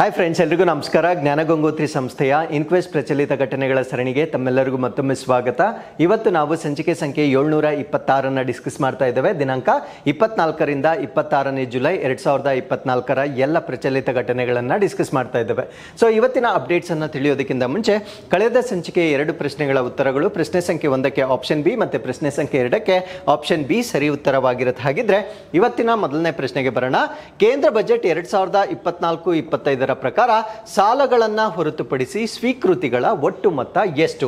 Hi friends ಎಲ್ರಿಗೂ ನಮಸ್ಕಾರ ಜ್ಞಾನಗಂಗೋತ್ರಿ ಸಂಸ್ಥೆಯ ಇನ್ಕ್ವೆಸ್ಟ್ ಪ್ರಚಲಿತ ಘಟನೆಗಳ ಸರಣಿಗೆ ತಮ್ಮೆಲ್ಲರಿಗೂ ಮತ್ತೊಮ್ಮೆ ಸ್ವಾಗತ ಇವತ್ತು ನಾವು ಸಂಚಿಕೆ ಸಂಖ್ಯೆ ಏಳ್ನೂರ ಇಪ್ಪತ್ತಾರನ್ನ ಡಿಸ್ಕಸ್ ಮಾಡ್ತಾ ಇದ್ದೇವೆ ದಿನಾಂಕ ಇಪ್ಪತ್ನಾಲ್ಕರಿಂದ ಇಪ್ಪತ್ತಾರನೇ ಜುಲೈ ಎರಡ್ ಸಾವಿರದ ಇಪ್ಪತ್ನಾಲ್ಕರ ಎಲ್ಲ ಪ್ರಚಲಿತ ಘಟನೆಗಳನ್ನು ಡಿಸ್ಕಸ್ ಮಾಡ್ತಾ ಇದ್ದೇವೆ ಸೊ ಇವತ್ತಿನ ಅಪ್ಡೇಟ್ಸ್ ಅನ್ನು ತಿಳಿಯೋದಕ್ಕಿಂತ ಮುಂಚೆ ಕಳೆದ ಸಂಚಿಕೆ ಎರಡು ಪ್ರಶ್ನೆಗಳ ಉತ್ತರಗಳು ಪ್ರಶ್ನೆ ಸಂಖ್ಯೆ ಒಂದಕ್ಕೆ ಆಪ್ಷನ್ ಬಿ ಮತ್ತು ಪ್ರಶ್ನೆ ಸಂಖ್ಯೆ ಎರಡಕ್ಕೆ ಆಪ್ಷನ್ ಬಿ ಸರಿ ಉತ್ತರವಾಗಿರುತ್ತೆ ಹಾಗಿದ್ರೆ ಇವತ್ತಿನ ಮೊದಲನೇ ಪ್ರಶ್ನೆಗೆ ಬರೋಣ ಕೇಂದ್ರ ಬಜೆಟ್ ಎರಡ್ ಸಾವಿರದ ಇಪ್ಪತ್ನಾಲ್ಕು ಇಪ್ಪತ್ತೈದರ ಪ್ರಕಾರ ಸಾಲಗಳನ್ನು ಹೊರತುಪಡಿಸಿ ಸ್ವೀಕೃತಿಗಳ ಒಟ್ಟು ಮೊತ್ತ ಎಷ್ಟು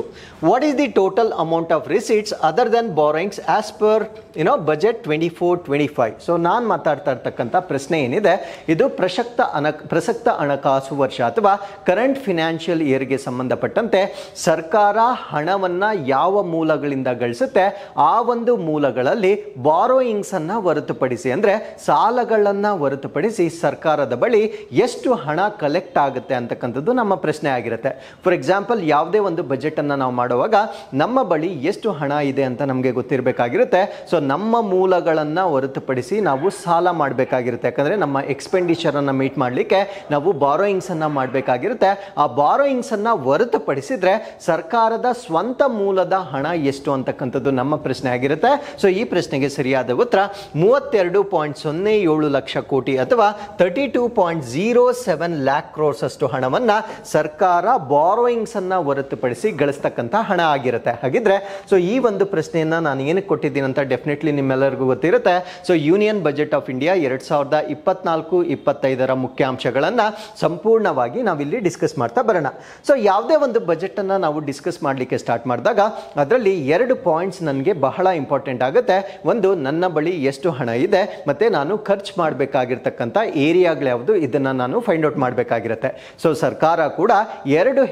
what is the total amount of receipts other than borrowings as per you know budget twenty four twenty five so ನಾನು ಮಾತಾಡ್ತಾ ಇರ್ತಕ್ಕಂಥ ಪ್ರಶ್ನೆ ಏನಿದೆ ಇದು ಪ್ರಸಕ್ತ ಅನ ಪ್ರಸಕ್ತ ಹಣಕಾಸು ವರ್ಷ ಅಥವಾ ಕರೆಂಟ್ ಫಿನಾನ್ಷಿಯಲ್ ಇಯರ್ಗೆ ಸಂಬಂಧಪಟ್ಟಂತೆ ಸರ್ಕಾರ ಹಣವನ್ನು ಯಾವ ಮೂಲಗಳಿಂದ ಗಳಿಸುತ್ತೆ ಆ ಒಂದು ಮೂಲಗಳಲ್ಲಿ ಬಾರೋಯಿಂಗ್ಸನ್ನು ಹೊರತುಪಡಿಸಿ ಅಂದರೆ ಸಾಲಗಳನ್ನು ಹೊರತುಪಡಿಸಿ ಸರ್ಕಾರದ ಬಳಿ ಎಷ್ಟು ಹಣ ಕಲೆಕ್ಟ್ ಆಗುತ್ತೆ ಅಂತಕ್ಕಂಥದ್ದು ನಮ್ಮ ಪ್ರಶ್ನೆ ಆಗಿರುತ್ತೆ ಫಾರ್ ಎಕ್ಸಾಂಪಲ್ ಯಾವುದೇ ಒಂದು ಬಜೆಟನ್ನು ನಾವು ಮಾಡುವಾಗ ನಮ್ಮ ಬಳಿ ಎಷ್ಟು ಹಣ ಇದೆ ಅಂತ ನಮಗೆ ಗೊತ್ತಿರಬೇಕಾಗಿರುತ್ತೆ ಸೊ ನಮ್ಮ ಮೂಲಗಳನ್ನು ಹೊರತುಪಡಿಸಿ ನಾವು ಸಾಲ ಮಾಡಬೇಕಾಗಿರುತ್ತೆ ಯಾಕಂದರೆ ನಮ್ಮ ಎಕ್ಸ್ಪೆಂಡಿಚರನ್ನು ಮೀಟ್ ಮಾಡಲಿಕ್ಕೆ ನಾವು ಬಾರೋಯಿಂಗ್ಸನ್ನು ಮಾಡಬೇಕಾಗಿರುತ್ತೆ ಆ ಬಾರೋಯಿಂಗ್ಸನ್ನು ಹೊರತುಪಡಿಸಿದರೆ ಸರ್ಕಾರದ ಸ್ವಂತ ಮೂಲದ ಹಣ ಎಷ್ಟು ಅಂತಕ್ಕಂಥದ್ದು ನಮ್ಮ ಪ್ರಶ್ನೆ ಆಗಿರುತ್ತೆ ಸೊ ಈ ಪ್ರಶ್ನೆಗೆ ಸರಿಯಾದ ಉತ್ತರ ಮೂವತ್ತೆರಡು ಪಾಯಿಂಟ್ ಸೊನ್ನೆ ಏಳು ಲಕ್ಷ ಕೋಟಿ ಅಥವಾ thirty two point zero seven seven lakh crores ಅಷ್ಟು ಹಣವನ್ನ ಸರ್ಕಾರ ಬಾರೋಯಿಂಗ್ಸ್ ಅನ್ನ ಹೊರತುಪಡಿಸಿ ಗಳಿಸ್ತಕ್ಕಂತ ಹಣ ಆಗಿರುತ್ತೆ ಹಾಗಿದ್ರೆ ಸೊ ಈ ಒಂದು ಪ್ರಶ್ನೆಯನ್ನ ನಾನು ಏನಕ್ಕೆ ಕೊಟ್ಟಿದ್ದೀನಿ ಅಂತ ಡೆಫಿನೆಟ್ಲಿ ನಿಮ್ಮೆಲ್ಲರಿಗೂ ಗೊತ್ತಿರುತ್ತೆ so union budget of India ಎರಡ್ ಸಾವಿರದ ಇಪ್ಪತ್ನಾಲ್ಕು ಇಪ್ಪತ್ತೈದರ ಮುಖ್ಯಾಂಶಗಳನ್ನ ಸಂಪೂರ್ಣವಾಗಿ ನಾವಿಲ್ಲಿ ಡಿಸ್ಕಸ್ ಮಾಡ್ತಾ ಬರೋಣ ಸೊ ಯಾವುದೇ ಒಂದು ಬಜೆಟ್ ಅನ್ನ ನಾವು ಡಿಸ್ಕಸ್ ಮಾಡಲಿಕ್ಕೆ ಸ್ಟಾರ್ಟ್ ಮಾಡಿದಾಗ ಅದರಲ್ಲಿ ಎರಡು ಪಾಯಿಂಟ್ಸ್ ನನಗೆ ಬಹಳ ಇಂಪಾರ್ಟೆಂಟ್ ಆಗುತ್ತೆ ಒಂದು ನನ್ನ ಬಳಿ ಎಷ್ಟು ಹಣ ಇದೆ ಮತ್ತೆ ನಾನು ಖರ್ಚು ಮಾಡಬೇಕಾಗಿರ್ತಕ್ಕಂಥ ಏರಿಯಾಗಳು ಯಾವುದು ಇದನ್ನ ನಾನು ಫೈಂಡ್ ಔಟ್ ಮಾಡಬೇಕಾಗಿರುತ್ತೆ ಸೊ ಸರ್ಕಾರ ಕೂಡ ಎರಡು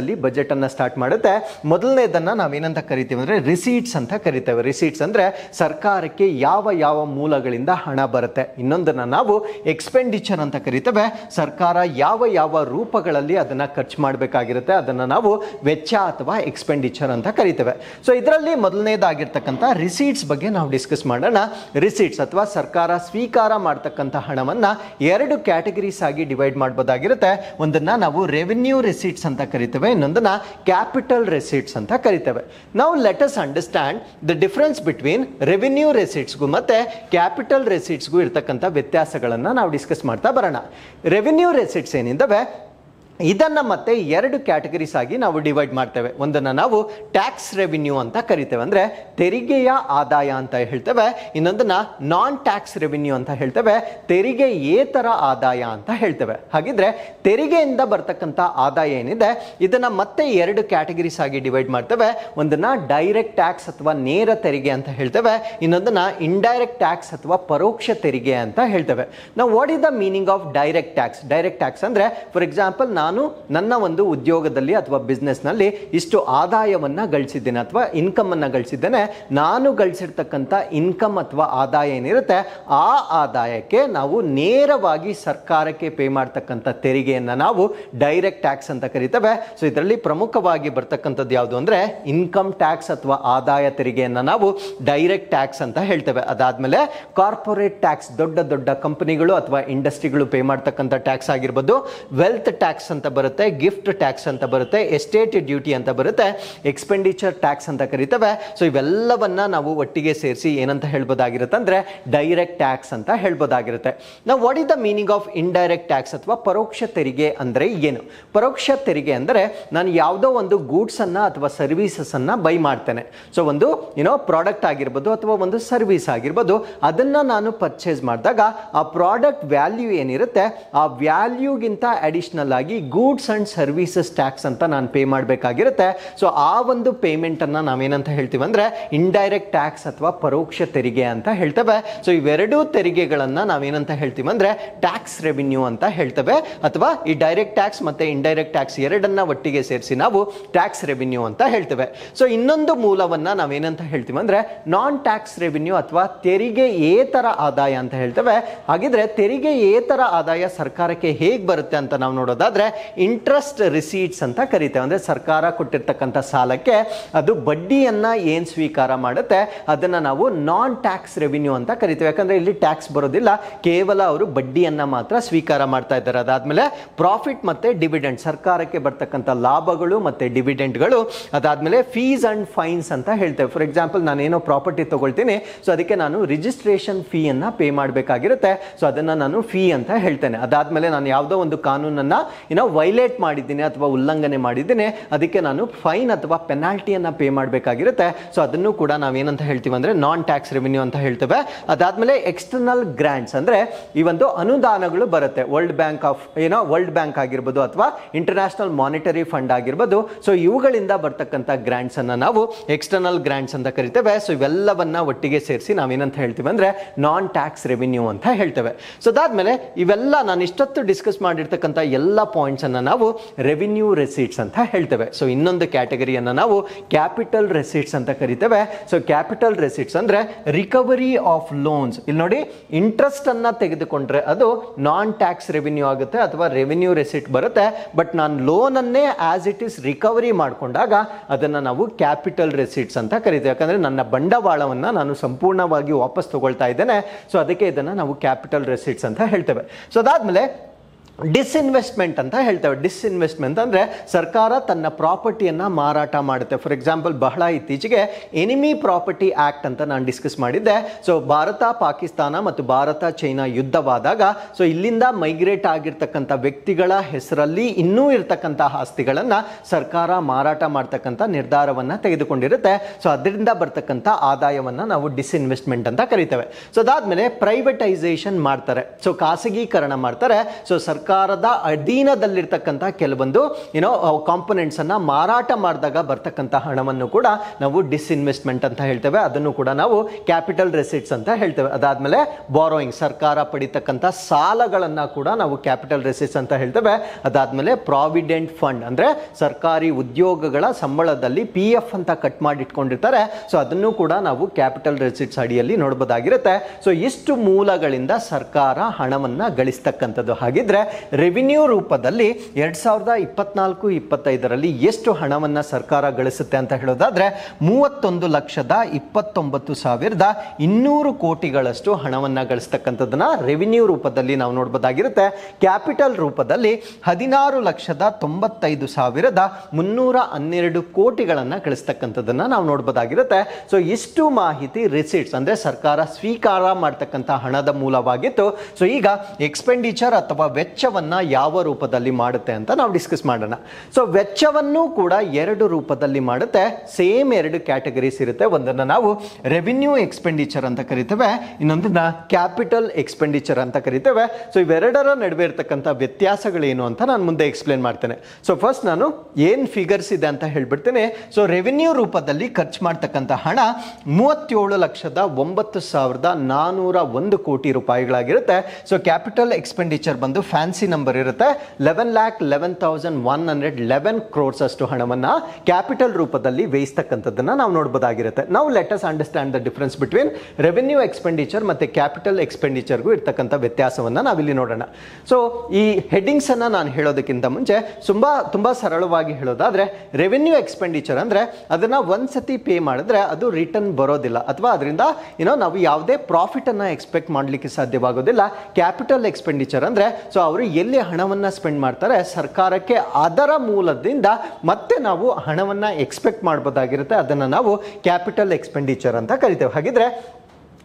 ಅಲ್ಲಿ ಬಜೆಟ್ ಅನ್ನ ಸ್ಟಾರ್ಟ್ ಮಾಡುತ್ತೆ ನಾವು ಏನಂತ ಕರಿತೀವಿ ಅಂದ್ರೆ ರಿಸೀಟ್ಸ್ ಅಂತ ಕರಿತೇವೆ ರಿಸೀಟ್ಸ್ ಅಂದ್ರೆ ಸರ್ಕಾರಕ್ಕೆ ಯಾವ ಯಾವ ಮೂಲಗಳಿಂದ ಹಣ ಬರುತ್ತೆ ಇನ್ನೊಂದನ್ನು ನಾವು ಎಕ್ಸ್ಪೆಂಡಿಚರ್ ಅಂತ ಕರಿತೇವೆ ಸರ್ಕಾರ ಯಾವ ಯಾವ ರೂಪಗಳಲ್ಲಿ ಅದನ್ನ ಖರ್ಚು ಮಾಡಬೇಕಾಗಿರುತ್ತೆ ಅದನ್ನ ನಾವು ವೆಚ್ಚ ಅಥವಾ ಎಕ್ಸ್ಪೆಂಡಿಚರ್ ಅಂತ ಕರಿತೇವೆ ಸೊ ಇದರಲ್ಲಿ ಮೊದಲನೇದಾಗಿರ್ತಕ್ಕಂಥ ರಿಸೀಟ್ಸ್ ಬಗ್ಗೆ ನಾವು ಡಿಸ್ಕಸ್ ಮಾಡೋಣ ರಿಸೀಟ್ಸ್ ಅಥವಾ ಸರ್ಕಾರ ಸ್ವೀಕಾರ ಮಾಡ್ತಕ್ಕಂಥ ಹಣವನ್ನ ಎರಡು ಕ್ಯಾಟಗರೀಸ್ ಆಗಿ ಡಿವೈಡ್ ಮಾಡಿ ಮಾಡ್ಬೋದಾಗಿರುತ್ತೆ ಒಂದನ್ನು ನಾವು ರೆವಿನ್ಯೂ ರೆಸಿಟ್ಸ್ ಅಂತ ಕರಿತೇವೆ ಇನ್ನೊಂದನ್ನ ಕ್ಯಾಪಿಟಲ್ ರೆಸಿಟ್ಸ್ ಅಂತ ಕರಿತೇವೆ ನಾವು let us understand the difference between revenue ರೆಸಿಟ್ಸ್ಗೂ ಮತ್ತೆ ಕ್ಯಾಪಿಟಲ್ ರೆಸಿಟ್ಸ್ಗೂ ಇರ್ತಕ್ಕಂಥ ವ್ಯತ್ಯಾಸಗಳನ್ನ ನಾವು ಡಿಸ್ಕಸ್ ಮಾಡ್ತಾ ಬರೋಣ ರೆವಿನ್ಯೂ ರೆಸಿಟ್ಸ್ ಏನಿದ್ದಾವೆ ಇದನ್ನು ಮತ್ತೆ ಎರಡು ಕ್ಯಾಟಗರೀಸ್ ಆಗಿ ನಾವು ಡಿವೈಡ್ ಮಾಡ್ತೇವೆ ಒಂದನ್ನು ನಾವು ಟ್ಯಾಕ್ಸ್ ರೆವಿನ್ಯೂ ಅಂತ ಕರಿತೇವೆ ಅಂದರೆ ತೆರಿಗೆಯ ಆದಾಯ ಅಂತ ಹೇಳ್ತೇವೆ ಇನ್ನೊಂದನ್ನು ನಾನ್ ಟ್ಯಾಕ್ಸ್ ರೆವಿನ್ಯೂ ಅಂತ ಹೇಳ್ತೇವೆ ತೆರಿಗೆ ಏತರ ಆದಾಯ ಅಂತ ಹೇಳ್ತೇವೆ ಹಾಗಿದ್ರೆ ತೆರಿಗೆಯಿಂದ ಬರ್ತಕ್ಕಂಥ ಆದಾಯ ಏನಿದೆ ಇದನ್ನು ಮತ್ತೆ ಎರಡು ಕ್ಯಾಟಗರೀಸ್ ಆಗಿ ಡಿವೈಡ್ ಮಾಡ್ತೇವೆ ಒಂದನ್ನು ಡೈರೆಕ್ಟ್ ಟ್ಯಾಕ್ಸ್ ಅಥವಾ ನೇರ ತೆರಿಗೆ ಅಂತ ಹೇಳ್ತೇವೆ ಇನ್ನೊಂದನ್ನು ಇಂಡೈರೆಕ್ಟ್ ಟ್ಯಾಕ್ಸ್ ಅಥವಾ ಪರೋಕ್ಷ ತೆರಿಗೆ ಅಂತ ಹೇಳ್ತೇವೆ ನಾವು what is the meaning of direct tax direct tax ಅಂದರೆ ಫಾರ್ ಎಕ್ಸಾಂಪಲ್ ನಾವು ನಾನು ನನ್ನ ಒಂದು ಉದ್ಯೋಗದಲ್ಲಿ ಅಥವಾ ಬಿಸ್ನೆಸ್ನಲ್ಲಿ ಇಷ್ಟು ಆದಾಯವನ್ನು ಗಳಿಸಿದ್ದೇನೆ ಅಥವಾ ಇನ್ಕಮನ್ನು ಗಳಿಸಿದ್ದೇನೆ ನಾನು ಗಳಿಸಿರ್ತಕ್ಕಂಥ ಇನ್ಕಮ್ ಅಥವಾ ಆದಾಯ ಏನಿರುತ್ತೆ ಆ ಆದಾಯಕ್ಕೆ ನಾವು ನೇರವಾಗಿ ಸರ್ಕಾರಕ್ಕೆ ಪೇ ಮಾಡ್ತಕ್ಕಂಥ ತೆರಿಗೆಯನ್ನು ನಾವು ಡೈರೆಕ್ಟ್ ಟ್ಯಾಕ್ಸ್ ಅಂತ ಕರಿತೇವೆ ಸೊ ಇದರಲ್ಲಿ ಪ್ರಮುಖವಾಗಿ ಬರ್ತಕ್ಕಂಥದ್ದು ಯಾವುದು ಅಂದರೆ ಇನ್ಕಮ್ ಟ್ಯಾಕ್ಸ್ ಅಥವಾ ಆದಾಯ ತೆರಿಗೆಯನ್ನು ನಾವು ಡೈರೆಕ್ಟ್ ಟ್ಯಾಕ್ಸ್ ಅಂತ ಹೇಳ್ತೇವೆ ಅದಾದಮೇಲೆ ಕಾರ್ಪೊರೇಟ್ ಟ್ಯಾಕ್ಸ್ ದೊಡ್ಡ ದೊಡ್ಡ ಕಂಪನಿಗಳು ಅಥವಾ ಇಂಡಸ್ಟ್ರಿಗಳು ಪೇ ಮಾಡ್ತಕ್ಕಂಥ ಟ್ಯಾಕ್ಸ್ ಆಗಿರ್ಬೋದು ವೆಲ್ತ್ ಟ್ಯಾಕ್ಸ್ ಅಂತ ಬರುತ್ತೆ ಗಿಫ್ಟ್ ಟ್ಯಾಕ್ಸ್ ಅಂತ ಬರುತ್ತೆ ಎಸ್ಟೇಟ್ ಡ್ಯೂಟಿ ಅಂತ ಬರುತ್ತೆ ಎಕ್ಸ್ಪೆಂಡಿಚರ್ ಟ್ಯಾಕ್ಸ್ ಅಂತ ಕರಿತವೆ ಸೊ ಇವೆಲ್ಲವನ್ನ ನಾವು ಒಟ್ಟಿಗೆ ಸೇರಿಸಿ ಏನಂತ ಹೇಳ್ಬೋದಾಗಿರುತ್ತೆ ಅಂದರೆ ಡೈರೆಕ್ಟ್ ಟ್ಯಾಕ್ಸ್ ಅಂತ ಹೇಳ್ಬೋದಾಗಿರುತ್ತೆ ನಾವು what is the meaning of indirect tax ಅಥವಾ ಪರೋಕ್ಷ ತೆರಿಗೆ ಅಂದರೆ ಏನು ಪರೋಕ್ಷ ತೆರಿಗೆ ಅಂದರೆ ನಾನು ಯಾವುದೋ ಒಂದು ಗೂಡ್ಸನ್ನು ಅಥವಾ ಸರ್ವೀಸಸನ್ನು ಬೈ ಮಾಡ್ತೇನೆ ಸೊ ಒಂದು ಏನೋ ಪ್ರಾಡಕ್ಟ್ ಆಗಿರ್ಬೋದು ಅಥವಾ ಒಂದು ಸರ್ವಿಸ್ ಆಗಿರ್ಬೋದು ಅದನ್ನು ನಾನು ಪರ್ಚೇಸ್ ಮಾಡಿದಾಗ ಆ ಪ್ರಾಡಕ್ಟ್ ವ್ಯಾಲ್ಯೂ ಏನಿರುತ್ತೆ ಆ ವ್ಯಾಲ್ಯೂಗಿಂತ ಅಡಿಷನಲ್ ಆಗಿ ಗೂಡ್ಸ್ ಆ್ಯಂಡ್ ಸರ್ವೀಸಸ್ ಟ್ಯಾಕ್ಸ್ ಅಂತ ನಾನು ಪೇ ಮಾಡಬೇಕಾಗಿರುತ್ತೆ ಸೊ ಆ ಒಂದು ಪೇಮೆಂಟನ್ನು ನಾವೇನಂತ ಹೇಳ್ತೀವಿ ಅಂದರೆ ಇಂಡೈರೆಕ್ಟ್ ಟ್ಯಾಕ್ಸ್ ಅಥವಾ ಪರೋಕ್ಷ ತೆರಿಗೆ ಅಂತ ಹೇಳ್ತೇವೆ ಸೊ ಇವೆರಡೂ ತೆರಿಗೆಗಳನ್ನು ನಾವೇನಂತ ಹೇಳ್ತೀವಿ ಅಂದರೆ ಟ್ಯಾಕ್ಸ್ ರೆವಿನ್ಯೂ ಅಂತ ಹೇಳ್ತೇವೆ ಅಥವಾ ಈ ಡೈರೆಕ್ಟ್ ಟ್ಯಾಕ್ಸ್ ಮತ್ತು ಇಂಡೈರೆಕ್ಟ್ ಟ್ಯಾಕ್ಸ್ ಎರಡನ್ನ ಒಟ್ಟಿಗೆ ಸೇರಿಸಿ ನಾವು ಟ್ಯಾಕ್ಸ್ ರೆವಿನ್ಯೂ ಅಂತ ಹೇಳ್ತೇವೆ ಸೊ ಇನ್ನೊಂದು ಮೂಲವನ್ನು ನಾವೇನಂತ ಹೇಳ್ತೀವಿ ಅಂದರೆ ನಾನ್ ಟ್ಯಾಕ್ಸ್ ರೆವಿನ್ಯೂ ಅಥವಾ ತೆರಿಗೆ ಏತರ ಆದಾಯ ಅಂತ ಹೇಳ್ತೇವೆ ಹಾಗಿದ್ರೆ ತೆರಿಗೆ ಏತರ ಆದಾಯ ಸರ್ಕಾರಕ್ಕೆ ಹೇಗೆ ಬರುತ್ತೆ ಅಂತ ನಾವು ನೋಡೋದಾದ್ರೆ ಇಂಟ್ರೆಸ್ಟ್ ರಿಸೀಟ್ಸ್ ಅಂತ ಕರಿತೇವೆ ಅಂದರೆ ಸರ್ಕಾರ ಕೊಟ್ಟಿರ್ತಕ್ಕಂಥ ಸಾಲಕ್ಕೆ ಅದು ಬಡ್ಡಿಯನ್ನು ಏನು ಸ್ವೀಕಾರ ಮಾಡುತ್ತೆ ಅದನ್ನು ನಾವು ನಾನ್ ಟ್ಯಾಕ್ಸ್ ರೆವಿನ್ಯೂ ಅಂತ ಕರಿತೇವೆ ಯಾಕಂದರೆ ಇಲ್ಲಿ ಟ್ಯಾಕ್ಸ್ ಬರೋದಿಲ್ಲ ಕೇವಲ ಅವರು ಬಡ್ಡಿಯನ್ನು ಮಾತ್ರ ಸ್ವೀಕಾರ ಮಾಡ್ತಾ ಇದ್ದಾರೆ ಅದಾದಮೇಲೆ ಪ್ರಾಫಿಟ್ ಮತ್ತು ಡಿವಿಡೆಂಡ್ ಸರ್ಕಾರಕ್ಕೆ ಬರ್ತಕ್ಕಂಥ ಲಾಭಗಳು ಮತ್ತು ಡಿವಿಡೆಂಡ್ಗಳು ಅದಾದಮೇಲೆ ಫೀಸ್ ಆ್ಯಂಡ್ ಫೈನ್ಸ್ ಅಂತ ಹೇಳ್ತೇವೆ ಫಾರ್ ಎಕ್ಸಾಂಪಲ್ ಏನೋ ಪ್ರಾಪರ್ಟಿ ತೊಗೊಳ್ತೀನಿ ಸೊ ಅದಕ್ಕೆ ನಾನು ರಿಜಿಸ್ಟ್ರೇಷನ್ ಫೀಯನ್ನು ಪೇ ಮಾಡಬೇಕಾಗಿರುತ್ತೆ ಸೊ ಅದನ್ನು ನಾನು ಫೀ ಅಂತ ಹೇಳ್ತೇನೆ ಅದಾದಮೇಲೆ ನಾನು ಯಾವುದೋ ಒಂದು ಕಾನೂನನ್ನು ಏನೋ ವೈಲೇಟ್ ಮಾಡಿದ್ದೀನಿ ಅಥವಾ ಉಲ್ಲಂಘನೆ ಮಾಡಿದ್ದೀನಿ ಅದಕ್ಕೆ ನಾನು ಫೈನ್ ಅಥವಾ ಪೆನಾಲ್ಟಿಯನ್ನು ಪೇ ಮಾಡಬೇಕಾಗಿರುತ್ತೆ ಸೊ ಅದನ್ನು ಕೂಡ ನಾವೇನಂತ ಹೇಳ್ತೀವಿ ಅಂದರೆ ನಾನ್ ಟ್ಯಾಕ್ಸ್ ರೆವಿನ್ಯೂ ಅಂತ ಹೇಳ್ತೇವೆ ಅದಾದಮೇಲೆ ಎಕ್ಸ್ಟರ್ನಲ್ ಗ್ರ್ಯಾಂಟ್ಸ್ ಅಂದರೆ ಈ ಒಂದು ಅನುದಾನಗಳು ಬರುತ್ತೆ ವರ್ಲ್ಡ್ ಬ್ಯಾಂಕ್ ಆಫ್ ಏನೋ ವರ್ಲ್ಡ್ ಬ್ಯಾಂಕ್ ಆಗಿರ್ಬೋದು ಅಥವಾ ಇಂಟರ್ನ್ಯಾಷನಲ್ ಮಾನಿಟರಿ ಫಂಡ್ ಆಗಿರ್ಬೋದು ಸೊ ಇವುಗಳಿಂದ ಬರ್ತಕ್ಕಂಥ ಗ್ರ್ಯಾಂಟ್ಸನ್ನು ನಾವು ಎಕ್ಸ್ಟರ್ನಲ್ ಗ್ರ್ಯಾಂಟ್ಸ್ ಅಂತ ಕರಿತೇವೆ ಸೊ ಇವೆಲ್ಲವನ್ನು ಒಟ್ಟಿಗೆ ಸೇರಿಸಿ ನಾವೇನಂತ ಹೇಳ್ತೀವಿ ಅಂದರೆ ನಾನ್ ಟ್ಯಾಕ್ಸ್ ರೆವಿನ್ಯೂ ಅಂತ ಹೇಳ್ತೇವೆ ಸೊ ಅದಾದಮೇಲೆ ಇವೆಲ್ಲ ನಾನು ಇಷ್ಟೊತ್ತು ಡಿಸ್ಕಸ್ ಮಾಡಿರ್ತಕ್ಕಂಥ ಎಲ್ಲ ಪಾಯಿಂಟ್ ಪಾಯಿಂಟ್ಸನ್ನು ನಾವು ರೆವಿನ್ಯೂ ರೆಸಿಟ್ಸ್ ಅಂತ ಹೇಳ್ತೇವೆ ಸೊ ಇನ್ನೊಂದು ಕ್ಯಾಟಗರಿಯನ್ನು ನಾವು ಕ್ಯಾಪಿಟಲ್ ರೆಸಿಟ್ಸ್ ಅಂತ ಕರಿತೇವೆ ಸೊ ಕ್ಯಾಪಿಟಲ್ ರೆಸಿಟ್ಸ್ ಅಂದರೆ ರಿಕವರಿ ಆಫ್ ಲೋನ್ಸ್ ಇಲ್ಲಿ ನೋಡಿ ಇಂಟ್ರೆಸ್ಟನ್ನು ತೆಗೆದುಕೊಂಡ್ರೆ ಅದು ನಾನ್ ಟ್ಯಾಕ್ಸ್ ರೆವಿನ್ಯೂ ಆಗುತ್ತೆ ಅಥವಾ ರೆವಿನ್ಯೂ ರೆಸಿಟ್ ಬರುತ್ತೆ ಬಟ್ ನಾನು ಲೋನನ್ನೇ ಆಸ್ ಇಟ್ ಈಸ್ ರಿಕವರಿ ಮಾಡಿಕೊಂಡಾಗ ಅದನ್ನು ನಾವು ಕ್ಯಾಪಿಟಲ್ ರೆಸಿಟ್ಸ್ ಅಂತ ಕರಿತೇವೆ ಯಾಕಂದರೆ ನನ್ನ ಬಂಡವಾಳವನ್ನು ನಾನು ಸಂಪೂರ್ಣವಾಗಿ ವಾಪಸ್ ತಗೊಳ್ತಾ ಇದ್ದೇನೆ ಸೊ ಅದಕ್ಕೆ ಇದನ್ನು ನಾವು ಕ್ಯಾಪಿಟಲ್ ರೆಸಿಟ್ಸ್ ಅಂತ ಹೇಳ್ತೇವೆ ಸೊ ಅದಾದಮೇಲೆ ಡಿಸ್ಇನ್ವೆಸ್ಟ್ಮೆಂಟ್ ಅಂತ ಹೇಳ್ತೇವೆ ಡಿಸ್ಇನ್ವೆಸ್ಟ್ಮೆಂಟ್ ಅಂದರೆ ಸರ್ಕಾರ ತನ್ನ ಪ್ರಾಪರ್ಟಿಯನ್ನು ಮಾರಾಟ ಮಾಡುತ್ತೆ ಫಾರ್ ಎಕ್ಸಾಂಪಲ್ ಬಹಳ ಇತ್ತೀಚೆಗೆ ಎನಿಮಿ ಪ್ರಾಪರ್ಟಿ ಆ್ಯಕ್ಟ್ ಅಂತ ನಾನು ಡಿಸ್ಕಸ್ ಮಾಡಿದ್ದೆ ಸೊ ಭಾರತ ಪಾಕಿಸ್ತಾನ ಮತ್ತು ಭಾರತ ಚೈನಾ ಯುದ್ಧವಾದಾಗ ಸೊ ಇಲ್ಲಿಂದ ಮೈಗ್ರೇಟ್ ಆಗಿರ್ತಕ್ಕಂಥ ವ್ಯಕ್ತಿಗಳ ಹೆಸರಲ್ಲಿ ಇನ್ನೂ ಇರತಕ್ಕಂಥ ಆಸ್ತಿಗಳನ್ನು ಸರ್ಕಾರ ಮಾರಾಟ ಮಾಡ್ತಕ್ಕಂಥ ನಿರ್ಧಾರವನ್ನು ತೆಗೆದುಕೊಂಡಿರುತ್ತೆ ಸೊ ಅದರಿಂದ ಬರ್ತಕ್ಕಂಥ ಆದಾಯವನ್ನು ನಾವು ಡಿಸ್ಇನ್ವೆಸ್ಟ್ಮೆಂಟ್ ಅಂತ ಕರಿತೇವೆ ಸೊ ಅದಾದಮೇಲೆ ಪ್ರೈವೇಟೈಸೇಷನ್ ಮಾಡ್ತಾರೆ ಸೊ ಖಾಸಗೀಕರಣ ಮಾಡ್ತಾರೆ ಸೊ ಸರ್ ಸರ್ಕಾರದ ಅಧೀನದಲ್ಲಿರ್ತಕ್ಕಂಥ ಕೆಲವೊಂದು ಏನೋ ಕಾಂಪೊನೆಂಟ್ಸನ್ನು ಮಾರಾಟ ಮಾಡಿದಾಗ ಬರ್ತಕ್ಕಂಥ ಹಣವನ್ನು ಕೂಡ ನಾವು ಡಿಸ್ಇನ್ವೆಸ್ಟ್ಮೆಂಟ್ ಅಂತ ಹೇಳ್ತೇವೆ ಅದನ್ನು ಕೂಡ ನಾವು ಕ್ಯಾಪಿಟಲ್ ರೆಸಿಟ್ಸ್ ಅಂತ ಹೇಳ್ತೇವೆ ಅದಾದಮೇಲೆ ಬಾರೋಯಿಂಗ್ ಸರ್ಕಾರ ಪಡಿತಕ್ಕಂಥ ಸಾಲಗಳನ್ನು ಕೂಡ ನಾವು ಕ್ಯಾಪಿಟಲ್ ರೆಸಿಟ್ಸ್ ಅಂತ ಹೇಳ್ತೇವೆ ಅದಾದಮೇಲೆ ಪ್ರಾವಿಡೆಂಟ್ ಫಂಡ್ ಅಂದರೆ ಸರ್ಕಾರಿ ಉದ್ಯೋಗಗಳ ಸಂಬಳದಲ್ಲಿ ಪಿ ಎಫ್ ಅಂತ ಕಟ್ ಮಾಡಿಟ್ಕೊಂಡಿರ್ತಾರೆ ಸೊ ಅದನ್ನು ಕೂಡ ನಾವು ಕ್ಯಾಪಿಟಲ್ ರೆಸಿಟ್ಸ್ ಅಡಿಯಲ್ಲಿ ನೋಡ್ಬೋದಾಗಿರುತ್ತೆ ಸೊ ಇಷ್ಟು ಮೂಲಗಳಿಂದ ಸರ್ಕಾರ ಹಣವನ್ನು ಗಳಿಸ್ತಕ್ಕಂಥದ್ದು ಹಾಗಿದ್ರೆ ರೆವಿನ್ಯೂ ರೂಪದಲ್ಲಿ ಎರಡು ಸಾವಿರದ ಇಪ್ಪತ್ನಾಲ್ಕು ಇಪ್ಪತ್ತೈದರಲ್ಲಿ ಎಷ್ಟು ಹಣವನ್ನು ಸರ್ಕಾರ ಗಳಿಸುತ್ತೆ ಅಂತ ಹೇಳೋದಾದರೆ ಮೂವತ್ತೊಂದು ಲಕ್ಷದ ಇಪ್ಪತ್ತೊಂಬತ್ತು ಸಾವಿರದ ಇನ್ನೂರು ಕೋಟಿಗಳಷ್ಟು ಹಣವನ್ನು ಗಳಿಸ್ತಕ್ಕಂಥದ್ದನ್ನು ರೆವಿನ್ಯೂ ರೂಪದಲ್ಲಿ ನಾವು ನೋಡ್ಬೋದಾಗಿರುತ್ತೆ ಕ್ಯಾಪಿಟಲ್ ರೂಪದಲ್ಲಿ ಹದಿನಾರು ಲಕ್ಷದ ತೊಂಬತ್ತೈದು ಸಾವಿರದ ಮುನ್ನೂರ ಹನ್ನೆರಡು ಕೋಟಿಗಳನ್ನು ಗಳಿಸ್ತಕ್ಕಂಥದ್ದನ್ನು ನಾವು ನೋಡ್ಬೋದಾಗಿರುತ್ತೆ ಸೊ ಇಷ್ಟು ಮಾಹಿತಿ ರಿಸೀಟ್ಸ್ ಅಂದರೆ ಸರ್ಕಾರ ಸ್ವೀಕಾರ ಮಾಡ್ತಕ್ಕಂಥ ಹಣದ ಮೂಲವಾಗಿತ್ತು ಸೊ ಈಗ ಎಕ್ಸ್ಪೆಂಡಿಚರ್ ಅಥವಾ ವೆಚ್ಚ ವೆಚ್ಚವನ್ನು ಯಾವ ರೂಪದಲ್ಲಿ ಮಾಡುತ್ತೆ ಅಂತ ನಾವು ಡಿಸ್ಕಸ್ ಮಾಡೋಣ ಸೊ ವೆಚ್ಚವನ್ನು ಕೂಡ ಎರಡು ರೂಪದಲ್ಲಿ ಮಾಡುತ್ತೆ ಸೇಮ್ ಎರಡು ಕ್ಯಾಟಗರೀಸ್ ಇರುತ್ತೆ ಒಂದನ್ನು ನಾವು ರೆವಿನ್ಯೂ ಎಕ್ಸ್ಪೆಂಡಿಚರ್ ಅಂತ ಕರಿತೇವೆ ಇನ್ನೊಂದನ್ನು ಕ್ಯಾಪಿಟಲ್ ಎಕ್ಸ್ಪೆಂಡಿಚರ್ ಅಂತ ಕರಿತೇವೆ ಸೊ ಇವೆರಡರ ನಡುವೆ ಇರತಕ್ಕಂಥ ವ್ಯತ್ಯಾಸಗಳೇನು ಅಂತ ನಾನು ಮುಂದೆ ಎಕ್ಸ್ಪ್ಲೇನ್ ಮಾಡ್ತೇನೆ ಸೊ ಫಸ್ಟ್ ನಾನು ಏನು ಫಿಗರ್ಸ್ ಇದೆ ಅಂತ ಹೇಳ್ಬಿಡ್ತೇನೆ ಸೊ ರೆವಿನ್ಯೂ ರೂಪದಲ್ಲಿ ಖರ್ಚು ಮಾಡ್ತಕ್ಕಂಥ ಹಣ ಮೂವತ್ತೇಳು ಲಕ್ಷದ ಒಂಬತ್ತು ಸಾವಿರದ ನಾನೂರ ಒಂದು ಕೋಟಿ ರೂಪಾಯಿಗಳಾಗಿರುತ್ತೆ ಸೊ ಕ್ಯಾಪಿಟಲ್ ಎಕ್ಸ್ಪೆಂಡಿಚರ್ ಬಂದು ಫ್ಯಾನ್ಸ್ ಕರೆನ್ಸಿ ನಂಬರ್ ಇರುತ್ತೆ eleven lakh eleven thousand one hundred eleven crores ಅಷ್ಟು ಹಣವನ್ನು ಕ್ಯಾಪಿಟಲ್ ರೂಪದಲ್ಲಿ ವೇಯಿಸ್ತಕ್ಕಂಥದ್ದನ್ನು ನಾವು ನೋಡ್ಬೋದಾಗಿರುತ್ತೆ ನಾವು let us understand the difference between revenue expenditure ಮತ್ತು ಕ್ಯಾಪಿಟಲ್ ಎಕ್ಸ್ಪೆಂಡಿಚರ್ಗೂ ಇರ್ತಕ್ಕಂಥ ವ್ಯತ್ಯಾಸವನ್ನು ನಾವಿಲ್ಲಿ ನೋಡೋಣ ಸೊ ಈ ಹೆಡ್ಡಿಂಗ್ಸನ್ನು ನಾನು ಹೇಳೋದಕ್ಕಿಂತ ಮುಂಚೆ ತುಂಬ ತುಂಬ ಸರಳವಾಗಿ ಹೇಳೋದಾದರೆ ರೆವೆನ್ಯೂ ಎಕ್ಸ್ಪೆಂಡಿಚರ್ ಅಂದರೆ ಅದನ್ನು ಒಂದು ಸತಿ ಪೇ ಮಾಡಿದ್ರೆ ಅದು ರಿಟರ್ನ್ ಬರೋದಿಲ್ಲ ಅಥವಾ ಅದರಿಂದ ಏನೋ ನಾವು ಯಾವುದೇ ಪ್ರಾಫಿಟನ್ನು ಎಕ್ಸ್ಪೆಕ್ಟ್ ಮಾಡಲಿಕ್ಕೆ ಸಾಧ್ಯವಾಗೋದಿಲ್ಲ ಕ್ಯಾಪಿಟಲ್ ಎಕ್ಸ್ಪೆಂಡಿಚರ್ ಅಂದರೆ ಸೊ ಅವರು ಅವರು ಎಲ್ಲಿ ಹಣವನ್ನು ಸ್ಪೆಂಡ್ ಮಾಡ್ತಾರೆ ಸರ್ಕಾರಕ್ಕೆ ಅದರ ಮೂಲದಿಂದ ಮತ್ತೆ ನಾವು ಹಣವನ್ನು ಎಕ್ಸ್ಪೆಕ್ಟ್ ಮಾಡ್ಬೋದಾಗಿರುತ್ತೆ ಅದನ್ನು ನಾವು ಕ್ಯಾಪಿಟಲ್ ಎಕ್ಸ್ಪೆಂಡಿಚರ್ ಅಂತ ಕರಿತೇವೆ ಹಾಗಿದ್ರೆ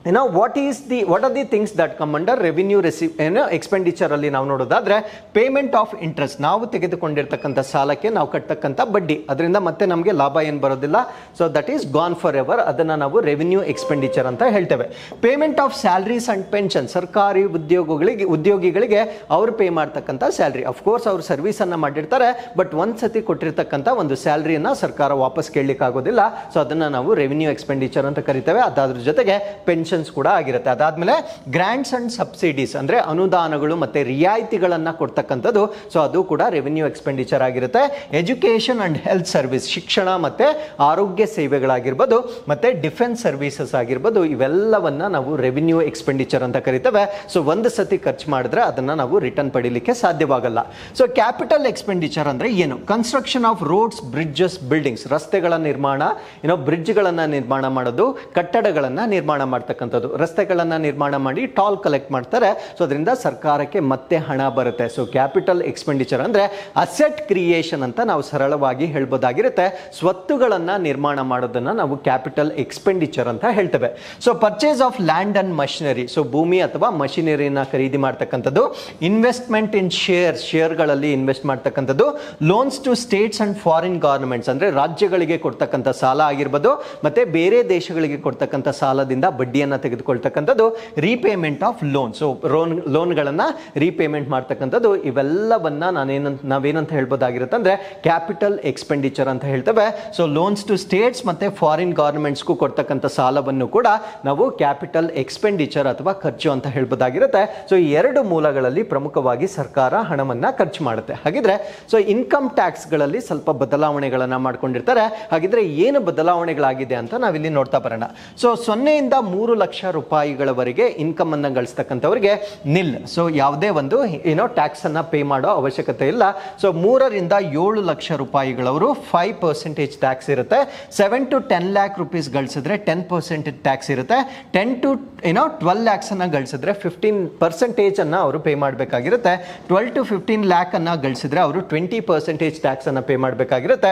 you what what the what what the things things that come under revenue receive ಏನು ಎಕ್ಸ್ಪೆಂಡಿಚರ್ ಅಲ್ಲಿ ನಾವು ನೋಡೋದಾದ್ರೆ ಪೇಮೆಂಟ್ ಆಫ್ ಇಂಟ್ರೆಸ್ಟ್ ನಾವು ತೆಗೆದುಕೊಂಡಿರ್ತಕ್ಕಂಥ ಸಾಲಕ್ಕೆ ನಾವು ಕಟ್ಟತಕ್ಕಂಥ ಬಡ್ಡಿ ಅದರಿಂದ ಮತ್ತೆ ನಮಗೆ ಲಾಭ ಏನು ಬರೋದಿಲ್ಲ so that is gone forever ಅದನ್ನು ನಾವು ರೆವಿನ್ಯೂ ಎಕ್ಸ್ಪೆಂಡಿಚರ್ ಅಂತ ಹೇಳ್ತೇವೆ payment of salaries and pension ಸರ್ಕಾರಿ ಉದ್ಯೋಗಗಳಿಗೆ ಉದ್ಯೋಗಿಗಳಿಗೆ ಅವ್ರು ಪೇ ಮಾಡ್ತಕ್ಕಂಥ ಸ್ಯಾಲ್ರಿ ಅಫ್ಕೋರ್ಸ್ ಅವರು ಸರ್ವಿಸನ್ನು ಮಾಡಿರ್ತಾರೆ ಬಟ್ ಒಂದು ಸತಿ ಕೊಟ್ಟಿರ್ತಕ್ಕಂಥ ಒಂದು ಸ್ಯಾಲ್ರಿಯನ್ನು ಸರ್ಕಾರ ವಾಪಸ್ ಕೇಳಲಿಕ್ಕಾಗೋದಿಲ್ಲ ಸೊ ಅದನ್ನು ನಾವು ರೆವಿನ್ಯೂ ಎಕ್ಸ್ಪೆಂಡಿಚರ್ ಅಂತ ಕರಿತೇವೆ ಅದಾದ್ರ ಜೊತೆಗೆ ಪೆನ್ಷನ್ ಕೂಡ ಆಗಿರುತ್ತೆ ಅದಾದಮೇಲೆ ಗ್ರ್ಯಾಂಡ್ಸ್ ಅಂಡ್ ಸಬ್ಸಿಡೀಸ್ ಅಂದರೆ ಅನುದಾನಗಳು ಮತ್ತು ರಿಯಾಯಿತಿಗಳನ್ನು ಕೊಡ್ತಕ್ಕಂಥದ್ದು ಸೊ ಅದು ಕೂಡ ರೆವಿನ್ಯೂ ಎಕ್ಸ್ಪೆಂಡಿಚರ್ ಆಗಿರುತ್ತೆ ಎಜುಕೇಷನ್ ಅಂಡ್ ಹೆಲ್ತ್ ಸರ್ವಿಸ್ ಶಿಕ್ಷಣ ಮತ್ತು ಆರೋಗ್ಯ ಸೇವೆಗಳಾಗಿರ್ಬೋದು ಮತ್ತು ಡಿಫೆನ್ಸ್ ಸರ್ವಿಸಸ್ ಆಗಿರ್ಬೋದು ಇವೆಲ್ಲವನ್ನು ನಾವು ರೆವಿನ್ಯೂ ಎಕ್ಸ್ಪೆಂಡಿಚರ್ ಅಂತ ಕರಿತೇವೆ ಸೊ ಒಂದು ಸತಿ ಖರ್ಚು ಮಾಡಿದ್ರೆ ಅದನ್ನು ನಾವು ರಿಟರ್ನ್ ಪಡೀಲಿಕ್ಕೆ ಸಾಧ್ಯವಾಗಲ್ಲ ಸೊ ಕ್ಯಾಪಿಟಲ್ ಎಕ್ಸ್ಪೆಂಡಿಚರ್ ಅಂದರೆ ಏನು construction of roads bridges buildings ರಸ್ತೆಗಳ ನಿರ್ಮಾಣ ಏನೋ ಬ್ರಿಡ್ಜ್ಗಳನ್ನು ನಿರ್ಮಾಣ ಮಾಡೋದು ಕಟ್ಟಡಗಳನ್ನು ನಿರ್ಮಾಣ ಮಾಡ್ತಕ್ಕಂಥ ಮಾಡಿರ್ತಕ್ಕಂಥದ್ದು ರಸ್ತೆಗಳನ್ನು ನಿರ್ಮಾಣ ಮಾಡಿ ಟಾಲ್ ಕಲೆಕ್ಟ್ ಮಾಡ್ತಾರೆ ಸೊ ಅದರಿಂದ ಸರ್ಕಾರಕ್ಕೆ ಮತ್ತೆ ಹಣ ಬರುತ್ತೆ ಸೊ ಕ್ಯಾಪಿಟಲ್ ಎಕ್ಸ್ಪೆಂಡಿಚರ್ ಅಂದ್ರೆ ಅಸೆಟ್ ಕ್ರಿಯೇಷನ್ ಅಂತ ನಾವು ಸರಳವಾಗಿ ಹೇಳ್ಬೋದಾಗಿರುತ್ತೆ ಸ್ವತ್ತುಗಳನ್ನು ನಿರ್ಮಾಣ ಮಾಡೋದನ್ನ ನಾವು ಕ್ಯಾಪಿಟಲ್ ಎಕ್ಸ್ಪೆಂಡಿಚರ್ ಅಂತ ಹೇಳ್ತೇವೆ so purchase of land and machinery so ಭೂಮಿ ಅಥವಾ ಮಷಿನರಿನ ಖರೀದಿ ಮಾಡ್ತಕ್ಕಂಥದ್ದು ಇನ್ವೆಸ್ಟ್ಮೆಂಟ್ ಇನ್ ಶೇರ್ ಶೇರ್ಗಳಲ್ಲಿ ಇನ್ವೆಸ್ಟ್ ಮಾಡ್ತಕ್ಕಂಥದ್ದು loans to states and foreign governments ಅಂದ್ರೆ ರಾಜ್ಯಗಳಿಗೆ ಕೊಡ್ತಕ್ಕಂಥ ಸಾಲ ಆಗಿರ್ಬೋದು ಮತ್ತೆ ಬೇರೆ ದೇಶಗಳಿಗೆ ಕೊಡ್ತಕ್ಕಂಥ ಸಾಲದಿಂದ ಬಡ್ಡಿಯನ್ನು ಬಡ್ಡಿಯನ್ನು ತೆಗೆದುಕೊಳ್ತಕ್ಕಂಥದ್ದು repayment of loan so loan ಲೋನ್ಗಳನ್ನು ರೀಪೇಮೆಂಟ್ ಮಾಡ್ತಕ್ಕಂಥದ್ದು ಇವೆಲ್ಲವನ್ನ ನಾನೇನಂತ ನಾವೇನಂತ ಹೇಳ್ಬೋದಾಗಿರುತ್ತೆ ಅಂದ್ರೆ ಕ್ಯಾಪಿಟಲ್ ಎಕ್ಸ್ಪೆಂಡಿಚರ್ ಅಂತ ಹೇಳ್ತೇವೆ ಸೊ ಲೋನ್ಸ್ ಟು ಸ್ಟೇಟ್ಸ್ ಮತ್ತು ಫಾರಿನ್ ಗೌರ್ಮೆಂಟ್ಸ್ಗೂ ಕೊಡ್ತಕ್ಕಂಥ ಸಾಲವನ್ನು ಕೂಡ ನಾವು ಕ್ಯಾಪಿಟಲ್ ಎಕ್ಸ್ಪೆಂಡಿಚರ್ ಅಥವಾ ಖರ್ಚು ಅಂತ ಹೇಳ್ಬೋದಾಗಿರುತ್ತೆ ಸೊ ಈ ಎರಡು ಮೂಲಗಳಲ್ಲಿ ಪ್ರಮುಖವಾಗಿ ಸರ್ಕಾರ ಹಣವನ್ನು ಖರ್ಚು ಮಾಡುತ್ತೆ ಹಾಗಿದ್ರೆ ಸೊ ಇನ್ಕಮ್ ಟ್ಯಾಕ್ಸ್ಗಳಲ್ಲಿ ಸ್ವಲ್ಪ ಬದಲಾವಣೆಗಳನ್ನು ಮಾಡ್ಕೊಂಡಿರ್ತಾರೆ ಹಾಗಿದ್ರೆ ಏನು ಬದಲಾವಣೆಗಳಾಗಿದೆ ಅಂತ ನಾವಿಲ್ಲಿ ನೋಡ್ತಾ ಬರೋಣ ಸೊ ಸೊನ್ನೆಯಿಂದ ಮೂರು ಲಕ್ಷ ರೂಪಾಯಿಗಳವರೆಗೆ ಇನ್ಕಮ್ ಅನ್ನು ಗಳಿಸ್ತಕ್ಕಂಥವ್ರಿಗೆ ನಿಲ್ ಸೊ ಯಾವುದೇ ಒಂದು ಏನೋ ಅನ್ನು ಪೇ ಮಾಡೋ ಅವಶ್ಯಕತೆ ಇಲ್ಲ ಸೊ ಮೂರರಿಂದ ಏಳು ಲಕ್ಷ ರೂಪಾಯಿಗಳವರು ಫೈವ್ ಪರ್ಸೆಂಟೇಜ್ ಟ್ಯಾಕ್ಸ್ ಇರುತ್ತೆ seven to ten lakh rupees ಗಳಿಸಿದ್ರೆ ಟೆನ್ ಪರ್ಸೆಂಟೇಜ್ ಟ್ಯಾಕ್ಸ್ ಇರುತ್ತೆ ಟೆನ್ ಟು ಏನೋ ಟ್ವೆಲ್ ಅನ್ನು ಗಳಿಸಿದ್ರೆ ಫಿಫ್ಟೀನ್ ಪರ್ಸೆಂಟೇಜನ್ನು ಅವರು ಪೇ ಮಾಡಬೇಕಾಗಿರುತ್ತೆ ಟ್ವೆಲ್ ಟು ಫಿಫ್ಟೀನ್ ಲ್ಯಾಕ್ ಅನ್ನು ಗಳಿಸಿದ್ರೆ ಅವರು ಟ್ವೆಂಟಿ ಪರ್ಸೆಂಟೇಜ್ ಅನ್ನು ಪೇ ಮಾಡಬೇಕಾಗಿರುತ್ತೆ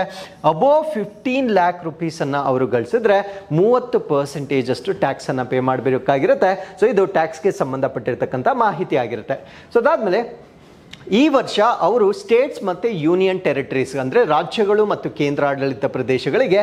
ಅಬೋವ್ ಫಿಫ್ಟೀನ್ ಲ್ಯಾಕ್ ಅನ್ನು ಅವರು ಗಳಿಸಿದ್ರೆ ಮೂವತ್ತು ಪರ್ಸೆಂಟೇಜ್ ಅಷ್ಟು ಟ್ಯಾಕ್ಸ್ ಪೇ ಮಾಡಬೇಕಾಗಿರುತ್ತೆ ಸೊ ಇದು ಟ್ಯಾಕ್ಸ್ಗೆ ಸಂಬಂಧಪಟ್ಟಿರ್ತಕ್ಕಂಥ ಮಾಹಿತಿ ಆಗಿರುತ್ತೆ ಸೊ ಅದಾದ್ಮೇಲೆ ಈ ವರ್ಷ ಅವರು ಸ್ಟೇಟ್ಸ್ ಮತ್ತು ಯೂನಿಯನ್ ಟೆರಿಟರೀಸ್ ಅಂದರೆ ರಾಜ್ಯಗಳು ಮತ್ತು ಕೇಂದ್ರಾಡಳಿತ ಪ್ರದೇಶಗಳಿಗೆ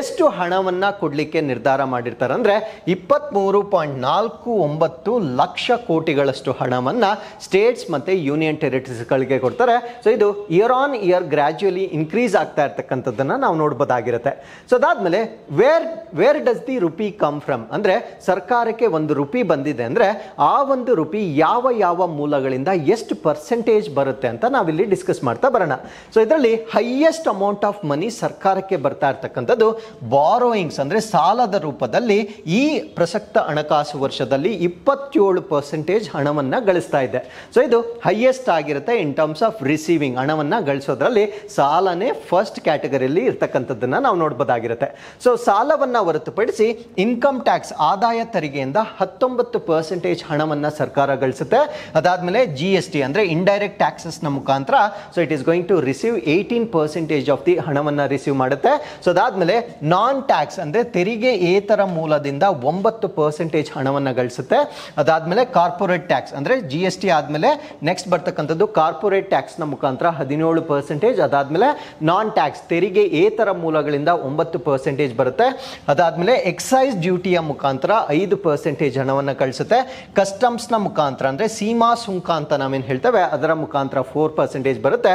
ಎಷ್ಟು ಹಣವನ್ನು ಕೊಡಲಿಕ್ಕೆ ನಿರ್ಧಾರ ಮಾಡಿರ್ತಾರೆ ಅಂದರೆ ಇಪ್ಪತ್ತ್ಮೂರು ಪಾಯಿಂಟ್ ನಾಲ್ಕು ಒಂಬತ್ತು ಲಕ್ಷ ಕೋಟಿಗಳಷ್ಟು ಹಣವನ್ನು ಸ್ಟೇಟ್ಸ್ ಮತ್ತು ಯೂನಿಯನ್ ಟೆರಿಟರೀಸ್ಗಳಿಗೆ ಕೊಡ್ತಾರೆ ಸೊ ಇದು year on year gradually increase ಆಗ್ತಾ ಇರ್ತಕ್ಕಂಥದ್ದನ್ನು ನಾವು ನೋಡ್ಬೋದಾಗಿರುತ್ತೆ ಸೊ ಅದಾದಮೇಲೆ where where does the rupee come from ಅಂದರೆ ಸರ್ಕಾರಕ್ಕೆ ಒಂದು ರುಪಿ ಬಂದಿದೆ ಅಂದರೆ ಆ ಒಂದು ರುಪಿ ಯಾವ ಯಾವ ಮೂಲಗಳಿಂದ ಎಷ್ಟು ಪರ್ಸೆಂಟೇಜ್ ಬರುತ್ತೆ ಅಂತ ನಾವಿಲ್ಲಿ ಡಿಸ್ಕಸ್ ಮಾಡ್ತಾ ಬರೋಣ ಸೊ ಇದರಲ್ಲಿ ಹೈಯೆಸ್ಟ್ ಅಮೌಂಟ್ ಆಫ್ ಮನಿ ಸರ್ಕಾರಕ್ಕೆ ಬರ್ತಾ ಇರ್ತಕ್ಕಂಥದ್ದು ಬಾರೋಯಿಂಗ್ಸ್ ಅಂದರೆ ಸಾಲದ ರೂಪದಲ್ಲಿ ಈ ಪ್ರಸಕ್ತ ಹಣಕಾಸು ವರ್ಷದಲ್ಲಿ ಇಪ್ಪತ್ತೇಳು ಪರ್ಸೆಂಟೇಜ್ ಹಣವನ್ನು ಗಳಿಸ್ತಾ ಇದೆ ಸೊ ಇದು ಹೈಯೆಸ್ಟ್ ಆಗಿರುತ್ತೆ ಇನ್ ಟರ್ಮ್ಸ್ ಆಫ್ ರಿಸೀವಿಂಗ್ ಹಣವನ್ನು ಗಳಿಸೋದ್ರಲ್ಲಿ ಸಾಲನೇ ಫಸ್ಟ್ ಕ್ಯಾಟಗರಿಯಲ್ಲಿ ಇರ್ತಕ್ಕಂಥದ್ದನ್ನು ನಾವು ನೋಡ್ಬೋದಾಗಿರುತ್ತೆ ಸೊ ಸಾಲವನ್ನು ಹೊರತುಪಡಿಸಿ ಇನ್ಕಮ್ ಟ್ಯಾಕ್ಸ್ ಆದಾಯ ತೆರಿಗೆಯಿಂದ ಹತ್ತೊಂಬತ್ತು ಪರ್ಸೆಂಟೇಜ್ ಹಣವನ್ನು ಸರ್ಕಾರ ಗಳಿಸುತ್ತೆ ಅದಾದ್ಮೇಲೆ ಜಿ ಎಸ್ ಟಿ ಅಂದರೆ ಇಂಡೈರೆಕ್ಟ್ ಡೈರೆಕ್ಟ್ ಟ್ಯಾಕ್ಸಸ್ನ ಮುಖಾಂತರ so it is going to receive eighteen percentage of the ಹಣವನ್ನು ರಿಸೀವ್ ಮಾಡುತ್ತೆ ಸೊ ಅದಾದಮೇಲೆ ನಾನ್ ಟ್ಯಾಕ್ಸ್ ಅಂದರೆ ತೆರಿಗೆ ಏತರ ಮೂಲದಿಂದ ಒಂಬತ್ತು ಪರ್ಸೆಂಟೇಜ್ ಹಣವನ್ನು ಗಳಿಸುತ್ತೆ ಅದಾದಮೇಲೆ ಕಾರ್ಪೊರೇಟ್ ಟ್ಯಾಕ್ಸ್ ಅಂದರೆ ಜಿ ಎಸ್ ಟಿ ಆದಮೇಲೆ ನೆಕ್ಸ್ಟ್ ಬರ್ತಕ್ಕಂಥದ್ದು ಕಾರ್ಪೊರೇಟ್ ಟ್ಯಾಕ್ಸ್ನ ಮುಖಾಂತರ ಹದಿನೇಳು ಪರ್ಸೆಂಟೇಜ್ ಅದಾದಮೇಲೆ ನಾನ್ ಟ್ಯಾಕ್ಸ್ ತೆರಿಗೆ ಏತರ ಮೂಲಗಳಿಂದ ಒಂಬತ್ತು ಪರ್ಸೆಂಟೇಜ್ ಬರುತ್ತೆ ಅದಾದಮೇಲೆ ಎಕ್ಸೈಸ್ ಡ್ಯೂಟಿಯ ಮುಖಾಂತರ ಐದು ಪರ್ಸೆಂಟೇಜ್ ಹಣವನ್ನು ಕಳಿಸುತ್ತೆ ಕಸ್ಟಮ್ಸ್ನ ಮುಖಾಂತರ ಅಂದರೆ ಸೀಮಾ ಸುಂಕ ಅಂತ ನಾವೇನು ಹೇಳ್ತೇವೆ ಅದರ ಮುಖಾಂತರ ಫೋರ್ ಪರ್ಸೆಂಟೇಜ್ ಬರುತ್ತೆ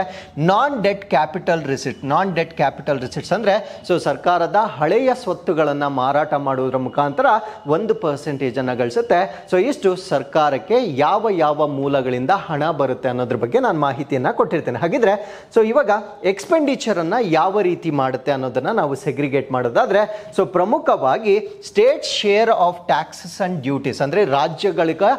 non debt capital receipt non debt capital receipts ಅಂದರೆ ಸೊ ಸರ್ಕಾರದ ಹಳೆಯ ಸ್ವತ್ತುಗಳನ್ನು ಮಾರಾಟ ಮಾಡುವುದರ ಮುಖಾಂತರ ಒಂದು ಪರ್ಸೆಂಟೇಜನ್ನು ಗಳಿಸುತ್ತೆ ಸೊ ಇಷ್ಟು ಸರ್ಕಾರಕ್ಕೆ ಯಾವ ಯಾವ ಮೂಲಗಳಿಂದ ಹಣ ಬರುತ್ತೆ ಅನ್ನೋದ್ರ ಬಗ್ಗೆ ನಾನು ಮಾಹಿತಿಯನ್ನು ಕೊಟ್ಟಿರ್ತೇನೆ ಹಾಗಿದ್ರೆ ಸೊ ಇವಾಗ ಎಕ್ಸ್ಪೆಂಡಿಚರನ್ನು ಯಾವ ರೀತಿ ಮಾಡುತ್ತೆ ಅನ್ನೋದನ್ನು ನಾವು ಸೆಗ್ರಿಗೇಟ್ ಮಾಡೋದಾದರೆ ಸೊ ಪ್ರಮುಖವಾಗಿ state share of taxes and duties ಅಂದರೆ ರಾಜ್ಯಗಳಿಗೆ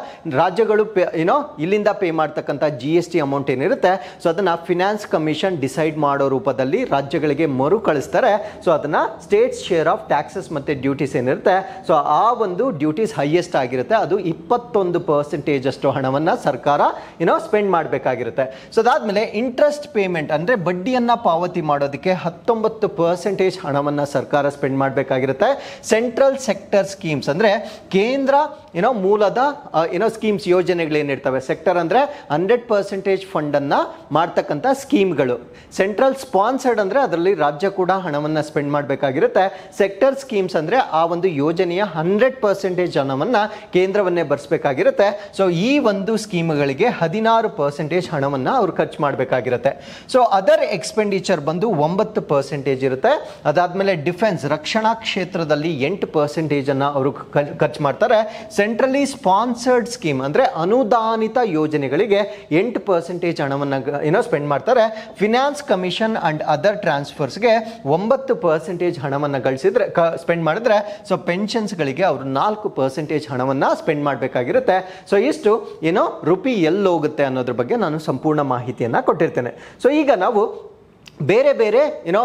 ರಾಜ್ಯಗಳು ಪೇ ಏನೋ ಇಲ್ಲಿಂದ ಪೇ ಮಾಡ್ತಕ್ಕಂಥ ಜಿ ಎಸ್ ಟಿ ಅಮೌಂಟ್ ಏನಿರುತ್ತೆ ಸೊ ಅದನ್ನ ಫಿನಾನ್ಸ್ ಕಮಿಷನ್ ಡಿಸೈಡ್ ಮಾಡೋ ರೂಪದಲ್ಲಿ ರಾಜ್ಯಗಳಿಗೆ ಮರು ಕಳಿಸ್ತಾರೆ ಸೊ ಅದನ್ನ ಸ್ಟೇಟ್ಸ್ ಶೇರ್ ಆಫ್ ಟ್ಯಾಕ್ಸಸ್ ಮತ್ತೆ ಡ್ಯೂಟೀಸ್ ಏನಿರುತ್ತೆ ಸೊ ಆ ಒಂದು ಡ್ಯೂಟೀಸ್ ಹೈಯೆಸ್ಟ್ ಆಗಿರುತ್ತೆ ಅದು ಇಪ್ಪತ್ತೊಂದು ಪರ್ಸೆಂಟೇಜ್ ಅಷ್ಟು ಹಣವನ್ನ ಸರ್ಕಾರ ಏನೋ ಸ್ಪೆಂಡ್ ಮಾಡಬೇಕಾಗಿರುತ್ತೆ ಸೊ ಅದಾದ್ಮೇಲೆ ಇಂಟ್ರೆಸ್ಟ್ ಪೇಮೆಂಟ್ ಅಂದ್ರೆ ಬಡ್ಡಿಯನ್ನ ಪಾವತಿ ಮಾಡೋದಕ್ಕೆ ಹತ್ತೊಂಬತ್ತು ಪರ್ಸೆಂಟೇಜ್ ಹಣವನ್ನ ಸರ್ಕಾರ ಸ್ಪೆಂಡ್ ಮಾಡಬೇಕಾಗಿರುತ್ತೆ ಸೆಂಟ್ರಲ್ ಸೆಕ್ಟರ್ ಸ್ಕೀಮ್ಸ್ ಅಂದ್ರೆ ಕೇಂದ್ರ ಏನೋ ಮೂಲದ ಏನೋ uh, ಸ್ಕೀಮ್ಸ್ ಯೋಜನೆಗಳೇನಿರ್ತವೆ ಸೆಕ್ಟರ್ ಅಂದ್ರೆ ಹಂಡ್ರೆಡ್ ಪರ್ಸೆಂಟ್ ಪರ್ಸೆಂಟೇಜ್ ಫಂಡನ್ನು ಮಾಡ್ತಕ್ಕಂಥ ಸ್ಕೀಮ್ಗಳು ಸೆಂಟ್ರಲ್ ಸ್ಪಾನ್ಸರ್ಡ್ ಅಂದರೆ ಅದರಲ್ಲಿ ರಾಜ್ಯ ಕೂಡ ಹಣವನ್ನು ಸ್ಪೆಂಡ್ ಮಾಡಬೇಕಾಗಿರುತ್ತೆ ಸೆಕ್ಟರ್ ಸ್ಕೀಮ್ಸ್ ಅಂದರೆ ಆ ಒಂದು ಯೋಜನೆಯ ಹಂಡ್ರೆಡ್ ಪರ್ಸೆಂಟೇಜ್ ಹಣವನ್ನು ಕೇಂದ್ರವನ್ನೇ ಬರೆಸಬೇಕಾಗಿರುತ್ತೆ ಸೊ ಈ ಒಂದು ಸ್ಕೀಮ್ಗಳಿಗೆ ಹದಿನಾರು ಪರ್ಸೆಂಟೇಜ್ ಹಣವನ್ನು ಅವರು ಖರ್ಚು ಮಾಡಬೇಕಾಗಿರುತ್ತೆ ಸೊ ಅದರ್ ಎಕ್ಸ್ಪೆಂಡಿಚರ್ ಬಂದು ಒಂಬತ್ತು ಪರ್ಸೆಂಟೇಜ್ ಇರುತ್ತೆ ಅದಾದಮೇಲೆ ಡಿಫೆನ್ಸ್ ರಕ್ಷಣಾ ಕ್ಷೇತ್ರದಲ್ಲಿ ಎಂಟು ಪರ್ಸೆಂಟೇಜನ್ನು ಅವರು ಖರ್ಚು ಮಾಡ್ತಾರೆ ಸೆಂಟ್ರಲಿ ಸ್ಪಾನ್ಸರ್ಡ್ ಸ್ಕೀಮ್ ಅಂದರೆ ಅನುದಾನಿತ ಯೋಜನೆಗಳಿಗೆ ಎಂಟು ಪರ್ಸೆಂಟೇಜ್ ಹಣವನ್ನು ಏನೋ ಸ್ಪೆಂಡ್ ಮಾಡ್ತಾರೆ ಫಿನಾನ್ಸ್ ಕಮಿಷನ್ ಆ್ಯಂಡ್ ಅದರ್ ಟ್ರಾನ್ಸ್ಫರ್ಸ್ಗೆ ಒಂಬತ್ತು ಪರ್ಸೆಂಟೇಜ್ ಹಣವನ್ನು ಗಳಿಸಿದ್ರೆ ಕ ಸ್ಪೆಂಡ್ ಮಾಡಿದ್ರೆ ಸೊ ಪೆನ್ಷನ್ಸ್ಗಳಿಗೆ ಅವರು ನಾಲ್ಕು ಪರ್ಸೆಂಟೇಜ್ ಹಣವನ್ನು ಸ್ಪೆಂಡ್ ಮಾಡಬೇಕಾಗಿರುತ್ತೆ ಸೊ ಇಷ್ಟು ಏನೋ ರುಪಿ ಹೋಗುತ್ತೆ ಅನ್ನೋದ್ರ ಬಗ್ಗೆ ನಾನು ಸಂಪೂರ್ಣ ಮಾಹಿತಿಯನ್ನು ಕೊಟ್ಟಿರ್ತೇನೆ ಸೊ ಈಗ ನಾವು ಬೇರೆ ಬೇರೆ ಏನೋ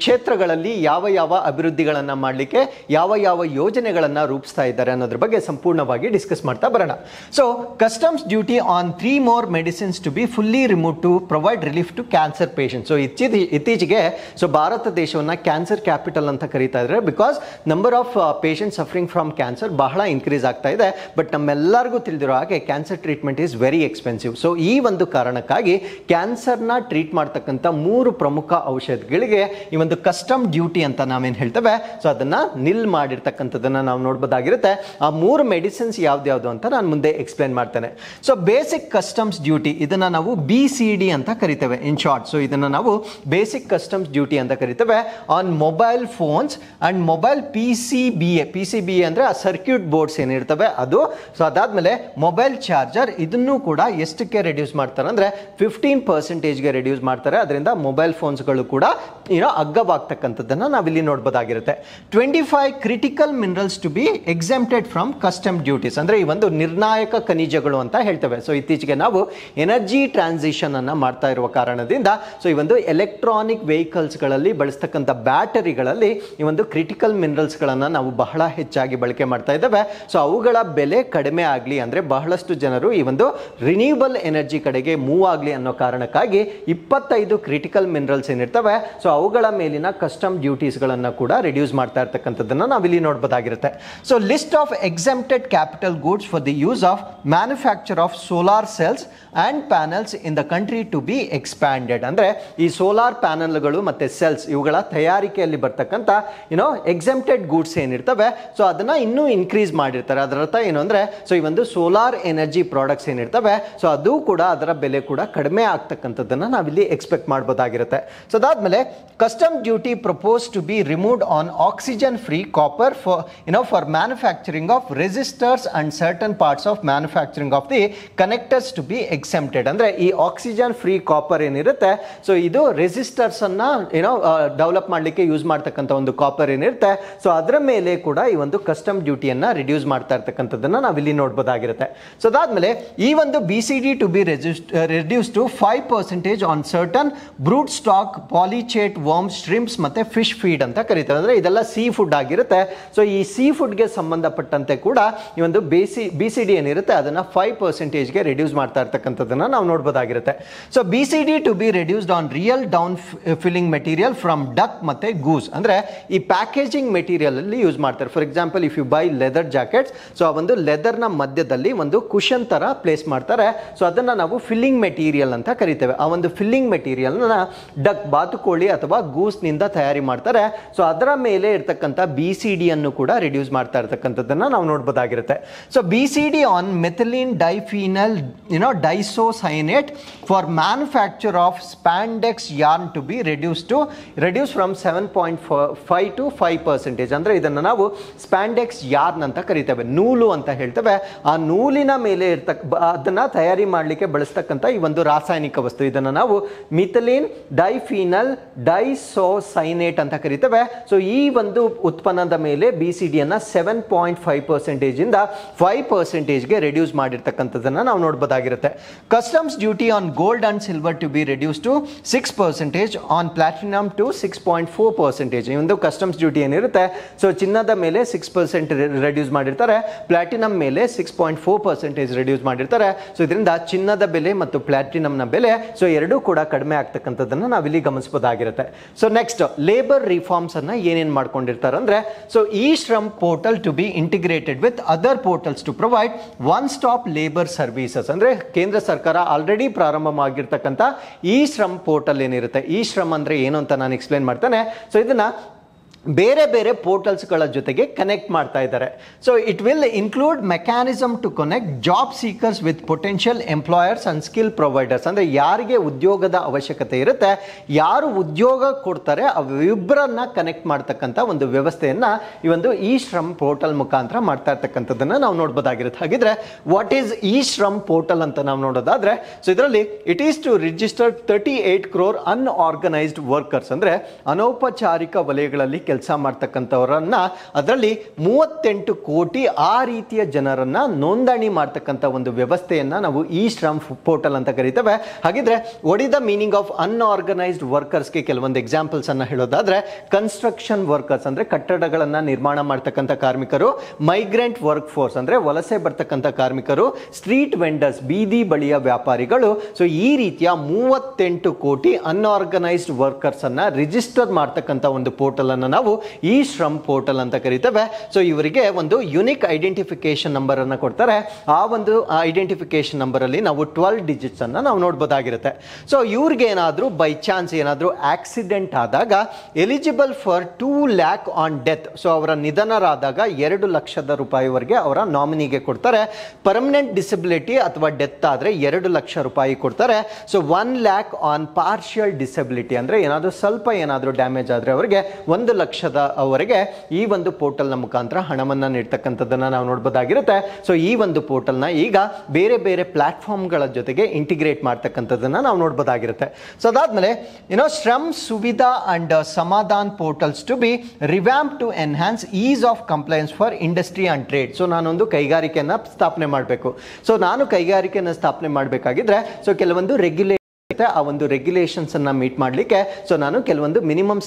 ಕ್ಷೇತ್ರಗಳಲ್ಲಿ ಯಾವ ಯಾವ ಅಭಿವೃದ್ಧಿಗಳನ್ನು ಮಾಡಲಿಕ್ಕೆ ಯಾವ ಯಾವ ಯೋಜನೆಗಳನ್ನು ರೂಪಿಸ್ತಾ ಇದ್ದಾರೆ ಅನ್ನೋದ್ರ ಬಗ್ಗೆ ಸಂಪೂರ್ಣವಾಗಿ ಡಿಸ್ಕಸ್ ಮಾಡ್ತಾ ಬರೋಣ so customs duty on three more medicines to be fully remove to provide relief to cancer patient so ಇತ್ತೀಚೆ ಇತ್ತೀಚೆಗೆ ಸೊ ಭಾರತ ದೇಶವನ್ನು ಕ್ಯಾನ್ಸರ್ ಕ್ಯಾಪಿಟಲ್ ಅಂತ ಕರೀತಾ ಇದ್ದಾರೆ because number of patient suffering from cancer ಬಹಳ ಇನ್ಕ್ರೀಸ್ ಆಗ್ತಾ ಇದೆ ಬಟ್ ನಮ್ಮೆಲ್ಲರಿಗೂ ತಿಳಿದಿರೋ ಹಾಗೆ cancer treatment is very expensive so ಈ ಒಂದು ಕಾರಣಕ್ಕಾಗಿ ಕ್ಯಾನ್ಸರ್ನ ಟ್ರೀಟ್ ಮಾಡ್ತಕ್ಕಂಥ ಮೂರು ಪ್ರಮುಖ ಔಷಧಗಳಿಗೆ ಈ ಒಂದು ಕಸ್ಟಮ್ ಡ್ಯೂಟಿ ಅಂತ ನಾವೇನು ಹೇಳ್ತೇವೆ ಸೊ ಅದನ್ನು ನಿಲ್ ಮಾಡಿರ್ತಕ್ಕಂಥದ್ದನ್ನು ನಾವು ನೋಡ್ಬೋದಾಗಿರುತ್ತೆ ಆ ಮೂರು ಮೆಡಿಸಿನ್ಸ್ ಯಾವ್ದು ಅಂತ ನಾನು ಮುಂದೆ ಎಕ್ಸ್ಪ್ಲೇನ್ ಮಾಡ್ತೇನೆ ಸೊ ಬೇಸಿಕ್ ಕಸ್ಟಮ್ಸ್ ಡ್ಯೂಟಿ ಇದನ್ನು ನಾವು ಬಿ ಸಿ ಡಿ ಅಂತ ಕರಿತೇವೆ ಇನ್ ಶಾರ್ಟ್ ಸೊ ಇದನ್ನು ನಾವು ಬೇಸಿಕ್ ಕಸ್ಟಮ್ಸ್ ಡ್ಯೂಟಿ ಅಂತ ಕರಿತೇವೆ on mobile phones and mobile P C B A P C B A ಅಂದರೆ ಆ ಸರ್ಕ್ಯೂಟ್ ಬೋರ್ಡ್ಸ್ ಏನಿರ್ತವೆ ಅದು ಸೊ ಅದಾದಮೇಲೆ ಮೊಬೈಲ್ ಚಾರ್ಜರ್ ಇದನ್ನು ಕೂಡ ಎಷ್ಟಕ್ಕೆ ರೆಡ್ಯೂಸ್ ಮಾಡ್ತಾರೆ ಅಂದರೆ ಫಿಫ್ಟೀನ್ ಪರ್ಸೆಂಟೇಜ್ಗೆ ರೆಡ್ಯೂಸ್ ಮಾಡ್ತಾರೆ ಅದರಿಂದ ಮೊಬೈಲ್ ಮೊಬೈಲ್ ಫೋನ್ಸ್ಗಳು ಕೂಡ ಏನೋ ಅಗ್ಗವಾಗ್ತಕ್ಕಂಥದ್ದನ್ನು ನಾವಿಲ್ಲಿ ನೋಡ್ಬೋದಾಗಿರುತ್ತೆ twenty five critical minerals to be exempted from custom duties ಅಂದರೆ ಈ ಒಂದು ನಿರ್ಣಾಯಕ ಖನಿಜಗಳು ಅಂತ ಹೇಳ್ತೇವೆ ಸೊ ಇತ್ತೀಚೆಗೆ ನಾವು ಎನರ್ಜಿ ಟ್ರಾನ್ಸಿಷನ್ ಅನ್ನು ಮಾಡ್ತಾ ಇರುವ ಕಾರಣದಿಂದ ಸೊ ಈ ಒಂದು ಎಲೆಕ್ಟ್ರಾನಿಕ್ ವೆಹಿಕಲ್ಸ್ಗಳಲ್ಲಿ ಬಳಸ್ತಕ್ಕಂಥ ಬ್ಯಾಟರಿಗಳಲ್ಲಿ ಈ ಒಂದು ಕ್ರಿಟಿಕಲ್ ಮಿನರಲ್ಸ್ಗಳನ್ನು ನಾವು ಬಹಳ ಹೆಚ್ಚಾಗಿ ಬಳಕೆ ಮಾಡ್ತಾ ಇದ್ದೇವೆ ಸೊ ಅವುಗಳ ಬೆಲೆ ಕಡಿಮೆ ಆಗಲಿ ಅಂದರೆ ಬಹಳಷ್ಟು ಜನರು ಈ ಒಂದು ರಿನ್ಯೂಬಲ್ ಎನರ್ಜಿ ಕಡೆಗೆ ಮೂವ್ ಆಗಲಿ ಅನ್ನೋ ಕಾರಣಕ್ಕಾಗಿ ಇಪ್ಪತ್ತೈದು ಕ್ರಿಟಿಕಲ್ ಮಿನರಲ್ಸ್ ಏನಿರ್ತವೆ ಸೊ ಅವುಗಳ ಮೇಲಿನ ಕಸ್ಟಮ್ ಡ್ಯೂಟೀಸ್ಗಳನ್ನು ಕೂಡ ರಿಡ್ಯೂಸ್ ಮಾಡ್ತಾ ಇರ್ತಕ್ಕಂಥದ್ದನ್ನು ನಾವಿಲ್ಲಿ ನೋಡ್ಬೋದಾಗಿರುತ್ತೆ so list of exempted capital goods for the use of manufacture of solar cells and panels in the country to be expanded ಅಂದರೆ ಈ ಸೋಲಾರ್ ಪ್ಯಾನಲ್ಗಳು ಮತ್ತು ಸೆಲ್ಸ್ ಇವುಗಳ ತಯಾರಿಕೆಯಲ್ಲಿ ಬರ್ತಕ್ಕಂಥ ಏನೋ ಎಕ್ಸೆಂಪ್ಟೆಡ್ ಗೂಡ್ಸ್ ಏನಿರ್ತವೆ ಸೊ ಅದನ್ನು ಇನ್ನೂ ಇನ್ಕ್ರೀಸ್ ಮಾಡಿರ್ತಾರೆ ಅದರ ಅರ್ಥ ಏನು ಅಂದರೆ ಸೊ ಈ ಒಂದು ಸೋಲಾರ್ ಎನರ್ಜಿ ಪ್ರಾಡಕ್ಟ್ಸ್ ಏನಿರ್ತವೆ ಸೊ ಅದು ಕೂಡ ಅದರ ಬೆಲೆ ಕೂಡ ಕಡಿಮೆ ಆಗ್ತಕ್ಕಂಥದ್ದನ್ನು ನಾವಿಲ್ಲಿ ಎಕ್ಸ್ಪೆಕ್ಟ್ ಮಾಡ್ಬೋದಾಗಿರುತ್ತೆ ಆಗಿರುತ್ತೆ ಸೊ ಅದಾದಮೇಲೆ custom duty propose to be removed on oxygen free copper for you know for manufacturing of resistors and certain parts of manufacturing of the connectors to be excepted ಅಂದರೆ ಈ ಆಕ್ಸಿಜನ್ ಫ್ರೀ ಕಾಪರ್ ಏನಿರುತ್ತೆ so ಇದು ರೆಸಿಸ್ಟರ್ಸನ್ನು ಏನೋ develop ಮಾಡಲಿಕ್ಕೆ use ಮಾಡ್ತಕ್ಕಂಥ ಒಂದು copper ಏನಿರುತ್ತೆ ಸೊ ಅದರ ಮೇಲೆ ಕೂಡ ಈ ಒಂದು ಕಸ್ಟಮ್ ಡ್ಯೂಟಿಯನ್ನು ರಿಡ್ಯೂಸ್ ಮಾಡ್ತಾ ಇರ್ತಕ್ಕಂಥದ್ದನ್ನು ನಾವು ಇಲ್ಲಿ ನೋಡ್ಬೋದಾಗಿರುತ್ತೆ ಸೊ ಅದಾದಮೇಲೆ ಈ ಒಂದು B C D to be ರೆಜಿಸ್ಟ್ reduce to five percentage on certain brood stock polychaete worm shrimps ಮತ್ತು ಫಿಶ್ ಫೀಡ್ ಅಂತ ಕರೀತಾರೆ ಅಂದರೆ ಇದೆಲ್ಲ ಸೀ ಫುಡ್ ಆಗಿರುತ್ತೆ ಸೊ ಈ ಸೀ ಫುಡ್ಗೆ ಸಂಬಂಧಪಟ್ಟಂತೆ ಕೂಡ ಈ ಒಂದು ಬೇಸಿ ಬಿ ಸಿ ಡಿ ಏನಿರುತ್ತೆ ಅದನ್ನು ಫೈವ್ ಪರ್ಸೆಂಟೇಜ್ಗೆ ರಿಡ್ಯೂಸ್ ಮಾಡ್ತಾ ಇರ್ತಕ್ಕಂಥದ್ದನ್ನು ನಾವು ನೋಡ್ಬೋದಾಗಿರುತ್ತೆ so B C D to be reduced on real down filling material from duck ಮತ್ತು ಗೂಸ್ ಅಂದರೆ ಈ ಪ್ಯಾಕೇಜಿಂಗ್ ಮೆಟೀರಿಯಲಲ್ಲಿ ಯೂಸ್ ಮಾಡ್ತಾರೆ for example if you buy leather jackets so ಆ ಒಂದು ಲೆದರ್ನ ಮಧ್ಯದಲ್ಲಿ ಒಂದು ಕುಷನ್ ಥರ ಪ್ಲೇಸ್ ಮಾಡ್ತಾರೆ ಸೊ ಅದನ್ನು ನಾವು ಫಿಲ್ಲಿಂಗ್ ಮೆಟೀರಿಯಲ್ ಅಂತ ಕರಿತೇವೆ ಆ ಒಂದು ಫಿಲ್ಲಿಂಗ್ ಮೆಟೀರಿಯಲ್ನ ಡಕ್ ಬಾತುಕೋಳಿ ಅಥವಾ ಗೂಸ್ನಿಂದ ತಯಾರಿ ಮಾಡ್ತಾರೆ ಸೊ ಅದರ ಮೇಲೆ ಇರತಕ್ಕಂಥ ಬಿ ಸಿ ಡಿ ಅನ್ನು ಕೂಡ ರಿಡ್ಯೂಸ್ ಮಾಡ್ತಾ ಇರ್ತಕ್ಕಂಥದ್ದನ್ನು ನಾವು ನೋಡ್ಬೋದಾಗಿರುತ್ತೆ so B C D on methylene diphenyl you know diisocyanate for manufacture of spandex yarn to be reduce to reduce from seven point five to five percentage ಅಂದರೆ ಇದನ್ನು ನಾವು ಸ್ಪ್ಯಾಂಡೆಕ್ಸ್ ಯಾರ್ನ್ ಅಂತ ಕರಿತೇವೆ ನೂಲು ಅಂತ ಹೇಳ್ತೇವೆ ಆ ನೂಲಿನ ಮೇಲೆ ಇರ್ತಕ್ಕ ಅದನ್ನು ತಯಾರಿ ಮಾಡಲಿಕ್ಕೆ ಬಳಸ್ತಕ್ಕಂಥ ಈ ಒಂದು ರಾಸಾಯನಿಕ ವಸ್ತು ಇದನ್ನು ನಾವು ಮಿಥಲಿನ್ ಡೈಫಿನಲ್ ಡೈಸೋಸೈನೇಟ್ ಅಂತ ಕರಿತೇವೆ ಸೊ ಈ ಒಂದು ಉತ್ಪನ್ನದ ಮೇಲೆ ಬಿ ಸಿ ಡಿಯನ್ನು ಸೆವೆನ್ ಪಾಯಿಂಟ್ ಫೈವ್ ಪರ್ಸೆಂಟೇಜಿಂದ ಫೈವ್ ಪರ್ಸೆಂಟೇಜ್ಗೆ ರೆಡ್ಯೂಸ್ ಮಾಡಿರ್ತಕ್ಕಂಥದ್ದನ್ನು ನಾವು ನೋಡ್ಬೋದಾಗಿರುತ್ತೆ customs duty on gold and silver to be reduce to six percentage on platinum to six point four percentage ಈ ಒಂದು ಕಸ್ಟಮ್ಸ್ ಡ್ಯೂಟಿ ಏನಿರುತ್ತೆ ಸೊ ಚಿನ್ನದ ಮೇಲೆ ಸಿಕ್ಸ್ ಪರ್ಸೆಂಟ್ ರೆಡ್ಯೂಸ್ ಮಾಡಿರ್ತಾರೆ ಪ್ಲಾಟಿನಮ್ ಮೇಲೆ six point four percentage reduce ಮಾಡಿರ್ತಾರೆ so ಇದರಿಂದ ಚಿನ್ನದ ಬೆಲೆ ಮತ್ತು ಪ್ಲಾಟಿನಮ್ನ ಬೆಲೆ ಸೊ ಎರಡೂ ಕೂಡ ಕಡಿಮೆ ಆಗ್ತಕ್ಕಂಥದ್ದು ಅನ್ನೋದನ್ನು ನಾವಿಲ್ಲಿ ಗಮನಿಸಬಹುದಾಗಿರುತ್ತೆ ಸೊ ನೆಕ್ಸ್ಟ್ ಲೇಬರ್ ರಿಫಾರ್ಮ್ಸ್ ಅನ್ನ ಏನೇನು ಮಾಡ್ಕೊಂಡಿರ್ತಾರೆ ಅಂದ್ರೆ so e Shram portal to be integrated with other portals to provide one stop labour services ಅಂದ್ರೆ ಕೇಂದ್ರ ಸರ್ಕಾರ ಆಲ್ರೆಡಿ ಪ್ರಾರಂಭ ಆಗಿರ್ತಕ್ಕಂಥ ಈ ಶ್ರಮ್ ಪೋರ್ಟಲ್ ಏನಿರುತ್ತೆ ಈ ಶ್ರಮ್ ಅಂದ್ರೆ ಏನು ಅಂತ ನಾನು ಎಕ್ಸ್ಪ್ಲೇನ್ ಮಾಡ್ತೇನೆ ಸೊ ಇದನ್ನ ಬೇರೆ ಬೇರೆ ಪೋರ್ಟಲ್ಸ್ಗಳ ಜೊತೆಗೆ ಕನೆಕ್ಟ್ ಮಾಡ್ತಾ ಇದ್ದಾರೆ so it will include mechanism to connect job seekers with potential employers and skill providers ಅಂದರೆ ಯಾರಿಗೆ ಉದ್ಯೋಗದ ಅವಶ್ಯಕತೆ ಇರುತ್ತೆ ಯಾರು ಉದ್ಯೋಗ ಕೊಡ್ತಾರೆ ಅವಿಬ್ಬರನ್ನ ಕನೆಕ್ಟ್ ಮಾಡ್ತಕ್ಕಂಥ ಒಂದು ವ್ಯವಸ್ಥೆಯನ್ನು ಈ ಒಂದು ಇ ಶ್ರಮ್ ಪೋರ್ಟಲ್ ಮುಖಾಂತರ ಮಾಡ್ತಾ ಇರ್ತಕ್ಕಂಥದ್ದನ್ನು ನಾವು ನೋಡ್ಬೋದಾಗಿರುತ್ತೆ ಹಾಗಿದ್ರೆ what is e Shram portal ಅಂತ ನಾವು ನೋಡೋದಾದರೆ ಸೊ ಇದರಲ್ಲಿ it is to registered thirty eight crore unorganised workers ಅಂದರೆ ಅನೌಪಚಾರಿಕ ವಲಯಗಳಲ್ಲಿ ಕೆಲಸ ಕೆಲಸ ಮಾಡ್ತಕ್ಕಂಥವರನ್ನ ಅದರಲ್ಲಿ ಮೂವತ್ತೆಂಟು ಕೋಟಿ ಆ ರೀತಿಯ ಜನರನ್ನ ನೋಂದಣಿ ಮಾಡ್ತಕ್ಕಂಥ ಒಂದು ವ್ಯವಸ್ಥೆಯನ್ನ ನಾವು ಇ ಶ್ರಮ್ ಪೋರ್ಟಲ್ ಅಂತ ಕರಿತೇವೆ ಹಾಗಿದ್ರೆ ಒಡಿದ ಮೀನಿಂಗ್ ಆಫ್ ಅನ್ಆರ್ಗನೈಸ್ಡ್ ವರ್ಕರ್ಸ್ಗೆ ಕೆಲವೊಂದು ಅನ್ನ ಹೇಳೋದಾದ್ರೆ ಕನ್ಸ್ಟ್ರಕ್ಷನ್ ವರ್ಕರ್ಸ್ ಅಂದ್ರೆ ಕಟ್ಟಡಗಳನ್ನ ನಿರ್ಮಾಣ ಮಾಡ್ತಕ್ಕಂಥ ಕಾರ್ಮಿಕರು ಮೈಗ್ರೆಂಟ್ ವರ್ಕ್ ಫೋರ್ಸ್ ಅಂದ್ರೆ ವಲಸೆ ಬರ್ತಕ್ಕಂಥ ಕಾರ್ಮಿಕರು ಸ್ಟ್ರೀಟ್ ವೆಂಡರ್ಸ್ ಬೀದಿ ಬಳಿಯ ವ್ಯಾಪಾರಿಗಳು ಸೊ ಈ ರೀತಿಯ ಮೂವತ್ತೆಂಟು ಕೋಟಿ ಅನ್ಆರ್ಗನೈಸ್ಡ್ ವರ್ಕರ್ಸ್ ಅನ್ನ ರಿಜಿಸ್ಟರ್ ಮಾಡ್ತಕ್ಕಂಥ ಒಂದು ಪೋರ್ಟಲ್ ಅನ್ನ ನಾವು ಈ ಶ್ರಮ್ ಪೋರ್ಟಲ್ ಅಂತ ಕರಿತೇವೆ ಸೊ ಇವರಿಗೆ ಒಂದು ಯುನಿಕ್ ಐಡೆಂಟಿಫಿಕೇಶನ್ ನಂಬರ್ ಅನ್ನು ಕೊಡ್ತಾರೆ ಆ ಒಂದು ಐಡೆಂಟಿಫಿಕೇಶನ್ ನಂಬರ್ ಅಲ್ಲಿ ನಾವು ಟ್ವೆಲ್ ಡಿಜಿಟ್ಸ್ ಅನ್ನ ನಾವು ನೋಡಬಹುದಾಗಿರುತ್ತೆ ಸೊ ಇವ್ರಿಗೆ ಏನಾದರೂ ಬೈ ಚಾನ್ಸ್ ಏನಾದರೂ ಆಕ್ಸಿಡೆಂಟ್ ಆದಾಗ eligible for two lakh on death so ಅವರ ನಿಧನರಾದಾಗ ಎರಡು ಲಕ್ಷದ ರೂಪಾಯಿವರೆಗೆ ಅವರ ನಾಮಿನಿಗೆ ಕೊಡ್ತಾರೆ ಪರ್ಮನೆಂಟ್ ಡಿಸಬಿಲಿಟಿ ಅಥವಾ ಡೆತ್ ಆದರೆ ಎರಡು ಲಕ್ಷ ರೂಪಾಯಿ ಕೊಡ್ತಾರೆ so one lakh on partial disability ಅಂದರೆ ಏನಾದರೂ ಸ್ವಲ್ಪ ಏನಾದರೂ ಡ್ಯಾಮೇಜ್ ಆದರೆ ಅವರಿಗೆ ಒಂದು ಲಕ್ಷ ಲಕ್ಷದ ಅವರಿಗೆ ಈ ಒಂದು ಪೋರ್ಟಲ್ನ ಮುಖಾಂತರ ಹಣವನ್ನು ನೀಡ್ತಕ್ಕಂಥದ್ದನ್ನು ನಾವು ನೋಡ್ಬೋದಾಗಿರುತ್ತೆ ಸೊ ಈ ಒಂದು ಪೋರ್ಟಲ್ನ ಈಗ ಬೇರೆ ಬೇರೆ ಪ್ಲಾಟ್ಫಾರ್ಮ್ಗಳ ಜೊತೆಗೆ ಇಂಟಿಗ್ರೇಟ್ ಮಾಡ್ತಕ್ಕಂಥದ್ದನ್ನು ನಾವು ನೋಡ್ಬೋದಾಗಿರುತ್ತೆ ಸೊ ಅದಾದಮೇಲೆ ಏನೋ Shram Suvidha and uh, Samadhan portals to be revamp to enhance ease of compliance for industry and trade so ನಾನೊಂದು ಕೈಗಾರಿಕೆಯನ್ನು ಸ್ಥಾಪನೆ ಮಾಡಬೇಕು ಸೊ ನಾನು ಕೈಗಾರಿಕೆಯನ್ನು ಸ್ಥಾಪನೆ ಮಾಡಬೇಕಾಗಿದ್ರೆ ಸೊ ಕೆಲವೊಂದು ರೆಗ್ಯುಲೇ ಆ ಒಂದು ರೆಗ್ಯುಲೇಷನ್ಸ್ ಅನ್ನ ಮೀಟ್ ಮಾಡಲಿಕ್ಕೆ ಸೊ ನಾನು ಕೆಲವೊಂದು ಮಿನಿಮಮ್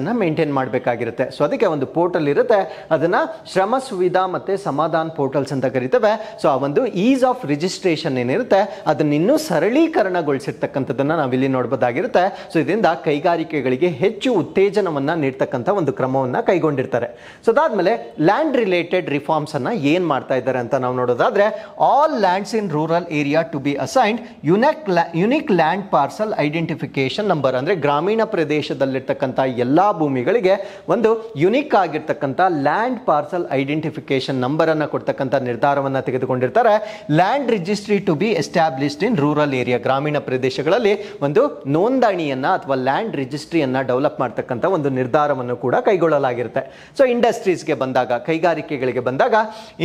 ಅನ್ನ ಮೇಂಟೈನ್ ಮಾಡಬೇಕಾಗಿರುತ್ತೆ ಸೊ ಅದಕ್ಕೆ ಒಂದು ಪೋರ್ಟಲ್ ಇರುತ್ತೆ ಅದನ್ನ ಶ್ರಮ ಸುವಿಧಾ ಸಮಾಧಾನ ಪೋರ್ಟಲ್ಸ್ ಅಂತ ಕರಿತವೆ ಸೊ ಆ ಒಂದು ಈಸ್ ಆಫ್ ರಿಜಿಸ್ಟ್ರೇಷನ್ ಏನಿರುತ್ತೆ ಅದನ್ನ ಇನ್ನೂ ಸರಳೀಕರಣಗೊಳಿಸಿರ್ತಕ್ಕಂಥದ್ದನ್ನ ನಾವಿಲ್ಲಿ ನೋಡಬಹುದಾಗಿರುತ್ತೆ ಸೊ ಇದರಿಂದ ಕೈಗಾರಿಕೆಗಳಿಗೆ ಹೆಚ್ಚು ಉತ್ತೇಜನವನ್ನ ನೀಡ್ತಕ್ಕಂಥ ಒಂದು ಕ್ರಮವನ್ನ ಕೈಗೊಂಡಿರ್ತಾರೆ ಸೊ ಅದಾದ್ಮೇಲೆ ಲ್ಯಾಂಡ್ ರಿಲೇಟೆಡ್ ರಿಫಾರ್ಮ್ಸ್ ಅನ್ನ ಏನ್ ಮಾಡ್ತಾ ಇದ್ದಾರೆ ಅಂತ ನಾವು ನೋಡೋದಾದ್ರೆ all lands in rural area to be assigned unique unique land parcel identification number ಅಂದರೆ ಗ್ರಾಮೀಣ ಪ್ರದೇಶದಲ್ಲಿರ್ತಕ್ಕಂಥ ಎಲ್ಲ ಭೂಮಿಗಳಿಗೆ ಒಂದು ಯುನಿಕ್ ಆಗಿರ್ತಕ್ಕಂಥ ಲ್ಯಾಂಡ್ ಪಾರ್ಸಲ್ ಐಡೆಂಟಿಫಿಕೇಶನ್ ನಂಬರನ್ನು ಕೊಡ್ತಕ್ಕಂಥ ನಿರ್ಧಾರವನ್ನು ತೆಗೆದುಕೊಂಡಿರ್ತಾರೆ land registry to be established in rural area ಗ್ರಾಮೀಣ ಪ್ರದೇಶಗಳಲ್ಲಿ ಒಂದು ನೋಂದಣಿಯನ್ನು ಅಥವಾ ಲ್ಯಾಂಡ್ ರಿಜಿಸ್ಟ್ರಿಯನ್ನು ಡೆವಲಪ್ ಮಾಡ್ತಕ್ಕಂಥ ಒಂದು ನಿರ್ಧಾರವನ್ನು ಕೂಡ ಕೈಗೊಳ್ಳಲಾಗಿರುತ್ತೆ ಸೊ ಇಂಡಸ್ಟ್ರೀಸ್ಗೆ ಬಂದಾಗ ಕೈಗಾರಿಕೆಗಳಿಗೆ ಬಂದಾಗ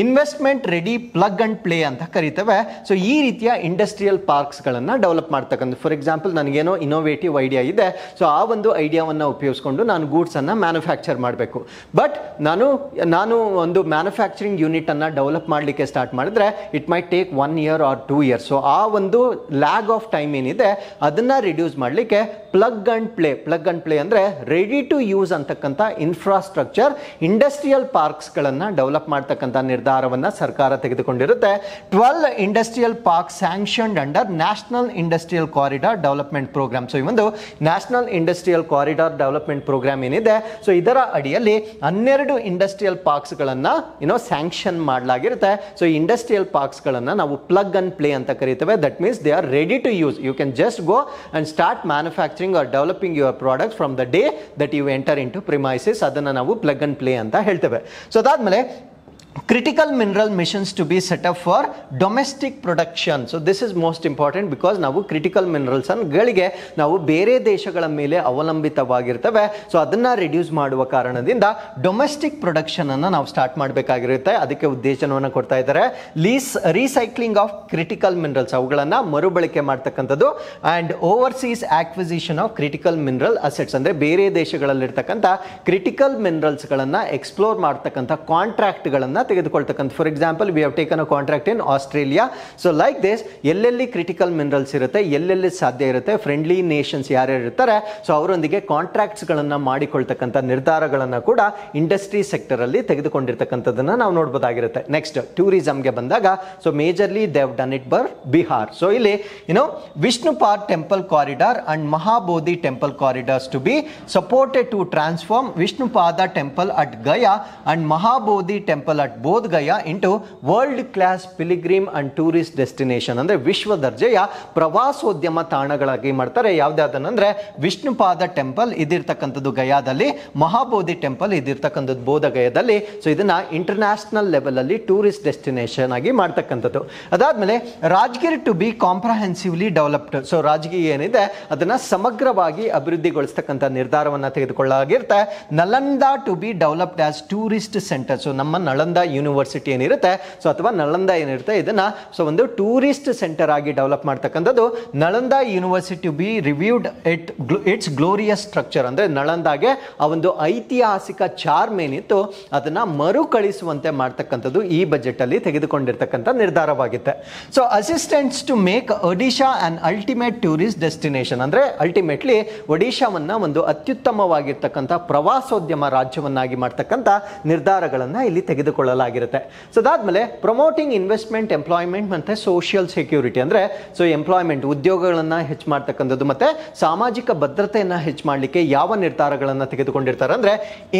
investment ready plug and play ಅಂತ ಕರಿತವೆ ಸೊ ಈ ರೀತಿಯ ಇಂಡಸ್ಟ್ರಿಯಲ್ ಪಾರ್ಕ್ಸ್ಗಳನ್ನು ಡೆವಲಪ್ ಮಾಡ್ತಕ್ಕಂಥ ಫಾರ್ ಎಕ್ಸಾಂಪಲ್ ನನಗೇನೋ ಇನೋವೇಟಿವ್ ಐಡಿಯಾ ಇದೆ ಸೊ ಆ ಒಂದು ಐಡಿಯಾವನ್ನು ಉಪಯೋಗಿಸ್ಕೊಂಡು ನಾನು ಗೂಡ್ಸನ್ನು ಮ್ಯಾನುಫ್ಯಾಕ್ಚರ್ ಮಾಡಬೇಕು ಬಟ್ ನಾನು ನಾನು ಒಂದು ಮ್ಯಾನುಫ್ಯಾಕ್ಚರಿಂಗ್ ಯೂನಿಟನ್ನು ಡೆವಲಪ್ ಮಾಡಲಿಕ್ಕೆ ಸ್ಟಾರ್ಟ್ ಮಾಡಿದ್ರೆ it may take one year or two year so ಆ ಒಂದು ಲ್ಯಾಗ್ ಆಫ್ ಟೈಮ್ ಏನಿದೆ ಅದನ್ನು ರಿಡ್ಯೂಸ್ ಮಾಡಲಿಕ್ಕೆ plug and play plug and play ಅಂದರೆ ರೆಡಿ ಟು ಯೂಸ್ ಅಂತಕ್ಕಂಥ ಇನ್ಫ್ರಾಸ್ಟ್ರಕ್ಚರ್ ಇಂಡಸ್ಟ್ರಿಯಲ್ ಪಾರ್ಕ್ಸ್ಗಳನ್ನು ಡೆವಲಪ್ ಮಾಡ್ತಕ್ಕಂಥ ನಿರ್ಧಾರವನ್ನು ಸರ್ಕಾರ ತೆಗೆದುಕೊಂಡಿರುತ್ತೆ twelve industrial park sanctioned under national industrial corridor corridor development programme so ಈ ಒಂದು national industrial corridor development programme ಏನಿದೆ ಸೊ ಇದರ ಅಡಿಯಲ್ಲಿ ಹನ್ನೆರಡು ಇಂಡಸ್ಟ್ರಿಯಲ್ ಪಾರ್ಕ್ಸ್ಗಳನ್ನು ಏನೋ ಸ್ಯಾಂಕ್ಷನ್ ಮಾಡಲಾಗಿರುತ್ತೆ ಸೊ ಇಂಡಸ್ಟ್ರಿಯಲ್ ಪಾರ್ಕ್ಸ್ಗಳನ್ನು ನಾವು ಪ್ಲಗ್ ಅಂಡ್ ಪ್ಲೇ ಅಂತ ಕರಿತೇವೆ that means they are ready to use you can just go and start manufacturing or developing your product from the day that you enter into premises ಅದನ್ನ ನಾವು plug and play ಅಂತ ಹೇಳ್ತೇವೆ so ಅದಾದಮೇಲೆ critical mineral missions to be set up for domestic production so this is most important because ನಾವು critical minerals ಗಳಿಗೆ ನಾವು ಬೇರೆ ದೇಶಗಳ ಮೇಲೆ ಅವಲಂಬಿತವಾಗಿರ್ತವೆ ಸೊ ಅದನ್ನು ರಿಡ್ಯೂಸ್ ಮಾಡುವ ಕಾರಣದಿಂದ ಡೊಮೆಸ್ಟಿಕ್ ಪ್ರೊಡಕ್ಷನ್ ಅನ್ನು ನಾವು ಸ್ಟಾರ್ಟ್ ಮಾಡಬೇಕಾಗಿರುತ್ತೆ ಅದಕ್ಕೆ ಉದ್ದೇಶನವನ್ನು ಕೊಡ್ತಾ ಇದ್ದಾರೆ lease recycling of critical minerals ಅವುಗಳನ್ನು ಮರುಬಳಕೆ ಮಾಡ್ತಕ್ಕಂಥದ್ದು and overseas acquisition of critical mineral assets ಅಂದರೆ ಬೇರೆ ದೇಶಗಳಲ್ಲಿರ್ತಕ್ಕಂಥ ಕ್ರಿಟಿಕಲ್ ಮಿನರಲ್ಸ್ಗಳನ್ನು ಎಕ್ಸ್ಪ್ಲೋರ್ ಮಾಡ್ತಕ್ಕಂಥ ಕಾಂಟ್ರಾಕ್ಟ್ಗಳನ್ನು ತೆಗೆದುಕೊಳ್ತಕ್ಕಂಥ for example we have taken a contract in Australia so like this ಎಲ್ಲೆಲ್ಲಿ ಕ್ರಿಟಿಕಲ್ ಮಿನರಲ್ಸ್ ಇರುತ್ತೆ ಎಲ್ಲೆಲ್ಲಿ ಸಾಧ್ಯ ಇರುತ್ತೆ ಫ್ರೆಂಡ್ಲಿ ನೇಷನ್ಸ್ ಯಾರ್ಯಾರು ಇರ್ತಾರೆ ಸೊ ಅವರೊಂದಿಗೆ ಕಾಂಟ್ರಾಕ್ಟ್ಸ್ಗಳನ್ನು ಮಾಡಿಕೊಳ್ತಕ್ಕಂಥ ನಿರ್ಧಾರಗಳನ್ನು ಕೂಡ ಇಂಡಸ್ಟ್ರಿ ಸೆಕ್ಟರಲ್ಲಿ ತೆಗೆದುಕೊಂಡಿರ್ತಕ್ಕಂಥದ್ದನ್ನು ನಾವು ನೋಡ್ಬೋದಾಗಿರುತ್ತೆ ನೆಕ್ಸ್ಟ್ ಟೂರಿಸಮ್ಗೆ ಬಂದಾಗ ಸೊ ಮೇಜರ್ಲಿ ದೇವ್ ಡನ್ ಇಟ್ ಬರ್ ಬಿಹಾರ್ ಸೊ ಇಲ್ಲಿ ಯುನೋ ಪಾರ್ temple corridor and Mahabodhi temple corridors to be supported to transform Vishnupad temple at Gaya and Mahabodhi temple at at into world class pilgrim and tourist destination ಅಂದರೆ ವಿಶ್ವ ದರ್ಜೆಯ ಪ್ರವಾಸೋದ್ಯಮ ತಾಣಗಳಾಗಿ ಮಾಡ್ತಾರೆ ಯಾವುದ್ಯಾವುದನ್ನಂದರೆ ವಿಷ್ಣುಪಾದ ಟೆಂಪಲ್ ಇದಿರ್ತಕ್ಕಂಥದ್ದು ಗಯಾದಲ್ಲಿ ಮಹಾಬೋಧಿ ಟೆಂಪಲ್ ಇದಿರ್ತಕ್ಕಂಥದ್ದು ಬೋಧಗಯದಲ್ಲಿ ಸೊ ಇದನ್ನು ಇಂಟರ್ನ್ಯಾಷನಲ್ ಲೆವೆಲಲ್ಲಿ ಟೂರಿಸ್ಟ್ ಡೆಸ್ಟಿನೇಷನ್ ಆಗಿ ಮಾಡ್ತಕ್ಕಂಥದ್ದು ಅದಾದ್ಮೇಲೆ Rajgir to be ಕಾಂಪ್ರಹೆನ್ಸಿವ್ಲಿ developed so Rajgir ಏನಿದೆ ಅದನ್ನ ಸಮಗ್ರವಾಗಿ ಅಭಿವೃದ್ಧಿಗೊಳಿಸ್ತಕ್ಕಂಥ ನಿರ್ಧಾರವನ್ನು ತೆಗೆದುಕೊಳ್ಳಲಾಗಿರುತ್ತೆ Nalanda to be developed as tourist centre so ನಮ್ಮ ನಳಂದ ಯೂನಿವರ್ಸಿಟಿ ಏನಿರುತ್ತೆ ಸೊ ಅಥವಾ ನಳಂದ ಏನಿರುತ್ತೆ ಇದನ್ನ ಸೊ ಒಂದು ಟೂರಿಸ್ಟ್ ಸೆಂಟರ್ ಆಗಿ ಡೆವಲಪ್ ಮಾಡ್ತಕ್ಕಂಥದ್ದು Nalanda university be reviewed it its glorious structure ಅಂದರೆ ನಳಂದಾಗೆ ಆ ಒಂದು ಐತಿಹಾಸಿಕ ಚಾರ್ಮ್ ಏನಿತ್ತು ಅದನ್ನು ಮರುಕಳಿಸುವಂತೆ ಮಾಡ್ತಕ್ಕಂಥದ್ದು ಈ ಬಜೆಟ್ ಅಲ್ಲಿ ತೆಗೆದುಕೊಂಡಿರ್ತಕ್ಕಂಥ ನಿರ್ಧಾರವಾಗುತ್ತೆ so assistance to make Odisha an ultimate tourist destination ಅಂದರೆ ಅಲ್ಟಿಮೇಟ್ಲಿ ಒಡಿಶಾವನ್ನು ಒಂದು ಅತ್ಯುತ್ತಮವಾಗಿರ್ತಕ್ಕಂಥ ಪ್ರವಾಸೋದ್ಯಮ ರಾಜ್ಯವನ್ನಾಗಿ ಮಾಡ್ತಕ್ಕಂಥ ನಿರ್ಧಾರಗಳನ್ನು ಇಲ್ಲಿ ತೆಗೆದುಕೊಳ್ಳಲಾಗಿದೆ ಆಗಿರುತ್ತೆ ಸೊ ಅದಾದ್ಮೇಲೆ ಪ್ರಮೋಟಿಂಗ್ ಇನ್ವೆಸ್ಟ್ಮೆಂಟ್ ಎಂಪ್ಲಾಯ್ಮೆಂಟ್ ಮತ್ತೆ ಸೋಷಿಯಲ್ ಸೆಕ್ಯೂರಿಟಿ ಅಂದ್ರೆ ಸೊ ಎಂಪ್ಲಾಯ್ಮೆಂಟ್ ಉದ್ಯೋಗಗಳನ್ನ ಹೆಚ್ಚು ಮಾಡ್ತಕ್ಕಂಥದ್ದು ಮತ್ತೆ ಸಾಮಾಜಿಕ ಭದ್ರತೆಯನ್ನ ಹೆಚ್ಚು ಮಾಡಲಿಕ್ಕೆ ಯಾವ ನಿರ್ಧಾರಗಳನ್ನ ತೆಗೆದುಕೊಂಡಿರ್ತಾರೆ ಅಂದ್ರೆ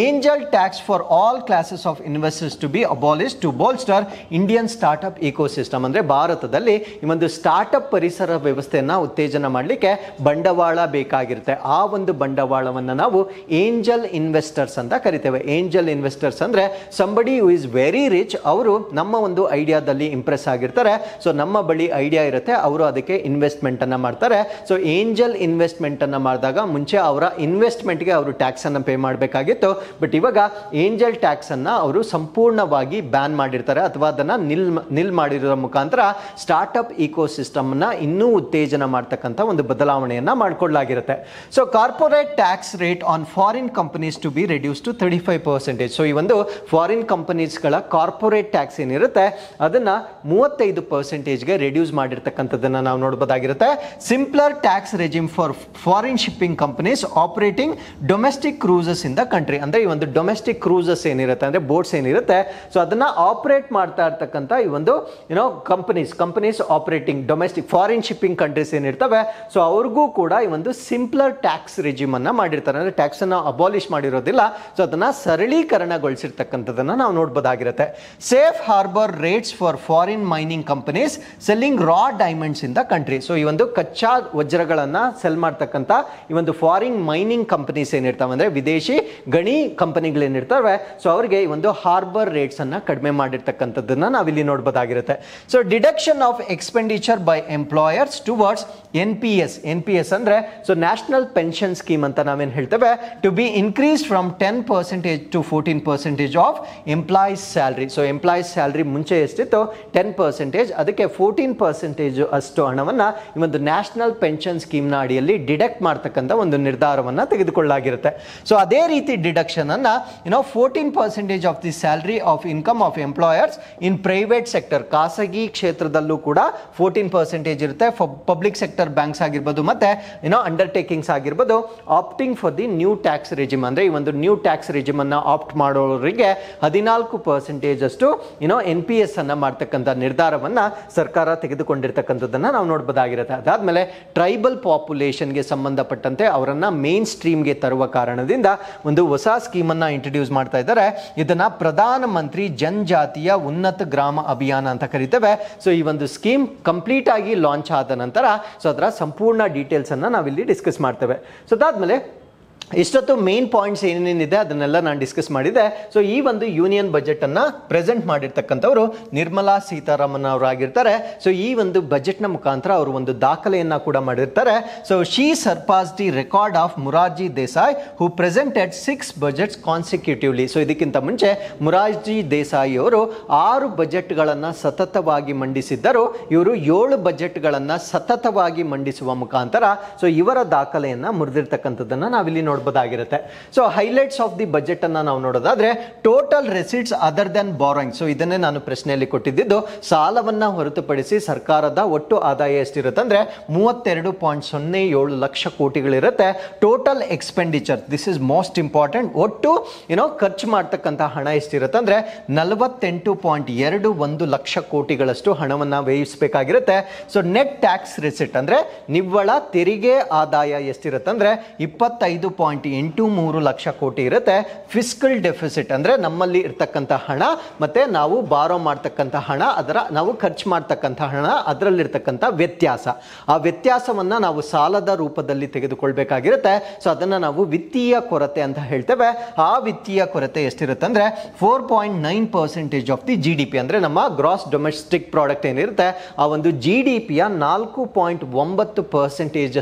angel tax for all classes of investors to be abolish to bolster Indian startup ecosystem ಅಂದ್ರೆ ಭಾರತದಲ್ಲಿ ಈ ಒಂದು ಸ್ಟಾರ್ಟ್ಅಪ್ ಪರಿಸರ ವ್ಯವಸ್ಥೆಯನ್ನ ಉತ್ತೇಜನ ಮಾಡಲಿಕ್ಕೆ ಬಂಡವಾಳ ಬೇಕಾಗಿರುತ್ತೆ ಆ ಒಂದು ಬಂಡವಾಳವನ್ನು ನಾವು ಏಂಜಲ್ ಇನ್ವೆಸ್ಟರ್ಸ್ ಅಂತ ಕರಿತೇವೆ ಏಂಜಲ್ ಇನ್ವೆಸ್ಟರ್ಸ್ ಅಂದ್ರೆ somebody who is very rich ಅವರು ನಮ್ಮ ಒಂದು ಐಡಿಯಾದಲ್ಲಿ ಇಂಪ್ರೆಸ್ ಆಗಿರ್ತಾರೆ ಸೊ ನಮ್ಮ ಬಳಿ ಐಡಿಯಾ ಇರುತ್ತೆ ಅವರು ಅದಕ್ಕೆ ಇನ್ವೆಸ್ಟ್ಮೆಂಟನ್ನು ಮಾಡ್ತಾರೆ ಸೊ ಏಂಜಲ್ ಇನ್ವೆಸ್ಟ್ಮೆಂಟನ್ನು ಮಾಡಿದಾಗ ಮುಂಚೆ ಅವರ ಇನ್ವೆಸ್ಟ್ಮೆಂಟ್ಗೆ ಅವರು ಟ್ಯಾಕ್ಸನ್ನು ಪೇ ಮಾಡಬೇಕಾಗಿತ್ತು ಬಟ್ ಇವಾಗ ಏಂಜಲ್ ಟ್ಯಾಕ್ಸನ್ನು ಅವರು ಸಂಪೂರ್ಣವಾಗಿ ಬ್ಯಾನ್ ಮಾಡಿರ್ತಾರೆ ಅಥವಾ ಅದನ್ನು ನಿಲ್ ನಿಲ್ ಮಾಡಿರೋ ಮುಖಾಂತರ ಸ್ಟಾರ್ಟಪ್ ಸಿಸ್ಟಮ್ನ ಇನ್ನೂ ಉತ್ತೇಜನ ಮಾಡ್ತಕ್ಕಂಥ ಒಂದು ಬದಲಾವಣೆಯನ್ನು ಮಾಡಿಕೊಳ್ಳಲಾಗಿರುತ್ತೆ so corporate tax rate on foreign companies to be reduce to thirty five percentage so ಈ ಒಂದು ಫಾರಿನ್ ಕಂಪನೀಸ್ ಟ್ಯಾಕ್ಸ್ಗಳ ಕಾರ್ಪೊರೇಟ್ ಟ್ಯಾಕ್ಸ್ ಏನಿರುತ್ತೆ ಅದನ್ನು ಮೂವತ್ತೈದು ಪರ್ಸೆಂಟೇಜ್ಗೆ ರೆಡ್ಯೂಸ್ ಮಾಡಿರ್ತಕ್ಕಂಥದ್ದನ್ನು ನಾವು ನೋಡ್ಬೋದಾಗಿರುತ್ತೆ simpler tax regime for foreign shipping companies operating domestic cruises in country ಅಂದರೆ ಈ ಒಂದು ಡೊಮೆಸ್ಟಿಕ್ ಕ್ರೂಸಸ್ ಏನಿರುತ್ತೆ ಅಂದರೆ ಬೋಟ್ಸ್ ಏನಿರುತ್ತೆ ಸೊ ಅದನ್ನು ಆಪರೇಟ್ ಮಾಡ್ತಾ ಇರ್ತಕ್ಕಂಥ ಈ ಒಂದು ಏನೋ companies companies operating domestic foreign shipping countries ಏನಿರ್ತವೆ ಸೊ ಅವ್ರಿಗೂ ಕೂಡ ಈ ಒಂದು ಸಿಂಪ್ಲರ್ ಟ್ಯಾಕ್ಸ್ ರೆಜಿಮ್ ಅನ್ನ ಮಾಡಿರ್ತಾರೆ ಅಂದ್ರೆ ಟ್ಯಾಕ್ಸ್ ಅನ್ನು ಅಬಾಲಿಷ್ ಮಾಡಿರೋದಿಲ್ಲ ಸೊ ಅದನ್ನ ಸರಳೀಕರಣಗೊಳಿಸಿರ್ತಕ್ಕಂಥದನ್ನ ನಾವು ನೋಡ್ಬೋದಾಗಿದೆ ಆಗಿರುತ್ತೆ safe harbour rates for foreign mining companies selling raw diamonds in the country so ಈ ಒಂದು ಕಚ್ಚಾ ವಜ್ರಗಳನ್ನು ಸೆಲ್ ಮಾಡ್ತಕ್ಕಂಥ ಈ ಒಂದು ಫಾರಿನ್ ಮೈನಿಂಗ್ ಕಂಪನೀಸ್ ಏನಿರ್ತಾವೆ ಅಂದರೆ ವಿದೇಶಿ ಗಣಿ ಕಂಪನಿಗಳೇನಿರ್ತವೆ ಸೊ ಅವರಿಗೆ ಈ ಒಂದು ಹಾರ್ಬರ್ ರೇಟ್ಸನ್ನು ಕಡಿಮೆ ಮಾಡಿರ್ತಕ್ಕಂಥದ್ದನ್ನ ನಾವಿಲ್ಲಿ ನೋಡ್ಬೋದಾಗಿರುತ್ತೆ so deduction of expenditure by employers towards N P S N P S ಅಂದರೆ ಸೊ ನ್ಯಾಷನಲ್ ಪೆನ್ಷನ್ ಸ್ಕೀಮ್ ಅಂತ ನಾವೇನು ಹೇಳ್ತೇವೆ to be increase from ten percentage to fourteen percentage of employees salary so employees salary ಮುಂಚೆ ಎಷ್ಟಿತ್ತು ten percentage ಅದಕ್ಕೆ fourteen percentage ಅಷ್ಟು ಹಣವನ್ನು ಈ ಒಂದು ನ್ಯಾಷನಲ್ ಪೆನ್ಷನ್ ಸ್ಕೀಮ್ನ ಅಡಿಯಲ್ಲಿ ಡಿಡಕ್ಟ್ ಮಾಡ್ತಕ್ಕಂಥ ಒಂದು ನಿರ್ಧಾರವನ್ನು ತೆಗೆದುಕೊಳ್ಳಲಾಗಿರುತ್ತೆ ಸೊ ಅದೇ ರೀತಿ ಡಿಡಕ್ಷನ್ ಡಿಡಕ್ಷನನ್ನು ಏನೋ fourteen percentage of the salary of income of employers in private sector ಖಾಸಗಿ ಕ್ಷೇತ್ರದಲ್ಲೂ ಕೂಡ ಫೋರ್ಟೀನ್ ಪರ್ಸೆಂಟೇಜ್ ಇರುತ್ತೆ ಪಬ್ಲಿಕ್ ಸೆಕ್ಟರ್ ಬ್ಯಾಂಕ್ಸ್ ಆಗಿರ್ಬೋದು ಮತ್ತು ಏನೋ ಅಂಡರ್ಟೇಕಿಂಗ್ಸ್ ಆಗಿರ್ಬೋದು opting for the new tax regime ಅಂದರೆ ಈ ಒಂದು ನ್ಯೂ ಟ್ಯಾಕ್ಸ್ ರಿಜಿಮನ್ನು ಆಪ್ಟ್ ಮಾಡೋರಿಗೆ ಹದಿನಾಲ್ಕು ಪರ್ಸೆಂಟೇಜ್ ಅಷ್ಟು ಏನೋ ಎನ್ ಪಿ ಎಸ್ ಅನ್ನು ಮಾಡ್ತಕ್ಕಂಥ ನಿರ್ಧಾರವನ್ನು ಸರ್ಕಾರ ತೆಗೆದುಕೊಂಡಿರ್ತಕ್ಕಂಥದ್ದನ್ನು ನಾವು ನೋಡ್ಬೋದಾಗಿರುತ್ತೆ ಅದಾದಮೇಲೆ ಟ್ರೈಬಲ್ ಗೆ ಸಂಬಂಧಪಟ್ಟಂತೆ ಅವರನ್ನು ಮೇನ್ ಸ್ಟ್ರೀಮ್ಗೆ ತರುವ ಕಾರಣದಿಂದ ಒಂದು ಹೊಸ ಸ್ಕೀಮನ್ನು ಇಂಟ್ರಡ್ಯೂಸ್ ಮಾಡ್ತಾ ಇದ್ದಾರೆ ಇದನ್ನು ಪ್ರಧಾನ ಮಂತ್ರಿ ಜನಜಾತಿಯ ಉನ್ನತ ಗ್ರಾಮ ಅಭಿಯಾನ ಅಂತ ಕರಿತೇವೆ ಸೊ ಈ ಒಂದು ಸ್ಕೀಮ್ ಕಂಪ್ಲೀಟ್ ಆಗಿ ಲಾಂಚ್ ಆದ ನಂತರ ಸೊ ಅದರ ಸಂಪೂರ್ಣ ಡೀಟೇಲ್ಸನ್ನು ನಾವಿಲ್ಲಿ ಡಿಸ್ಕಸ್ ಮಾಡ್ತೇವೆ ಸೊ ಅದಾದಮೇಲೆ ಇಷ್ಟೊತ್ತು ಮೇನ್ ಪಾಯಿಂಟ್ಸ್ ಏನೇನಿದೆ ಅದನ್ನೆಲ್ಲ ನಾನು ಡಿಸ್ಕಸ್ ಮಾಡಿದೆ ಸೊ ಈ ಒಂದು ಯೂನಿಯನ್ ಬಜೆಟನ್ನು ಪ್ರೆಸೆಂಟ್ ಮಾಡಿರ್ತಕ್ಕಂಥವರು ನಿರ್ಮಲಾ ಸೀತಾರಾಮನ್ ಅವರು ಆಗಿರ್ತಾರೆ ಸೊ ಈ ಒಂದು ಬಜೆಟ್ನ ಮುಖಾಂತರ ಅವರು ಒಂದು ದಾಖಲೆಯನ್ನು ಕೂಡ ಮಾಡಿರ್ತಾರೆ so she surpass the record of Morarji Desai who presented six budgets consecutively so ಇದಕ್ಕಿಂತ ಮುಂಚೆ ಮುರಾರ್ಜಿ ದೇಸಾಯಿ ಅವರು ಆರು ಬಜೆಟ್ಗಳನ್ನು ಸತತವಾಗಿ ಮಂಡಿಸಿದ್ದರು ಇವರು ಏಳು ಬಜೆಟ್ಗಳನ್ನು ಸತತವಾಗಿ ಮಂಡಿಸುವ ಮುಖಾಂತರ ಸೊ ಇವರ ದಾಖಲೆಯನ್ನು ಮುರಿದಿರ್ತಕ್ಕಂಥದ್ದನ್ನು ನಾವಿಲ್ಲಿ ನೋಡ್ತೀವಿ ನೋಡ್ಬೋದಾಗಿರುತ್ತೆ so highlights of the budget ಅನ್ನ ನಾವು ನೋಡೋದಾದ್ರೆ total receipts other than borrowing so ಇದನ್ನೇ ನಾನು ಪ್ರಶ್ನೆಯಲ್ಲಿ ಕೊಟ್ಟಿದ್ದು ಸಾಲವನ್ನ ಹೊರತುಪಡಿಸಿ ಸರ್ಕಾರದ ಒಟ್ಟು ಆದಾಯ ಎಷ್ಟಿರುತ್ತೆ ಅಂದ್ರೆ ಮೂವತ್ತೆರಡು ಪಾಯಿಂಟ್ ಸೊನ್ನೆ ಏಳು ಲಕ್ಷ ಕೋಟಿಗಳಿರುತ್ತೆ total expenditure this is most important ಒಟ್ಟು ಏನೋ ಖರ್ಚು ಮಾಡ್ತಕ್ಕಂತಹ ಹಣ ಎಷ್ಟಿರುತ್ತೆ ಅಂದ್ರೆ ನಲವತ್ತೆಂಟು ಪಾಯಿಂಟ್ ಎರಡು ಒಂದು ಲಕ್ಷ ಕೋಟಿಗಳಷ್ಟು ಹಣವನ್ನ ವ್ಯಯಿಸಬೇಕಾಗಿರುತ್ತೆ ಸೊ ನೆಟ್ ಟ್ಯಾಕ್ಸ್ ರೆಸಿಟ್ ಅಂದ್ರೆ ನಿವ್ವಳ ತೆರಿಗೆ ಆದಾಯ ಎಷ್ಟಿರುತ್ತೆ ಅಂದ್ರೆ ಇಪ್ಪತ್ತೈದು ಪಾಯಿಂಟ್ ಎಂಟು ಮೂರು ಲಕ್ಷ ಕೋಟಿ ಇರುತ್ತೆ ಫಿಸ್ಕಲ್ ಡೆಫಿಸಿಟ್ ಅಂದರೆ ನಮ್ಮಲ್ಲಿ ಇರ್ತಕ್ಕಂಥ ಹಣ ಮತ್ತು ನಾವು ಬಾರೋ ಮಾಡ್ತಕ್ಕಂಥ ಹಣ ಅದರ ನಾವು ಖರ್ಚು ಮಾಡ್ತಕ್ಕಂಥ ಹಣ ಅದರಲ್ಲಿರ್ತಕ್ಕಂಥ ವ್ಯತ್ಯಾಸ ಆ ವ್ಯತ್ಯಾಸವನ್ನು ನಾವು ಸಾಲದ ರೂಪದಲ್ಲಿ ತೆಗೆದುಕೊಳ್ಬೇಕಾಗಿರುತ್ತೆ ಸೊ ಅದನ್ನು ನಾವು ವಿತ್ತೀಯ ಕೊರತೆ ಅಂತ ಹೇಳ್ತೇವೆ ಆ ವಿತ್ತೀಯ ಕೊರತೆ ಎಷ್ಟಿರುತ್ತೆ ಅಂದರೆ four point nine percentage of the G D P ಅಂದರೆ ನಮ್ಮ ಗ್ರಾಸ್ ಡೊಮೆಸ್ಟಿಕ್ ಪ್ರಾಡಕ್ಟ್ ಏನಿರುತ್ತೆ ಆ ಒಂದು ಜಿ ಡಿ ಪಿಯ ನಾಲ್ಕು ಪಾಯಿಂಟ್ ಒಂಬತ್ತು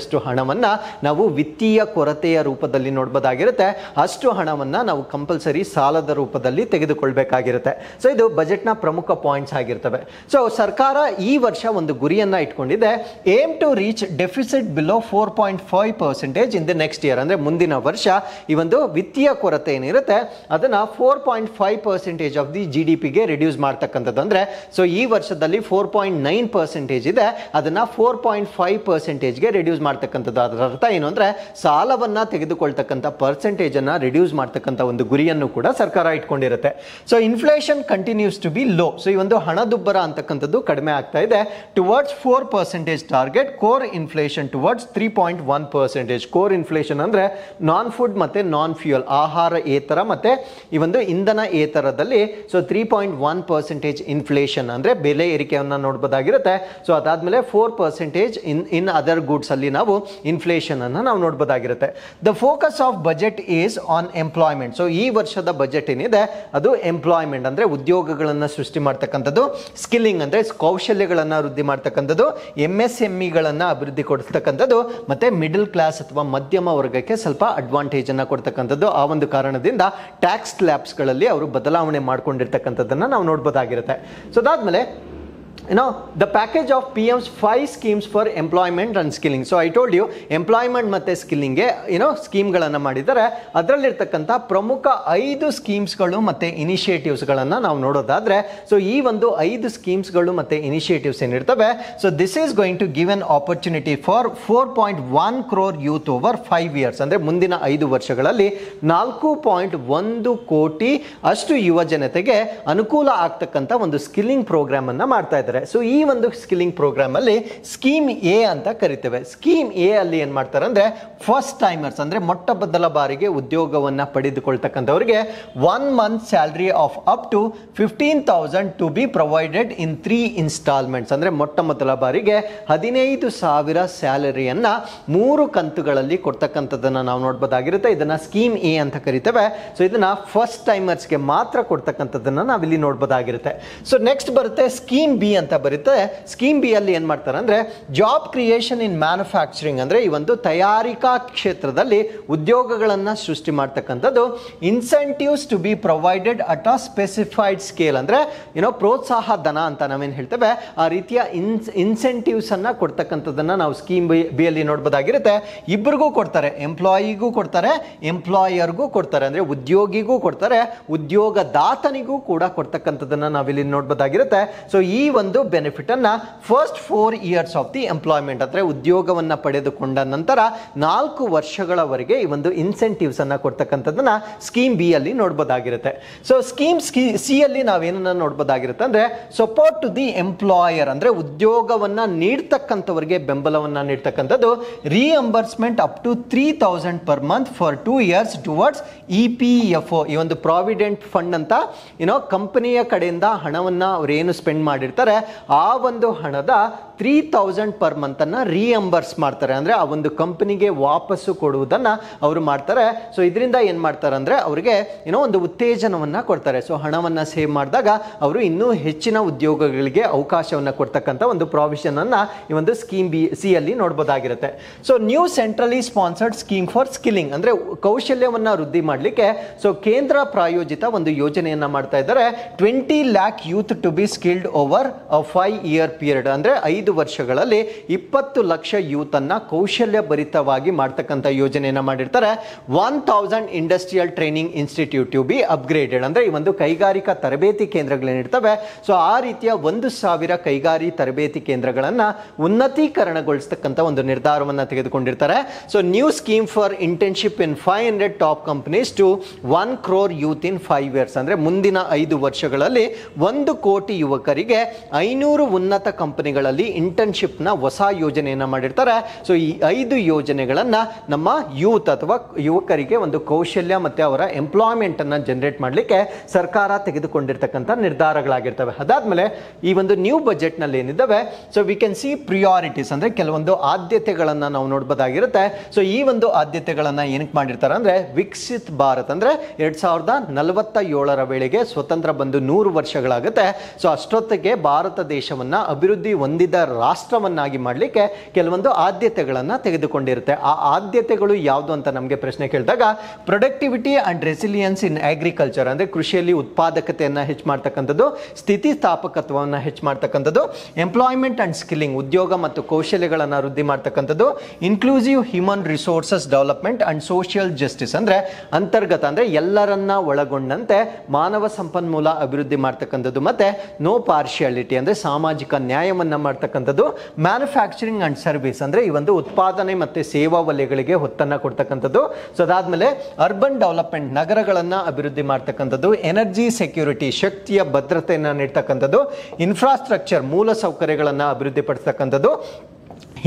ಅಷ್ಟು ಹಣವನ್ನು ನಾವು ವಿತ್ತೀಯ ಕೊರತೆಯ ರೂಪದಲ್ಲಿ ರೂಪದಲ್ಲಿ ನೋಡ್ಬೋದಾಗಿರುತ್ತೆ ಅಷ್ಟು ಹಣವನ್ನು ನಾವು ಕಂಪಲ್ಸರಿ ಸಾಲದ ರೂಪದಲ್ಲಿ ತೆಗೆದುಕೊಳ್ಬೇಕಾಗಿರುತ್ತೆ ಸೊ ಇದು ಬಜೆಟ್ನ ಪ್ರಮುಖ ಪಾಯಿಂಟ್ಸ್ ಆಗಿರ್ತವೆ ಸೊ ಸರ್ಕಾರ ಈ ವರ್ಷ ಒಂದು ಗುರಿಯನ್ನ ಇಟ್ಕೊಂಡಿದೆ aim to reach deficit below four point five percentage in the next year ಅಂದ್ರೆ ಮುಂದಿನ ವರ್ಷ ಈ ಒಂದು ವಿತ್ತೀಯ ಕೊರತೆ ಏನಿರುತ್ತೆ ಅದನ್ನ four point five percentage of the G D ಪಿಗೆ ರಿಡ್ಯೂಸ್ ಮಾಡ್ತಕ್ಕಂಥದ್ದು ಅಂದರೆ ಸೊ ಈ ವರ್ಷದಲ್ಲಿ ಫೋರ್ ಪಾಯಿಂಟ್ ನೈನ್ ಪರ್ಸೆಂಟೇಜ್ ಇದೆ ಅದನ್ನ ಫೋರ್ ಪಾಯಿಂಟ್ ಫೈವ್ ಪರ್ಸೆಂಟೇಜ್ಗೆ ರಿಡ್ಯೂಸ್ ಮಾಡ್ತಕ್ಕಂಥದ್ದು ಅದರ ಅರ್ಥ ಏನು ಅಂದ್ರೆ ಸಾಲವನ್ನ ತೆಗೆದುಕೊಂಡು ತೆಗೆದುಕೊಳ್ತಕ್ಕಂಥ ಅನ್ನು ರಿಡ್ಯೂಸ್ ಮಾಡ್ತಕ್ಕಂಥ ಒಂದು ಗುರಿಯನ್ನು ಕೂಡ ಸರ್ಕಾರ ಇಟ್ಕೊಂಡಿರುತ್ತೆ so inflation continues to be low so ಈ ಒಂದು ಹಣದುಬ್ಬರ ಅಂತಕ್ಕಂಥದ್ದು ಕಡಿಮೆ ಆಗ್ತಾ ಇದೆ towards four percentage target core inflation towards three point one percentage core inflation ಅಂದ್ರೆ ನಾನ್ ಫುಡ್ ಮತ್ತೆ ನಾನ್ ಫ್ಯೂಯಲ್ ಆಹಾರ ಏತರ ಮತ್ತೆ ಈ ಒಂದು ಇಂಧನ ಏತರದಲ್ಲಿ so three point one percentage inflation ಅಂದರೆ ಬೆಲೆ ಏರಿಕೆಯನ್ನು ನೋಡಬಹುದಾಗಿರುತ್ತೆ ಸೊ ಅದಾದಮೇಲೆ four percentage in in other ಅಲ್ಲಿ ನಾವು ಅನ್ನು ನಾವು ನೋಡಬಹುದಾಗಿರುತ್ತೆ the four focus of budget is on employment so ಈ ವರ್ಷದ ಬಜೆಟ್ ಏನಿದೆ ಅದು ಎಂಪ್ಲಾಯ್ಮೆಂಟ್ ಅಂದರೆ ಉದ್ಯೋಗಗಳನ್ನು ಸೃಷ್ಟಿ ಮಾಡ್ತಕ್ಕಂಥದ್ದು ಸ್ಕಿಲ್ಲಿಂಗ್ ಅಂದರೆ ಕೌಶಲ್ಯಗಳನ್ನು ಅಭಿವೃದ್ಧಿ ಮಾಡ್ತಕ್ಕಂಥದ್ದು ಎಮ್ ಎಸ್ ಎಮ್ ಇಗಳನ್ನು e ಅಭಿವೃದ್ಧಿ ಕೊಡ್ತಕ್ಕಂಥದ್ದು ಮತ್ತು ಮಿಡಲ್ ಕ್ಲಾಸ್ ಅಥವಾ ಮಧ್ಯಮ ವರ್ಗಕ್ಕೆ ಸ್ವಲ್ಪ ಅಡ್ವಾಂಟೇಜನ್ನು ಕೊಡ್ತಕ್ಕಂಥದ್ದು ಆ ಒಂದು ಕಾರಣದಿಂದ ಟ್ಯಾಕ್ಸ್ ಲ್ಯಾಬ್ಸ್ಗಳಲ್ಲಿ ಅವರು ಬದಲಾವಣೆ ಮಾಡ್ಕೊಂಡಿರ್ತಕ್ಕಂಥದ್ದನ್ನು ನಾವು ನೋಡ್ಬೋದಾಗಿರುತ್ತೆ ಸೊ ಅದಾದಮೇಲೆ you the package of P M's five schemes for employment and skilling. So I told you employment ಮತ್ತೆ ಸ್ಕಿಲ್ಲಿಂಗ್ಗೆ ಏನೋ ಸ್ಕೀಮ್ಗಳನ್ನು ಮಾಡಿದ್ದಾರೆ ಅದರಲ್ಲಿರ್ತಕ್ಕಂಥ ಪ್ರಮುಖ ಐದು ಸ್ಕೀಮ್ಸ್ಗಳು ಮತ್ತು ಇನಿಷಿಯೇಟಿವ್ಸ್ಗಳನ್ನು ನಾವು ನೋಡೋದಾದರೆ ಸೊ ಈ ಒಂದು ಐದು ಸ್ಕೀಮ್ಸ್ಗಳು ಮತ್ತು ಇನಿಷಿಯೇಟಿವ್ಸ್ ಏನಿರ್ತವೆ so this is going to give an opportunity for four point one crore youth over five years ಅಂದರೆ ಮುಂದಿನ ಐದು ವರ್ಷಗಳಲ್ಲಿ ನಾಲ್ಕು ಪಾಯಿಂಟ್ ಒಂದು ಕೋಟಿ ಅಷ್ಟು ಯುವ ಜನತೆಗೆ ಅನುಕೂಲ ಆಗ್ತಕ್ಕಂಥ ಒಂದು ಸ್ಕಿಲ್ಲಿಂಗ್ ಪ್ರೋಗ್ರಾಮನ್ನು ಮಾಡ್ತಾ ಇದ್ದಾರೆ ಮಾಡ್ತಾರೆ ಸೊ ಈ ಒಂದು ಸ್ಕಿಲ್ಲಿಂಗ್ ಪ್ರೋಗ್ರಾಮಲ್ಲಿ ಸ್ಕೀಮ್ ಎ ಅಂತ ಕರಿತೇವೆ ಸ್ಕೀಮ್ ಎ ಅಲ್ಲಿ ಏನು ಮಾಡ್ತಾರೆ ಅಂದರೆ ಫಸ್ಟ್ ಟೈಮರ್ಸ್ ಅಂದರೆ ಮೊಟ್ಟ ಮೊದಲ ಬಾರಿಗೆ ಉದ್ಯೋಗವನ್ನು ಪಡೆದುಕೊಳ್ತಕ್ಕಂಥವ್ರಿಗೆ one month salary of up to fifteen thousand to be provided in three instalments ಅಂದರೆ ಮೊಟ್ಟ ಮೊದಲ ಬಾರಿಗೆ ಹದಿನೈದು ಸಾವಿರ ಸ್ಯಾಲರಿಯನ್ನು ಮೂರು ಕಂತುಗಳಲ್ಲಿ ಕೊಡ್ತಕ್ಕಂಥದ್ದನ್ನು ನಾವು ನೋಡ್ಬೋದಾಗಿರುತ್ತೆ ಇದನ್ನು ಸ್ಕೀಮ್ ಎ ಅಂತ ಕರಿತೇವೆ ಸೊ ಇದನ್ನು ಫಸ್ಟ್ ಟೈಮರ್ಸ್ಗೆ ಮಾತ್ರ ಕೊಡ್ತಕ್ಕಂಥದ್ದನ್ನು ನಾವಿಲ್ಲಿ ನೋಡ್ಬೋದಾಗಿರುತ್ತೆ ಸೊ ನೆಕ್ಸ್ಟ್ ಬರುತ್ತೆ ಸ್ಕೀಮ್ ಬಿ ಅಂತ ಅಂತ ಬರುತ್ತೆ ಸ್ಕೀಮ್ ಬಿ ಅಲ್ಲಿ ಏನು ಮಾಡ್ತಾರೆ ಅಂದರೆ ಜಾಬ್ ಕ್ರಿಯೇಷನ್ ಇನ್ ಮ್ಯಾನುಫ್ಯಾಕ್ಚರಿಂಗ್ ಅಂದರೆ ಈ ಒಂದು ತಯಾರಿಕಾ ಕ್ಷೇತ್ರದಲ್ಲಿ ಉದ್ಯೋಗಗಳನ್ನು ಸೃಷ್ಟಿ ಮಾಡ್ತಕ್ಕಂಥದ್ದು incentives to be provided at a specified scale ಅಂದರೆ ಏನೋ ಪ್ರೋತ್ಸಾಹ ಧನ ಅಂತ ನಾವೇನು ಹೇಳ್ತೇವೆ ಆ ರೀತಿಯ ಇನ್ಸ್ ಇನ್ಸೆಂಟಿವ್ಸನ್ನು ಕೊಡ್ತಕ್ಕಂಥದ್ದನ್ನು ನಾವು ಸ್ಕೀಮ್ ಬಿ ಅಲ್ಲಿ ನೋಡ್ಬೋದಾಗಿರುತ್ತೆ ಇಬ್ಬರಿಗೂ ಕೊಡ್ತಾರೆ ಎಂಪ್ಲಾಯಿಗೂ ಕೊಡ್ತಾರೆ ಎಂಪ್ಲಾಯರ್ಗೂ ಕೊಡ್ತಾರೆ ಅಂದರೆ ಉದ್ಯೋಗಿಗೂ ಕೊಡ್ತಾರೆ ಉದ್ಯೋಗದಾತನಿಗೂ ಕೂಡ ಕೊಡ್ತಕ್ಕಂಥದ್ದನ್ನು ನಾವಿಲ್ಲಿ ನೋಡ್ಬೋದಾಗಿರುತ್ತೆ ಸೊ ಈ ಒಂದು ಒಂದು ಬೆನಿಫಿಟನ್ನು first four years of the employment ಅಂದರೆ ಉದ್ಯೋಗವನ್ನು ಪಡೆದುಕೊಂಡ ನಂತರ ನಾಲ್ಕು ವರ್ಷಗಳವರೆಗೆ ಈ ಒಂದು ಇನ್ಸೆಂಟಿವ್ಸನ್ನು ಕೊಡ್ತಕ್ಕಂಥದ್ದನ್ನು ಸ್ಕೀಮ್ ಬಿ ಅಲ್ಲಿ ನೋಡ್ಬೋದಾಗಿರುತ್ತೆ ಸೊ ಸ್ಕೀಮ್ ಸ್ಕೀ ಸಿ ಅಲ್ಲಿ ನಾವೇನನ್ನು ನೋಡ್ಬೋದಾಗಿರುತ್ತೆ ಅಂದರೆ ಸಪೋರ್ಟ್ ಟು ದಿ ಎಂಪ್ಲಾಯರ್ ಅಂದರೆ ಉದ್ಯೋಗವನ್ನು ನೀಡ್ತಕ್ಕಂಥವರಿಗೆ ಬೆಂಬಲವನ್ನು ನೀಡ್ತಕ್ಕಂಥದ್ದು reimbursement up to three thousand per month for two years towards E P F O ಈ ಒಂದು ಪ್ರಾವಿಡೆಂಟ್ ಫಂಡ್ ಅಂತ ಏನೋ ಕಂಪನಿಯ ಕಡೆಯಿಂದ ಹಣವನ್ನು ಅವರೇನು ಸ್ಪೆಂಡ್ ಮಾಡಿರ್ತಾರೆ ಆ ಒಂದು ಹಣದ ತ್ರೀ ತೌಸಂಡ್ ಪರ್ ಮಂತನ್ನು ರೀಎಂಬರ್ಸ್ ಮಾಡ್ತಾರೆ ಅಂದರೆ ಆ ಒಂದು ಕಂಪನಿಗೆ ವಾಪಸ್ಸು ಕೊಡುವುದನ್ನು ಅವರು ಮಾಡ್ತಾರೆ ಸೊ ಇದರಿಂದ ಏನು ಮಾಡ್ತಾರೆ ಅಂದರೆ ಅವರಿಗೆ ಏನೋ ಒಂದು ಉತ್ತೇಜನವನ್ನು ಕೊಡ್ತಾರೆ ಸೊ ಹಣವನ್ನು ಸೇವ್ ಮಾಡಿದಾಗ ಅವರು ಇನ್ನೂ ಹೆಚ್ಚಿನ ಉದ್ಯೋಗಗಳಿಗೆ ಅವಕಾಶವನ್ನು ಕೊಡ್ತಕ್ಕಂಥ ಒಂದು ಪ್ರಾವಿಷನನ್ನು ಈ ಒಂದು ಸ್ಕೀಮ್ ಬಿ ಸಿ ಅಲ್ಲಿ ನೋಡ್ಬೋದಾಗಿರುತ್ತೆ so new centrally sponsored scheme for skilling ಅಂದರೆ ಕೌಶಲ್ಯವನ್ನು ವೃದ್ಧಿ ಮಾಡಲಿಕ್ಕೆ ಸೊ ಕೇಂದ್ರ ಪ್ರಾಯೋಜಿತ ಒಂದು ಯೋಜನೆಯನ್ನು ಮಾಡ್ತಾ ಇದ್ದಾರೆ twenty lakh youth to be skilled over a five year period ಅಂದರೆ ಐದು ವರ್ಷಗಳಲ್ಲಿ ಇಪ್ಪತ್ತು ಲಕ್ಷ ಯೂತನ್ನು ಕೌಶಲ್ಯ ಭರಿತವಾಗಿ ಮಾಡ್ತಕ್ಕಂಥ ಯೋಜನೆಯನ್ನು ಮಾಡಿರ್ತಾರೆ one thousand industrial training institute to be upgraded ಅಂದರೆ ಈ ಒಂದು ಕೈಗಾರಿಕಾ ತರಬೇತಿ ಕೇಂದ್ರಗಳೇನಿರ್ತವೆ ಸೊ ಆ ರೀತಿಯ ಒಂದು ಸಾವಿರ ಕೈಗಾರಿ ತರಬೇತಿ ಕೇಂದ್ರಗಳನ್ನು ಉನ್ನತೀಕರಣಗೊಳಿಸ್ತಕ್ಕಂಥ ಒಂದು ನಿರ್ಧಾರವನ್ನು ತೆಗೆದುಕೊಂಡಿರ್ತಾರೆ so new scheme for internship in five hundred top companies to one crore youth in five years ಅಂದರೆ ಮುಂದಿನ ಐದು ವರ್ಷಗಳಲ್ಲಿ ಒಂದು ಕೋಟಿ ಯುವಕರಿಗೆ ಐನೂರು ಉನ್ನತ ಕಂಪನಿಗಳಲ್ಲಿ ಇಂಟರ್ನ್ಶಿಪ್ನ ಹೊಸ ಯೋಜನೆಯನ್ನು ಮಾಡಿರ್ತಾರೆ ಸೊ ಈ ಐದು ಯೋಜನೆಗಳನ್ನು ನಮ್ಮ ಯೂತ್ ಅಥವಾ ಯುವಕರಿಗೆ ಒಂದು ಕೌಶಲ್ಯ ಮತ್ತು ಅವರ ಎಂಪ್ಲಾಯ್ಮೆಂಟನ್ನು ಜನರೇಟ್ ಮಾಡಲಿಕ್ಕೆ ಸರ್ಕಾರ ತೆಗೆದುಕೊಂಡಿರ್ತಕ್ಕಂಥ ನಿರ್ಧಾರಗಳಾಗಿರ್ತವೆ ಅದಾದಮೇಲೆ ಈ ಒಂದು ನ್ಯೂ ಬಜೆಟ್ನಲ್ಲಿ ಏನಿದ್ದಾವೆ so we can see priorities ಅಂದರೆ ಕೆಲವೊಂದು ಆದ್ಯತೆಗಳನ್ನು ನಾವು ನೋಡ್ಬೋದಾಗಿರುತ್ತೆ ಸೊ ಈ ಒಂದು ಆದ್ಯತೆಗಳನ್ನು ಏನಕ್ಕೆ ಮಾಡಿರ್ತಾರೆ ಅಂದರೆ ವಿಕಸಿತ್ ಭಾರತ್ ಅಂದರೆ ಎರಡು ಸಾವಿರದ ನಲವತ್ತ ಏಳರ ವೇಳೆಗೆ ಸ್ವತಂತ್ರ ಬಂದು ನೂರು ವರ್ಷಗಳಾಗುತ್ತೆ ಸೊ ಅಷ್ಟೊತ್ತಿಗೆ ಭಾರತ ದೇಶವನ್ನು ಅಭಿವೃದ್ಧಿ ಹೊಂದಿದ ರಾಷ್ಟ್ರವನ್ನಾಗಿ ಮಾಡಲಿಕ್ಕೆ ಕೆಲವೊಂದು ಆದ್ಯತೆಗಳನ್ನು ತೆಗೆದುಕೊಂಡಿರುತ್ತೆ ಆ ಆದ್ಯತೆಗಳು ಯಾವುದು ಅಂತ ನಮಗೆ ಪ್ರಶ್ನೆ ಕೇಳಿದಾಗ productivity and resilience in agriculture ಅಂದರೆ ಕೃಷಿಯಲ್ಲಿ ಉತ್ಪಾದಕತೆಯನ್ನು ಹೆಚ್ಚು ಮಾಡ್ತಕ್ಕಂಥದ್ದು ಸ್ಥಿತಿಸ್ಥಾಪಕತ್ವವನ್ನು ಹೆಚ್ಚು ಮಾಡ್ತಕ್ಕಂಥದ್ದು ಎಂಪ್ಲಾಯ್ಮೆಂಟ್ ಆ್ಯಂಡ್ ಸ್ಕಿಲ್ಲಿಂಗ್ ಉದ್ಯೋಗ ಮತ್ತು ಕೌಶಲ್ಯಗಳನ್ನು ವೃದ್ಧಿ ಮಾಡ್ತಕ್ಕಂಥದ್ದು inclusive human resources development and social justice ಅಂದರೆ ಅಂತರ್ಗತ ಅಂದರೆ ಎಲ್ಲರನ್ನ ಒಳಗೊಂಡಂತೆ ಮಾನವ ಸಂಪನ್ಮೂಲ ಅಭಿವೃದ್ಧಿ ಮಾಡ್ತಕ್ಕಂಥದ್ದು ಮತ್ತು ನೋ ಪಾರ್ಷಿಯಾಲಿಟಿ ಅಂದರೆ ಸಾಮಾಜಿಕ ನ್ಯಾಯವನ್ನು ಮಾಡ್ತಕ್ಕಂಥ ಕೊಡ್ತಕ್ಕಂಥದ್ದು ಮ್ಯಾನುಫ್ಯಾಕ್ಚರಿಂಗ್ ಅಂಡ್ ಸರ್ವಿಸ್ ಅಂದರೆ ಈ ಒಂದು ಉತ್ಪಾದನೆ ಮತ್ತು ಸೇವಾ ವಲಯಗಳಿಗೆ ಹೊತ್ತನ್ನು ಕೊಡ್ತಕ್ಕಂಥದ್ದು ಸೊ ಅದಾದಮೇಲೆ ಅರ್ಬನ್ ಡೆವಲಪ್ಮೆಂಟ್ ನಗರಗಳನ್ನು ಅಭಿವೃದ್ಧಿ ಮಾಡ್ತಕ್ಕಂಥದ್ದು ಎನರ್ಜಿ ಸೆಕ್ಯೂರಿಟಿ ಶಕ್ತಿಯ ಭದ್ರತೆಯನ್ನು ನೀಡ್ತಕ್ಕಂಥದ್ದು ಇನ್ಫ್ರಾಸ್ಟ್ರಕ್ಚರ್ ಮೂಲಸೌಕರ್ಯಗಳನ್ನು ಸೌಕರ್ಯಗಳನ್ನು ಅಭಿವೃದ್ಧಿಪಡಿಸ್ತಕ್ಕಂಥದ್ದು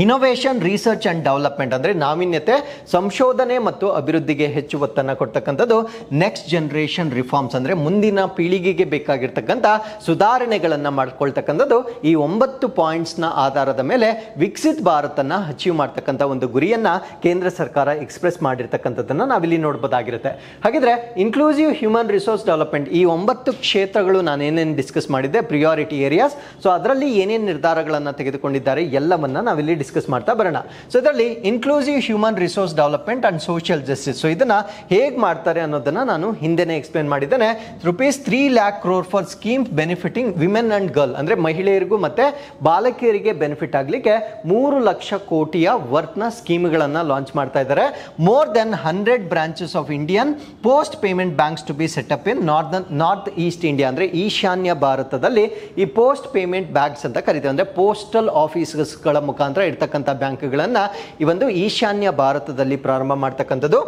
ಇನೋವೇಷನ್ ರಿಸರ್ಚ್ ಆ್ಯಂಡ್ ಡೆವಲಪ್ಮೆಂಟ್ ಅಂದರೆ ನಾವೀನ್ಯತೆ ಸಂಶೋಧನೆ ಮತ್ತು ಅಭಿವೃದ್ಧಿಗೆ ಹೆಚ್ಚು ಒತ್ತನ್ನು ಕೊಡ್ತಕ್ಕಂಥದ್ದು ನೆಕ್ಸ್ಟ್ ಜನರೇಷನ್ ರಿಫಾರ್ಮ್ಸ್ ಅಂದರೆ ಮುಂದಿನ ಪೀಳಿಗೆಗೆ ಬೇಕಾಗಿರ್ತಕ್ಕಂಥ ಸುಧಾರಣೆಗಳನ್ನು ಮಾಡ್ಕೊಳ್ತಕ್ಕಂಥದ್ದು ಈ ಒಂಬತ್ತು ಪಾಯಿಂಟ್ಸ್ನ ಆಧಾರದ ಮೇಲೆ ವಿಕಸಿತ್ ಭಾರತನ ಅಚೀವ್ ಮಾಡ್ತಕ್ಕಂಥ ಒಂದು ಗುರಿಯನ್ನು ಕೇಂದ್ರ ಸರ್ಕಾರ ಎಕ್ಸ್ಪ್ರೆಸ್ ಮಾಡಿರ್ತಕ್ಕಂಥದ್ದನ್ನು ನಾವಿಲ್ಲಿ ನೋಡ್ಬೋದಾಗಿರುತ್ತೆ ಹಾಗಿದ್ರೆ ಇನ್ಕ್ಲೂಸಿವ್ ಹ್ಯೂಮನ್ ರಿಸೋರ್ಸ್ ಡೆವಲಪ್ಮೆಂಟ್ ಈ ಒಂಬತ್ತು ಕ್ಷೇತ್ರಗಳು ನಾನು ಏನೇನು ಡಿಸ್ಕಸ್ ಮಾಡಿದ್ದೆ ಪ್ರಿಯಾರಿಟಿ ಏರಿಯಾಸ್ ಸೊ ಅದರಲ್ಲಿ ಏನೇನು ನಿರ್ಧಾರಗಳನ್ನು ತೆಗೆದುಕೊಂಡಿದ್ದಾರೆ ಎಲ್ಲವನ್ನು ನಾವಿಲ್ಲಿ ಡಿಸ್ ಡಿಸ್ಕಸ್ ಮಾಡ್ತಾ ಬರೋಣ ಸೊ ಇದರಲ್ಲಿ inclusive human resource development and social justice so ಇದನ್ನು ಹೇಗೆ ಮಾಡ್ತಾರೆ ಅನ್ನೋದನ್ನು ನಾನು ಹಿಂದೆನೆ ಎಕ್ಸ್ಪ್ಲೇನ್ ಮಾಡಿದ್ದೇನೆ rupees three lakh crore for scheme benefiting women and girl ಅಂದರೆ ಮಹಿಳೆಯರಿಗೂ ಮತ್ತು ಬಾಲಕಿಯರಿಗೆ ಬೆನಿಫಿಟ್ ಆಗಲಿಕ್ಕೆ ಮೂರು ಲಕ್ಷ ಕೋಟಿಯ ವರ್ತ್ನ ಸ್ಕೀಮ್ಗಳನ್ನು ಲಾಂಚ್ ಮಾಡ್ತಾ ಇದ್ದಾರೆ more than hundred branches of Indian post payment banks to be set up in northern north east India ಅಂದರೆ ಈಶಾನ್ಯ ಭಾರತದಲ್ಲಿ ಈ ಪೋಸ್ಟ್ ಪೇಮೆಂಟ್ ಬ್ಯಾಂಕ್ಸ್ ಅಂತ ಕರಿತೇವೆ ಅಂದರೆ ಪೋಸ್ಟಲ್ ಆಫೀಸಸ್ಗಳ ಮುಖಾಂತರ ಇರ್ತಕ್ಕಂಥ ಬ್ಯಾಂಕ್ಗಳನ್ನು ಈ ಒಂದು ಈಶಾನ್ಯ ಭಾರತದಲ್ಲಿ ಪ್ರಾರಂಭ ಮಾಡ್ತಕ್ಕಂಥದ್ದು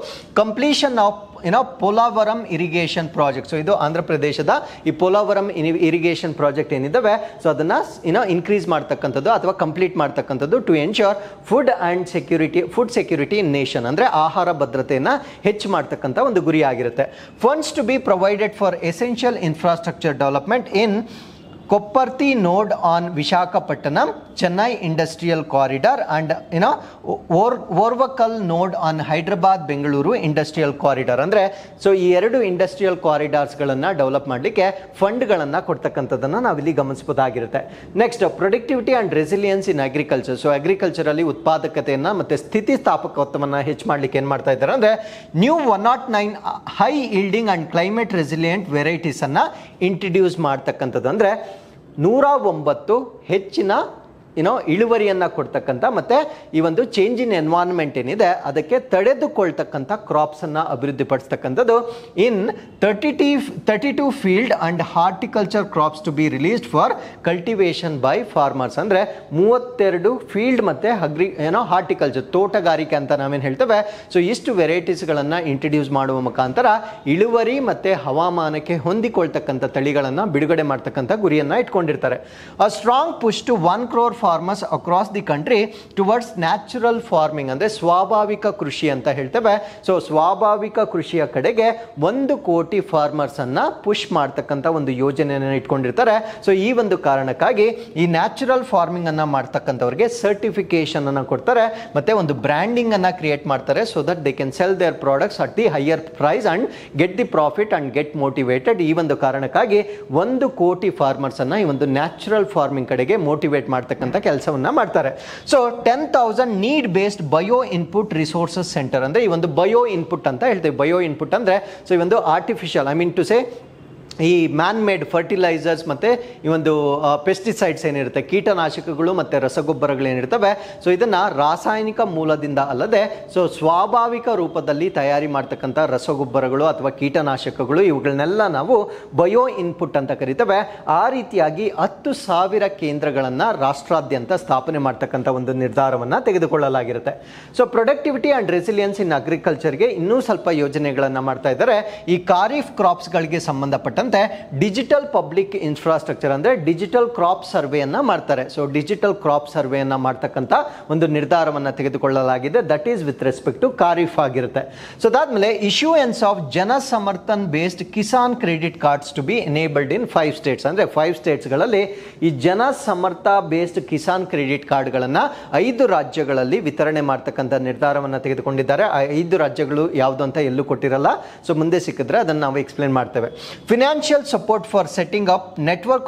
ಕಂಪ್ಲೀಷನ್ ಆಫ್ ಏನೋ ಪೋಲಾವರಂ ಇರಿಗೇಷನ್ ಪ್ರಾಜೆಕ್ಟ್ ಸೊ ಇದು ಆಂಧ್ರ ಪ್ರದೇಶದ ಈ ಪೋಲಾವರಂ ಇರಿಗೇಷನ್ ಪ್ರಾಜೆಕ್ಟ್ ಏನಿದ್ದಾವೆ ಸೊ ಅದನ್ನು ಏನೋ ಇನ್ಕ್ರೀಸ್ ಮಾಡ್ತಕ್ಕಂಥದ್ದು ಅಥವಾ ಕಂಪ್ಲೀಟ್ ಮಾಡ್ತಕ್ಕಂಥದ್ದು to ensure food and security food security in nation ಅಂದರೆ ಆಹಾರ ಭದ್ರತೆಯನ್ನು ಹೆಚ್ಚು ಮಾಡ್ತಕ್ಕಂಥ ಒಂದು ಗುರಿ ಆಗಿರುತ್ತೆ funds to be provided for essential infrastructure development in Kopparthi node on Visakhapatnam Chennai industrial corridor and you or Orvakal node on Hyderabad Bengaluru industrial corridor ಅಂದರೆ ಸೊ ಈ ಎರಡು ಇಂಡಸ್ಟ್ರಿಯಲ್ ಕಾರಿಡಾರ್ಸ್ಗಳನ್ನು ಡೆವಲಪ್ ಮಾಡಲಿಕ್ಕೆ ಫಂಡ್ಗಳನ್ನು ಕೊಡ್ತಕ್ಕಂಥದ್ದನ್ನು ನಾವಿಲ್ಲಿ ಗಮನಿಸಬಹುದಾಗಿರುತ್ತೆ next productivity and resilience in agriculture so ಅಗ್ರಿಕಲ್ಚರಲ್ಲಿ ಉತ್ಪಾದಕತೆಯನ್ನು ಮತ್ತು ಸ್ಥಿತಿಸ್ಥಾಪಕತ್ವವನ್ನು ಹೆಚ್ಚು ಮಾಡಲಿಕ್ಕೆ ಏನು ಮಾಡ್ತಾ ಇದ್ದಾರೆ ಅಂದರೆ new one nought nine high yielding and climate resilient ವೆರೈಟೀಸನ್ನು ಇಂಟ್ರಡ್ಯೂಸ್ ಮಾಡ್ತಕ್ಕಂಥದ್ದು ಅಂದರೆ ನೂರ ಒಂಬತ್ತು ಹೆಚ್ಚಿನ ಏನೋ ಇಳುವರಿಯನ್ನು ಕೊಡ್ತಕ್ಕಂಥ ಮತ್ತು ಈ ಒಂದು ಚೇಂಜ್ ಇನ್ ಎನ್ವಾನ್ಮೆಂಟ್ ಏನಿದೆ ಅದಕ್ಕೆ ತಡೆದುಕೊಳ್ತಕ್ಕಂಥ ಕ್ರಾಪ್ಸನ್ನು ಅಭಿವೃದ್ಧಿಪಡಿಸ್ತಕ್ಕಂಥದ್ದು ಇನ್ ತರ್ಟಿ ಟಿ thirty two field and horticulture crops to be released for cultivation by farmers ಅಂದರೆ ಮೂವತ್ತೆರಡು ಫೀಲ್ಡ್ ಮತ್ತು ಅಗ್ರಿ ಏನೋ ಹಾರ್ಟಿಕಲ್ಚರ್ ತೋಟಗಾರಿಕೆ ಅಂತ ನಾವೇನು ಹೇಳ್ತೇವೆ ಸೊ ಇಷ್ಟು ವೆರೈಟೀಸ್ಗಳನ್ನು ಇಂಟ್ರಡ್ಯೂಸ್ ಮಾಡುವ ಮುಖಾಂತರ ಇಳುವರಿ ಮತ್ತು ಹವಾಮಾನಕ್ಕೆ ಹೊಂದಿಕೊಳ್ತಕ್ಕಂಥ ತಳಿಗಳನ್ನು ಬಿಡುಗಡೆ ಮಾಡ್ತಕ್ಕಂಥ ಗುರಿಯನ್ನು ಇಟ್ಕೊಂಡಿರ್ತಾರೆ a strong push to one crore farmers across the country towards natural farming ಅಂದರೆ ಸ್ವಾಭಾವಿಕ ಕೃಷಿ ಅಂತ ಹೇಳ್ತೇವೆ ಸೊ ಸ್ವಾಭಾವಿಕ ಕೃಷಿಯ ಕಡೆಗೆ ಒಂದು ಕೋಟಿ ಫಾರ್ಮರ್ಸನ್ನು ಪುಷ್ ಮಾಡ್ತಕ್ಕಂಥ ಒಂದು ಯೋಜನೆಯನ್ನು ಇಟ್ಕೊಂಡಿರ್ತಾರೆ ಸೊ ಈ ಒಂದು ಕಾರಣಕ್ಕಾಗಿ ಈ ನ್ಯಾಚುರಲ್ ಫಾರ್ಮಿಂಗನ್ನು ಮಾಡ್ತಕ್ಕಂಥವ್ರಿಗೆ ಸರ್ಟಿಫಿಕೇಷನನ್ನು ಕೊಡ್ತಾರೆ ಮತ್ತು ಒಂದು ಬ್ರ್ಯಾಂಡಿಂಗನ್ನು ಕ್ರಿಯೇಟ್ ಮಾಡ್ತಾರೆ so that they can sell their products at the higher price and get the profit and get motivated ಈ ಒಂದು ಕಾರಣಕ್ಕಾಗಿ ಒಂದು ಕೋಟಿ ಫಾರ್ಮರ್ಸನ್ನು ಈ ಒಂದು ನ್ಯಾಚುರಲ್ ಫಾರ್ಮಿಂಗ್ ಕಡೆಗೆ ಮೋಟಿವೇಟ್ ಮಾಡ್ತಕ್ಕಂಥ ಅಂತ ಕೆಲಸವನ್ನ ಮಾಡ್ತಾರೆ so ten thousand need based bio input resources centre ಅಂದ್ರೆ ಈ ಒಂದು ಬಯೋ ಇನ್ಪುಟ್ ಅಂತ ಹೇಳ್ತೇವೆ ಬಯೋ ಇನ್ಪುಟ್ ಅಂದ್ರೆ ಸೊ ಈ ಒಂದು artificial I mean to say ಈ ಮ್ಯಾನ್ ಮೇಡ್ ಫರ್ಟಿಲೈಸರ್ಸ್ ಮತ್ತು ಈ ಒಂದು ಪೆಸ್ಟಿಸೈಡ್ಸ್ ಏನಿರುತ್ತೆ ಕೀಟನಾಶಕಗಳು ಮತ್ತು ಏನಿರ್ತವೆ ಸೊ ಇದನ್ನು ರಾಸಾಯನಿಕ ಮೂಲದಿಂದ ಅಲ್ಲದೆ ಸೊ ಸ್ವಾಭಾವಿಕ ರೂಪದಲ್ಲಿ ತಯಾರಿ ಮಾಡ್ತಕ್ಕಂಥ ರಸಗೊಬ್ಬರಗಳು ಅಥವಾ ಕೀಟನಾಶಕಗಳು ಇವುಗಳನ್ನೆಲ್ಲ ನಾವು ಬಯೋ ಇನ್ಪುಟ್ ಅಂತ ಕರಿತೇವೆ ಆ ರೀತಿಯಾಗಿ ಹತ್ತು ಸಾವಿರ ಕೇಂದ್ರಗಳನ್ನು ರಾಷ್ಟ್ರಾದ್ಯಂತ ಸ್ಥಾಪನೆ ಮಾಡ್ತಕ್ಕಂಥ ಒಂದು ನಿರ್ಧಾರವನ್ನು ತೆಗೆದುಕೊಳ್ಳಲಾಗಿರುತ್ತೆ so productivity and resilience in ಅಗ್ರಿಕಲ್ಚರ್ಗೆ ಇನ್ನೂ ಸ್ವಲ್ಪ ಯೋಜನೆಗಳನ್ನು ಮಾಡ್ತಾ ಇದ್ದಾರೆ ಈ ಖಾರೀಫ್ ಕ್ರಾಪ್ಸ್ಗಳಿಗೆ ಸಂಬಂಧಪಟ್ಟಂತೆ ಡಿಜಿಟಲ್ ಪಬ್ಲಿಕ್ ಇನ್ಫ್ರಾಸ್ಟ್ರಕ್ಚರ್ ಅಂದ್ರೆ ಡಿಜಿಟಲ್ ಕ್ರಾಪ್ ಸರ್ವೆಯನ್ನು ಮಾಡ್ತಾರೆ ಸೊ ಡಿಜಿಟಲ್ ಕ್ರಾಪ್ ಸರ್ವೆಯನ್ನು ಮಾಡ್ತಕ್ಕಂಥ ಒಂದು ನಿರ್ಧಾರವನ್ನ ತೆಗೆದುಕೊಳ್ಳಲಾಗಿದೆ that is with respect to kharif ಆಗಿರುತ್ತೆ ಸೊ ಅದಾದಮೇಲೆ issuance of Jan Samarth based Kisan credit cards to be enabled in five states ಅಂದ್ರೆ ಫೈವ್ ಸ್ಟೇಟ್ಸ್ ಗಳಲ್ಲಿ ಈ ಜನ ಸಮರ್ಥ ಬೇಸ್ಡ್ ಕಿಸಾನ್ ಕ್ರೆಡಿಟ್ ಕಾರ್ಡ್ಗಳನ್ನು ಐದು ರಾಜ್ಯಗಳಲ್ಲಿ ವಿತರಣೆ ಮಾಡ್ತಕ್ಕಂಥ ನಿರ್ಧಾರವನ್ನ ತೆಗೆದುಕೊಂಡಿದ್ದಾರೆ ಐದು ರಾಜ್ಯಗಳು ಯಾವುದು ಅಂತ ಎಲ್ಲೂ ಕೊಟ್ಟಿರಲ್ಲ ಸೊ ಮುಂದೆ ಸಿಕ್ಕಿದ್ರೆ ಅದನ್ನ ನಾವು ಎಕ್ಸ್ಪ್ಲೇನ್ ಮಾಡ್ತೇವೆ finance financial support for setting up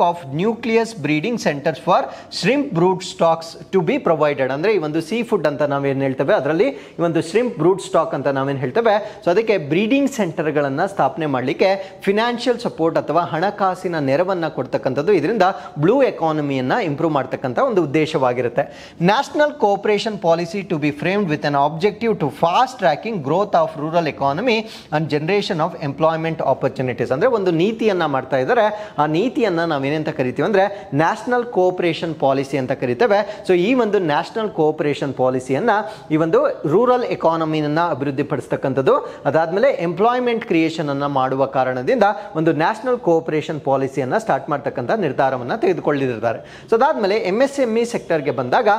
of nucleus breeding centres for shrimp brood stocks to be provided ಅಂದರೆ ಈ ಒಂದು ಸೀ ಫುಡ್ ಅಂತ ನಾವೇನು ಹೇಳ್ತೇವೆ ಅದರಲ್ಲಿ ಈ ಒಂದು ಶ್ರಿಂಪ್ ಬ್ರೂಡ್ ಸ್ಟಾಕ್ ಅಂತ ನಾವೇನು ಹೇಳ್ತೇವೆ ಸೊ ಅದಕ್ಕೆ ಬ್ರೀಡಿಂಗ್ ಸೆಂಟರ್ಗಳನ್ನು ಸ್ಥಾಪನೆ ಮಾಡಲಿಕ್ಕೆ ಫಿನಾನ್ಷಿಯಲ್ ಸಪೋರ್ಟ್ ಅಥವಾ ಹಣಕಾಸಿನ ನೆರವನ್ನು ಕೊಡ್ತಕ್ಕಂಥದ್ದು ಇದರಿಂದ ಬ್ಲೂ ಎಕಾನಮಿಯನ್ನು ಇಂಪ್ರೂವ್ ಮಾಡ್ತಕ್ಕಂಥ ಒಂದು ಉದ್ದೇಶವಾಗಿರುತ್ತೆ national cooperation policy to be framed with an objective to fast tracking growth of rural economy and generation of employment opportunities ಅಂದರೆ ಒಂದು ನೀತಿ ನೀತಿಯನ್ನು ಮಾಡ್ತಾ ಇದ್ದಾರೆ ಆ ನೀತಿಯನ್ನು ನಾವೇನಂತ ಕರಿತೀವಿ ಅಂದರೆ ನ್ಯಾಷನಲ್ ಕೋಆಪರೇಷನ್ ಪಾಲಿಸಿ ಅಂತ ಕರಿತೇವೆ ಸೊ ಈ ಒಂದು ನ್ಯಾಷನಲ್ ಕೋಆಪರೇಷನ್ ಪಾಲಿಸಿಯನ್ನು ಈ ಒಂದು ರೂರಲ್ ಎಕಾನಮಿಯನ್ನು ಅಭಿವೃದ್ಧಿಪಡಿಸ್ತಕ್ಕಂಥದ್ದು ಅದಾದಮೇಲೆ ಎಂಪ್ಲಾಯ್ಮೆಂಟ್ ಕ್ರಿಯೇಷನನ್ನು ಮಾಡುವ ಕಾರಣದಿಂದ ಒಂದು ನ್ಯಾಷನಲ್ ಕೋಆಪರೇಷನ್ ಪಾಲಿಸಿಯನ್ನು ಸ್ಟಾರ್ಟ್ ಮಾಡ್ತಕ್ಕಂಥ ನಿರ್ಧಾರವನ್ನು ತೆಗೆದುಕೊಳ್ಳಿದ್ದಾರೆ ಸೊ ಅದಾದಮೇಲೆ ಎಮ್ ಎಸ್ ಎಮ್ ಇ ಸೆಕ್ಟರ್ಗೆ ಬಂದಾಗ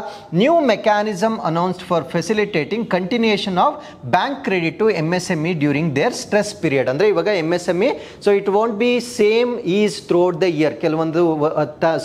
new mechanism announced for facilitating continuation of bank credit to M S M E during their stress period ಅಂದರೆ ಇವಾಗ M S M E so it won't be same is throughout the year ಕೆಲವೊಂದು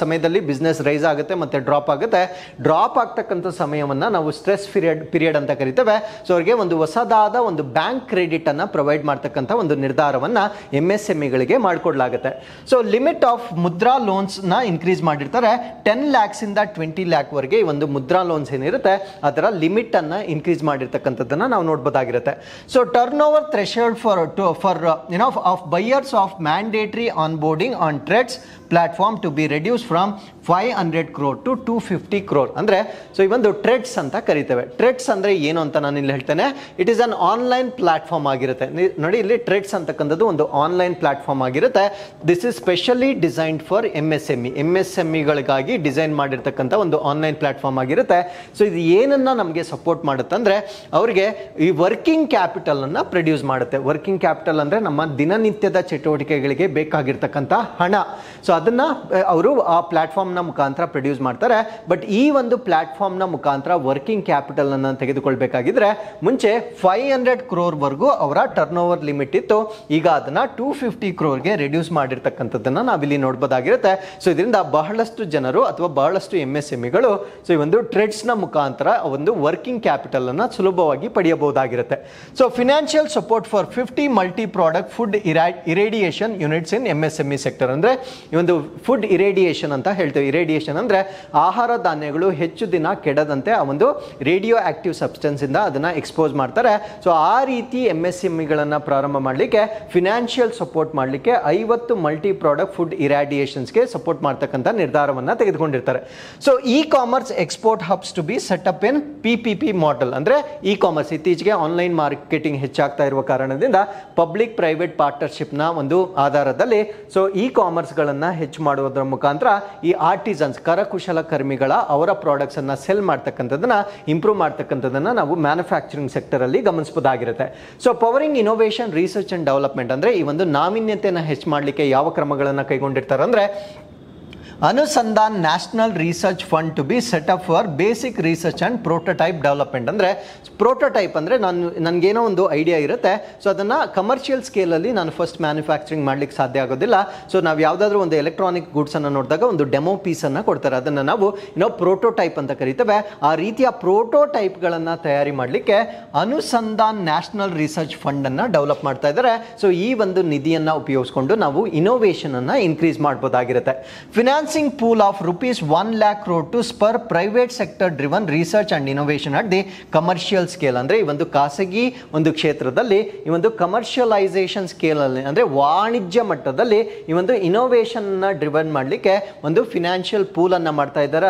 ಸಮಯದಲ್ಲಿ business rice ಆಗುತ್ತೆ ಮತ್ತೆ drop ಆಗುತ್ತೆ drop ಆಗ್ತಕ್ಕಂಥ ಸಮಯವನ್ನು ನಾವು ಸ್ಟ್ರೆಸ್ ಪಿರಿಯಡ್ ಪಿರಿಯಡ್ ಅಂತ ಕರಿತೇವೆ ಸೊ ಅವರಿಗೆ ಒಂದು ಹೊಸದಾದ ಒಂದು ಬ್ಯಾಂಕ್ ಕ್ರೆಡಿಟ್ ಕ್ರೆಡಿಟನ್ನು ಪ್ರೊವೈಡ್ ಮಾಡ್ತಕ್ಕಂಥ ಒಂದು ನಿರ್ಧಾರವನ್ನು ಎಮ್ ಎಸ್ ಎಮ್ ಇಗಳಿಗೆ e ಮಾಡಿಕೊಡ್ಲಾಗುತ್ತೆ ಸೊ ಲಿಮಿಟ್ ಆಫ್ ಮುದ್ರಾ ಲೋನ್ಸ್ನ ಇನ್ಕ್ರೀಸ್ ಮಾಡಿರ್ತಾರೆ ಟೆನ್ ಲ್ಯಾಕ್ಸಿಂದ ಟ್ವೆಂಟಿ ಲ್ಯಾಕ್ವರೆಗೆ ಈ ಒಂದು ಮುದ್ರಾ ಲೋನ್ಸ್ ಏನಿರುತ್ತೆ ಅದರ ಲಿಮಿಟನ್ನು ಇನ್ಕ್ರೀಸ್ ಮಾಡಿರ್ತಕ್ಕಂಥದ್ದನ್ನು ನಾವು ನೋಡ್ಬೋದಾಗಿರುತ್ತೆ so turnover threshold for to for you know of buyers of man mandatory onboarding on treads platform to be reduce from five hundred crore to two fifty crore ಅಂದರೆ ಸೊ ಈ ಟ್ರೆಡ್ಸ್ ಅಂತ ಕರಿತೇವೆ ಟ್ರೆಡ್ಸ್ ಅಂದರೆ ಏನು ಅಂತ ನಾನು ಇಲ್ಲಿ ಹೇಳ್ತೇನೆ it is an online platform ಆಗಿರುತ್ತೆ ನೋಡಿ ಇಲ್ಲಿ ಟ್ರೆಡ್ಸ್ ಅಂತಕ್ಕಂಥದ್ದು ಒಂದು ಆನ್ಲೈನ್ ಪ್ಲಾಟ್ಫಾರ್ಮ್ ಆಗಿರುತ್ತೆ this is specially designed for M S M E M S M ಇಗಳಿಗಾಗಿ ಡಿಸೈನ್ ಮಾಡಿರ್ತಕ್ಕಂಥ ಒಂದು ಆನ್ಲೈನ್ ಪ್ಲಾಟ್ಫಾರ್ಮ್ ಆಗಿರುತ್ತೆ ಸೊ ಇದು ಏನನ್ನು ನಮಗೆ ಸಪೋರ್ಟ್ ಮಾಡುತ್ತೆ ಅಂದರೆ ಅವರಿಗೆ ಈ ವರ್ಕಿಂಗ್ ಕ್ಯಾಪಿಟಲನ್ನು ಪ್ರೊಡ್ಯೂಸ್ ಮಾಡುತ್ತೆ ವರ್ಕಿಂಗ್ ಕ್ಯಾಪಿಟಲ್ ಅಂದರೆ ನಮ್ಮ ದಿನನಿತ್ಯದ ಚಟುವಟಿಕೆಗಳಿಗೆ ಬೇಕಾಗಿರ್ತಕ್ಕಂಥ ಹಣ ಸೊ ಅದನ್ನು ಅವರು ಆ ಪ್ಲ್ಯಾಟ್ಫಾರ್ಮ್ನ ಮುಖಾಂತರ ಪ್ರೊಡ್ಯೂಸ್ ಮಾಡ್ತಾರೆ ಬಟ್ ಈ ಒಂದು ಪ್ಲ್ಯಾಟ್ಫಾರ್ಮ್ನ ಮುಖಾಂತರ ವರ್ಕಿಂಗ್ ಕ್ಯಾಪಿಟಲನ್ನು ತೆಗೆದುಕೊಳ್ಬೇಕಾಗಿದ್ರೆ ಮುಂಚೆ ಫೈವ್ ಹಂಡ್ರೆಡ್ ಕ್ರೋರ್ವರೆಗೂ ಅವರ ಟರ್ನ್ ಓವರ್ ಲಿಮಿಟ್ ಇತ್ತು ಈಗ ಅದನ್ನು ಟೂ ಫಿಫ್ಟಿ ಕ್ರೋರ್ಗೆ ರೆಡ್ಯೂಸ್ ಮಾಡಿರ್ತಕ್ಕಂಥದ್ದನ್ನು ನಾವಿಲ್ಲಿ ನೋಡ್ಬೋದಾಗಿರುತ್ತೆ ಸೊ ಇದರಿಂದ ಬಹಳಷ್ಟು ಜನರು ಅಥವಾ ಬಹಳಷ್ಟು ಎಮ್ ಎಸ್ ಇಗಳು e ಸೊ ಈ ಒಂದು ಟ್ರೇಡ್ಸ್ನ ಮುಖಾಂತರ ಒಂದು ವರ್ಕಿಂಗ್ ಕ್ಯಾಪಿಟಲನ್ನು ಸುಲಭವಾಗಿ ಪಡೆಯಬಹುದಾಗಿರುತ್ತೆ so financial support for fifty multi product food irra irradiation units in M S M E sector ಅಂದರೆ ಒಂದು ಫುಡ್ ಇರೇಡಿಯೇಷನ್ ಅಂತ ಹೇಳ್ತೇವೆ ಇರೇಡಿಯೇಷನ್ ಅಂದರೆ ಆಹಾರ ಧಾನ್ಯಗಳು ಹೆಚ್ಚು ದಿನ ಕೆಡದಂತೆ ಆ ಒಂದು ರೇಡಿಯೋ ಆಕ್ಟಿವ್ ಸಬ್ಸ್ಟೆನ್ಸಿಂದ ಅದನ್ನು ಎಕ್ಸ್ಪೋಸ್ ಮಾಡ್ತಾರೆ ಸೊ ಆ ರೀತಿ ಎಮ್ ಎಸ್ ಇಗಳನ್ನು ಪ್ರಾರಂಭ ಮಾಡಲಿಕ್ಕೆ ಫಿನಾನ್ಷಿಯಲ್ ಸಪೋರ್ಟ್ ಮಾಡಲಿಕ್ಕೆ ಐವತ್ತು ಮಲ್ಟಿ ಪ್ರಾಡಕ್ಟ್ ಫುಡ್ ಇರಾಡಿಯೇಷನ್ಸ್ಗೆ ಸಪೋರ್ಟ್ ಮಾಡ್ತಕ್ಕಂಥ ನಿರ್ಧಾರವನ್ನು ತೆಗೆದುಕೊಂಡಿರ್ತಾರೆ so e commerce export hubs to be set up in P P P model ಅಂದರೆ ಇ ಕಾಮರ್ಸ್ ಇತ್ತೀಚೆಗೆ ಆನ್ಲೈನ್ ಮಾರ್ಕೆಟಿಂಗ್ ಹೆಚ್ಚಾಗ್ತಾ ಇರುವ ಕಾರಣದಿಂದ ಪಬ್ಲಿಕ್ ಪ್ರೈವೇಟ್ ಪಾರ್ಟ್ನರ್ಶಿಪ್ನ ಒಂದು ಆಧಾರದಲ್ಲಿ ಸೊ ಇ ಕಾಮರ್ಸ್ಗಳನ್ನು ಹೆಚ್ಚು ಮಾಡುವುದರ ಮುಖಾಂತರ ಈ ಆರ್ಟಿಸನ್ಸ್ ಕರಕುಶಲ ಕರ್ಮಿಗಳ ಅವರ ಪ್ರಾಡಕ್ಟ್ಸನ್ನು ಸೆಲ್ ಮಾಡ್ತಕ್ಕಂಥದ್ದನ್ನು ಇಂಪ್ರೂವ್ ಮಾಡ್ತಕ್ಕಂಥದ್ದನ್ನು ನಾವು ಮ್ಯಾನುಫ್ಯಾಕ್ಚರಿಂಗ್ ಸೆಕ್ಟರಲ್ಲಿ ಗಮನಿಸಬಹುದಾಗಿರುತ್ತೆ so powering innovation research and development ಅಂದರೆ ಈ ಒಂದು ನಾವೀನ್ಯತೆಯನ್ನು ಹೆಚ್ಚು ಮಾಡಲಿಕ್ಕೆ ಯಾವ ಕ್ರಮಗಳನ್ನು ಕೈಗೊಂಡಿರ್ತಾರೆ ಅಂದರೆ Anusandhan national research fund to be set up for basic research and prototype development ಅಂದರೆ ಪ್ರೋಟೋಟೈಪ್ ಅಂದರೆ ನಾನು ನನಗೇನೋ ಒಂದು ಐಡಿಯಾ ಇರುತ್ತೆ ಸೊ ಅದನ್ನು ಕಮರ್ಷಿಯಲ್ ಸ್ಕೇಲಲ್ಲಿ ನಾನು ಫಸ್ಟ್ ಮ್ಯಾನುಫ್ಯಾಕ್ಚರಿಂಗ್ ಮಾಡಲಿಕ್ಕೆ ಸಾಧ್ಯ ಆಗೋದಿಲ್ಲ ಸೊ ನಾವು ಯಾವುದಾದ್ರೂ ಒಂದು ಎಲೆಕ್ಟ್ರಾನಿಕ್ ಗೂಡ್ಸನ್ನು ನೋಡಿದಾಗ ಒಂದು ಡೆಮೋ ಪೀಸನ್ನು ಕೊಡ್ತಾರೆ ಅದನ್ನು ನಾವು ಇನ್ನೋ ಪ್ರೋಟೋಟೈಪ್ ಅಂತ ಕರಿತೇವೆ ಆ ರೀತಿಯ ಪ್ರೋಟೋಟೈಪ್ಗಳನ್ನು ತಯಾರಿ ಮಾಡಲಿಕ್ಕೆ ಅನುಸಂಧಾನ್ ನ್ಯಾಷನಲ್ ರಿಸರ್ಚ್ ಫಂಡನ್ನು ಡೆವಲಪ್ ಮಾಡ್ತಾ ಇದ್ದಾರೆ ಸೊ ಈ ಒಂದು ನಿಧಿಯನ್ನು ಉಪಯೋಗಿಸ್ಕೊಂಡು ನಾವು ಇನೋವೇಷನನ್ನು ಇನ್ಕ್ರೀಸ್ ಮಾಡ್ಬೋದಾಗಿರುತ್ತೆ finance pool pool of rupees 1 lakh ರೋಡ್ to spur private sector driven research and innovation at the commercial scale ಅಂದ್ರೆ ಈ ಒಂದು ಖಾಸಗಿ ಒಂದು ಕ್ಷೇತ್ರದಲ್ಲಿ ಈ ಒಂದು ಕಮರ್ಷಿಯಲೈಸೇಷನ್ ಸ್ಕೇಲ್ ಅಲ್ಲಿ ಅಂದ್ರೆ ವಾಣಿಜ್ಯ ಮಟ್ಟದಲ್ಲಿ ಈ ಒಂದು ಇನೋವೇಷನ್ನ ಡ್ರಿವನ್ ಮಾಡಲಿಕ್ಕೆ ಒಂದು ಫಿನಾನ್ಷಿಯಲ್ ಪೂಲನ್ನು ಮಾಡ್ತಾ ಇದ್ದಾರೆ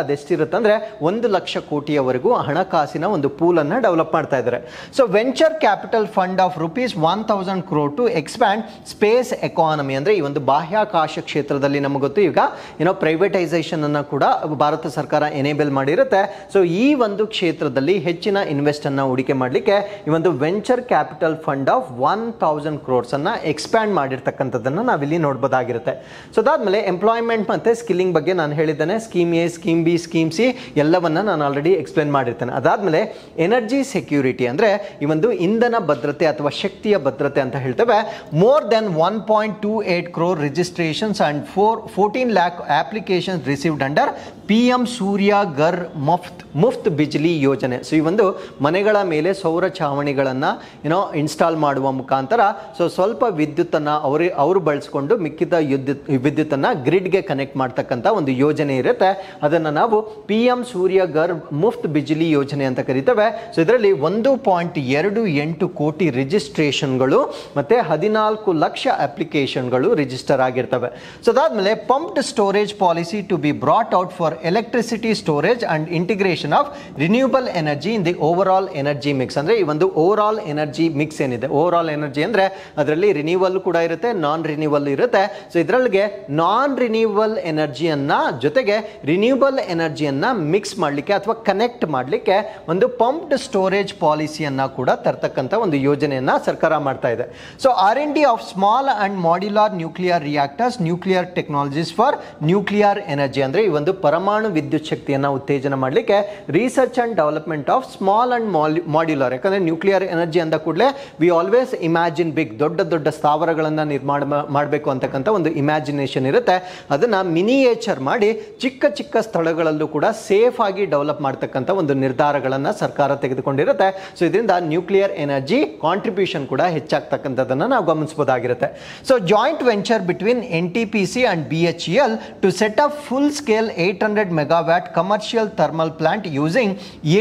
ಅಂದ್ರೆ ಒಂದು ಲಕ್ಷ ಕೋಟಿಯವರೆಗೂ ಹಣಕಾಸಿನ ಒಂದು ಪೂಲನ್ನು ಡೆವಲಪ್ ಮಾಡ್ತಾ ಇದ್ದಾರೆ so venture capital fund of rupees one thousand crore to expand space economy ಅಂದ್ರೆ ಈ ಒಂದು ಬಾಹ್ಯಾಕಾಶ ಕ್ಷೇತ್ರದಲ್ಲಿ ನಮಗೆ ಗೊತ್ತು ಈಗ ಏನೋ ಪ್ರೈವೇಟೈಸೇಷನ್ ಅನ್ನು ಕೂಡ ಭಾರತ ಸರ್ಕಾರ ಎನೇಬಲ್ ಮಾಡಿರುತ್ತೆ ಸೊ ಈ ಒಂದು ಕ್ಷೇತ್ರದಲ್ಲಿ ಹೆಚ್ಚಿನ ಇನ್ವೆಸ್ಟ್ ಅನ್ನ ಹೂಡಿಕೆ ಮಾಡಲಿಕ್ಕೆ ಈ ಒಂದು venture capital fund of one thousand ಕ್ರೋರ್ಸನ್ನು ಎಕ್ಸ್ಪ್ಯಾಂಡ್ ಮಾಡಿರ್ತಕ್ಕಂಥದ್ದನ್ನು ನಾವಿಲ್ಲಿ ನೋಡ್ಬೋದಾಗಿರುತ್ತೆ ಸೊ ಅದಾದಮೇಲೆ ಎಂಪ್ಲಾಯ್ಮೆಂಟ್ ಮತ್ತೆ ಸ್ಕಿಲ್ಲಿಂಗ್ ಬಗ್ಗೆ ನಾನು ಹೇಳಿದ್ದೇನೆ scheme A scheme B scheme C ಎಲ್ಲವನ್ನ ನಾನು ಆಲ್ರೆಡಿ ಎಕ್ಸ್ಪ್ಲೇನ್ ಮಾಡಿರ್ತೇನೆ ಅದಾದ್ಮೇಲೆ ಎನರ್ಜಿ ಸೆಕ್ಯೂರಿಟಿ ಅಂದ್ರೆ ಈ ಒಂದು ಇಂಧನ ಭದ್ರತೆ ಅಥವಾ ಶಕ್ತಿಯ ಭದ್ರತೆ ಅಂತ ಹೇಳ್ತೇವೆ more than one point two eight crore registrations and four fourteen lakh app applications received under P M Surya Ghar Muft Muft Bijli ಯೋಜನೆ ಸೊ ಈ ಒಂದು ಮನೆಗಳ ಮೇಲೆ ಸೌರ ಛಾವಣಿಗಳನ್ನು ಏನೋ ಇನ್ಸ್ಟಾಲ್ ಮಾಡುವ ಮುಖಾಂತರ ಸೊ ಸ್ವಲ್ಪ ವಿದ್ಯುತ್ತನ್ನು ಅವ್ರಿಗೆ ಅವರು ಬಳಸ್ಕೊಂಡು ಮಿಕ್ಕಿದ ವಿದ್ಯುತ್ ವಿದ್ಯುತ್ತನ್ನು ಗ್ರಿಡ್ಗೆ ಕನೆಕ್ಟ್ ಮಾಡ್ತಕ್ಕಂಥ ಒಂದು ಯೋಜನೆ ಇರುತ್ತೆ ಅದನ್ನು ನಾವು ಪಿ ಎಂ ಸೂರ್ಯ ಗರ್ ಮುಫ್ತ್ ಬಿಜ್ಲಿ ಯೋಜನೆ ಅಂತ ಕರಿತೇವೆ ಸೊ ಇದರಲ್ಲಿ ಒಂದು ಪಾಯಿಂಟ್ ಎರಡು ಎಂಟು ಕೋಟಿ ರಿಜಿಸ್ಟ್ರೇಷನ್ಗಳು ಮತ್ತು ಹದಿನಾಲ್ಕು ಲಕ್ಷ ಅಪ್ಲಿಕೇಶನ್ಗಳು ರಿಜಿಸ್ಟರ್ ಆಗಿರ್ತವೆ ಸೊ ಅದಾದಮೇಲೆ pumped storage policy to be brought out for electricity storage and integration of renewable energy in the overall energy mix ಅಂದರೆ ಈ ಒಂದು ಓವರ್ ಆಲ್ ಎನರ್ಜಿ ಮಿಕ್ಸ್ ಏನಿದೆ ಓವರ್ ಆಲ್ ಎನರ್ಜಿ ಅಂದರೆ ಅದರಲ್ಲಿ ರಿನೀವಲ್ ಕೂಡ ಇರುತ್ತೆ ನಾನ್ ರಿನೀವಲ್ ಇರುತ್ತೆ ಸೊ ಇದರೊಳಗೆ ನಾನ್ ರಿನ್ಯೂವಲ್ ಎನರ್ಜಿಯನ್ನು ಜೊತೆಗೆ ರಿನ್ಯೂವಲ್ ಎನರ್ಜಿಯನ್ನು ಮಿಕ್ಸ್ ಮಾಡಲಿಕ್ಕೆ ಅಥವಾ ಕನೆಕ್ಟ್ ಮಾಡಲಿಕ್ಕೆ ಒಂದು ಪಂಪ್ಡ್ ಸ್ಟೋರೇಜ್ ಪಾಲಿಸಿಯನ್ನು ಕೂಡ ತರ್ತಕ್ಕಂಥ ಒಂದು ಯೋಜನೆಯನ್ನು ಸರ್ಕಾರ ಮಾಡ್ತಾ ಇದೆ so R and D of small and modular nuclear reactors nuclear technologies for nuclear nuclear energy ಅಂದರೆ ಈ ಒಂದು ಪರಮಾಣು ವಿದ್ಯುತ್ ಶಕ್ತಿಯನ್ನು ಉತ್ತೇಜನ ಮಾಡಲಿಕ್ಕೆ research and development of small and mall modular ಯಾಕಂದರೆ ನ್ಯೂಕ್ಲಿಯರ್ ಎನರ್ಜಿ ಅಂದ ಕೂಡಲೇ ವಿ ಆಲ್ವೇಸ್ ಇಮ್ಯಾಜಿನ್ ಬಿಗ್ ದೊಡ್ಡ ದೊಡ್ಡ ಸ್ಥಾವರಗಳನ್ನು ನಿರ್ಮಾಣ ಮಾಡಬೇಕು ಅಂತಕ್ಕಂಥ ಒಂದು ಇಮ್ಯಾಜಿನೇಷನ್ ಇರುತ್ತೆ ಅದನ್ನು ಮಿನಿಯೇಚರ್ ಮಾಡಿ ಚಿಕ್ಕ ಚಿಕ್ಕ ಸ್ಥಳಗಳಲ್ಲೂ ಕೂಡ ಸೇಫ್ ಆಗಿ ಡೆವಲಪ್ ಮಾಡ್ತಕ್ಕಂಥ ಒಂದು ನಿರ್ಧಾರಗಳನ್ನು ಸರ್ಕಾರ ತೆಗೆದುಕೊಂಡಿರುತ್ತೆ ಸೊ ಇದರಿಂದ ನ್ಯೂಕ್ಲಿಯರ್ ಎನರ್ಜಿ ಕಾಂಟ್ರಿಬ್ಯೂಷನ್ ಕೂಡ ಹೆಚ್ಚಾಗ್ತಕ್ಕಂಥದ್ದನ್ನು ನಾವು ಗಮನಿಸಬಹುದಾಗಿರುತ್ತೆ so joint venture between N T P C and B H E L to set set up full-scale 800 megawatt commercial thermal plant using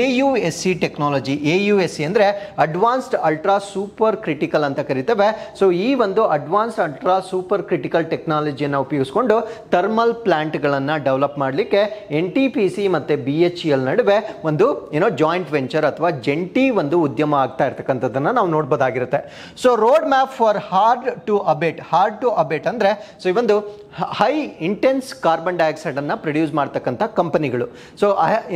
AUSC technology A U S C ಅಂದರೆ advanced ultra super critical ಅಂತ ಕರಿತೇವೆ so ಈ ಒಂದು advanced ultra super critical ಟೆಕ್ನಾಲಜಿಯನ್ನು ಉಪಯೋಗಿಸಿಕೊಂಡು thermal ಪ್ಲ್ಯಾಂಟ್ಗಳನ್ನು develop ಮಾಡಲಿಕ್ಕೆ N T P C ಮತ್ತು ಬಿ ಎಚ್ ಇ ಎಲ್ ನಡುವೆ ಒಂದು ಏನೋ ಜಾಯಿಂಟ್ ವೆಂಚರ್ ಅಥವಾ ಜಂಟಿ ಒಂದು ಉದ್ಯಮ ಆಗ್ತಾ ಇರ್ತಕ್ಕಂಥದ್ದನ್ನು ನಾವು ನೋಡ್ಬೋದಾಗಿರುತ್ತೆ so road map for hard to abate hard to abate ಅಂದರೆ ಸೊ ಈ ಒಂದು ಹೈ ಇಂಟೆನ್ಸ್ ಕಾರ್ಬನ್ ಡೈಆಕ್ಸೈಡನ್ನು ಪ್ರೊಡ್ಯೂಸ್ ಮಾಡ್ತಕ್ಕಂಥ ಕಂಪನಿಗಳು ಸೊ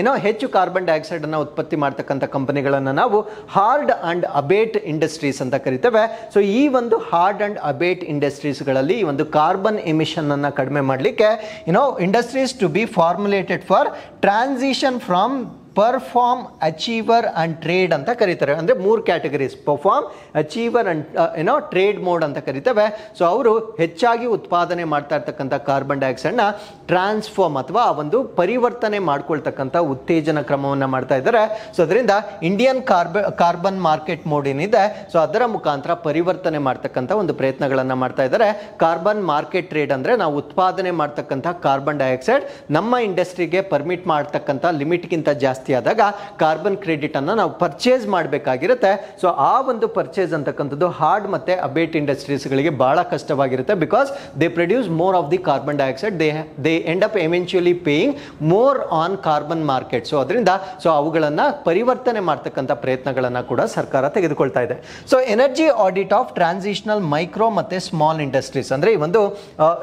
ಏನೋ ಹೆಚ್ಚು ಕಾರ್ಬನ್ ಡೈಆಕ್ಸೈಡನ್ನು ಉತ್ಪತ್ತಿ ಮಾಡ್ತಕ್ಕಂಥ ಕಂಪನಿಗಳನ್ನು ನಾವು ಹಾರ್ಡ್ ಆ್ಯಂಡ್ ಅಬೇಟ್ ಇಂಡಸ್ಟ್ರೀಸ್ ಅಂತ ಕರಿತೇವೆ ಸೊ ಈ ಒಂದು ಹಾರ್ಡ್ ಆ್ಯಂಡ್ ಅಬೇಟ್ ಇಂಡಸ್ಟ್ರೀಸ್ಗಳಲ್ಲಿ ಈ ಒಂದು ಕಾರ್ಬನ್ ಎಮಿಷನನ್ನು ಕಡಿಮೆ ಮಾಡಲಿಕ್ಕೆ ಏನೋ industries to be formulated for transition from perform achiever and trade ಅಂತ ಕರೀತಾರೆ ಅಂದರೆ ಮೂರು ಕ್ಯಾಟಗರೀಸ್ ಪರ್ಫಾರ್ಮ್ ಅಚೀವರ್ ಆ್ಯಂಡ್ ಏನೋ ಟ್ರೇಡ್ ಮೋಡ್ ಅಂತ ಕರಿತೇವೆ ಸೊ ಅವರು ಹೆಚ್ಚಾಗಿ ಉತ್ಪಾದನೆ ಮಾಡ್ತಾ ಇರ್ತಕ್ಕಂಥ ಕಾರ್ಬನ್ ಡೈಆಕ್ಸೈಡ್ನ ಟ್ರಾನ್ಸ್ಫಾರ್ಮ್ ಅಥವಾ ಒಂದು ಪರಿವರ್ತನೆ ಮಾಡ್ಕೊಳ್ತಕ್ಕಂಥ ಉತ್ತೇಜನ ಕ್ರಮವನ್ನು ಮಾಡ್ತಾ ಇದ್ದಾರೆ ಸೊ ಅದರಿಂದ Indian carb carbon market mode ಏನಿದೆ ಸೊ ಅದರ ಮುಖಾಂತರ ಪರಿವರ್ತನೆ ಮಾಡ್ತಕ್ಕಂಥ ಒಂದು ಪ್ರಯತ್ನಗಳನ್ನು ಮಾಡ್ತಾ ಇದ್ದಾರೆ ಕಾರ್ಬನ್ ಮಾರ್ಕೆಟ್ ಟ್ರೇಡ್ ಅಂದರೆ ನಾವು ಉತ್ಪಾದನೆ ಮಾಡ್ತಕ್ಕಂಥ ಕಾರ್ಬನ್ ಡೈಆಕ್ಸೈಡ್ ನಮ್ಮ ಇಂಡಸ್ಟ್ರಿಗೆ ಪರ್ಮಿಟ್ ಮಾಡ್ತಕ್ಕಂಥ ಲಿಮಿಟ್ಗಿಂತ ಜಾಸ್ತಿ ಜಾಸ್ತಿ ಆದಾಗ ಕಾರ್ಬನ್ ಕ್ರೆಡಿಟನ್ನು ನಾವು ಪರ್ಚೇಸ್ ಮಾಡಬೇಕಾಗಿರುತ್ತೆ ಸೊ ಆ ಒಂದು ಪರ್ಚೇಸ್ ಅಂತಕ್ಕಂಥದ್ದು ಹಾರ್ಡ್ ಮತ್ತೆ ಅಬೇಟ್ ಇಂಡಸ್ಟ್ರೀಸ್ ಗಳಿಗೆ ಬಹಳ ಕಷ್ಟವಾಗಿರುತ್ತೆ because they produce more of the carbon dioxide they they end up eventually paying more on carbon market so ಅದರಿಂದ ಸೊ ಅವುಗಳನ್ನ ಪರಿವರ್ತನೆ ಮಾಡ್ತಕ್ಕಂಥ ಪ್ರಯತ್ನಗಳನ್ನ ಕೂಡ ಸರ್ಕಾರ ತೆಗೆದುಕೊಳ್ತಾ ಇದೆ so energy audit of transitional micro ಮತ್ತೆ ಸ್ಮಾಲ್ ಇಂಡಸ್ಟ್ರೀಸ್ ಅಂದ್ರೆ ಈ ಒಂದು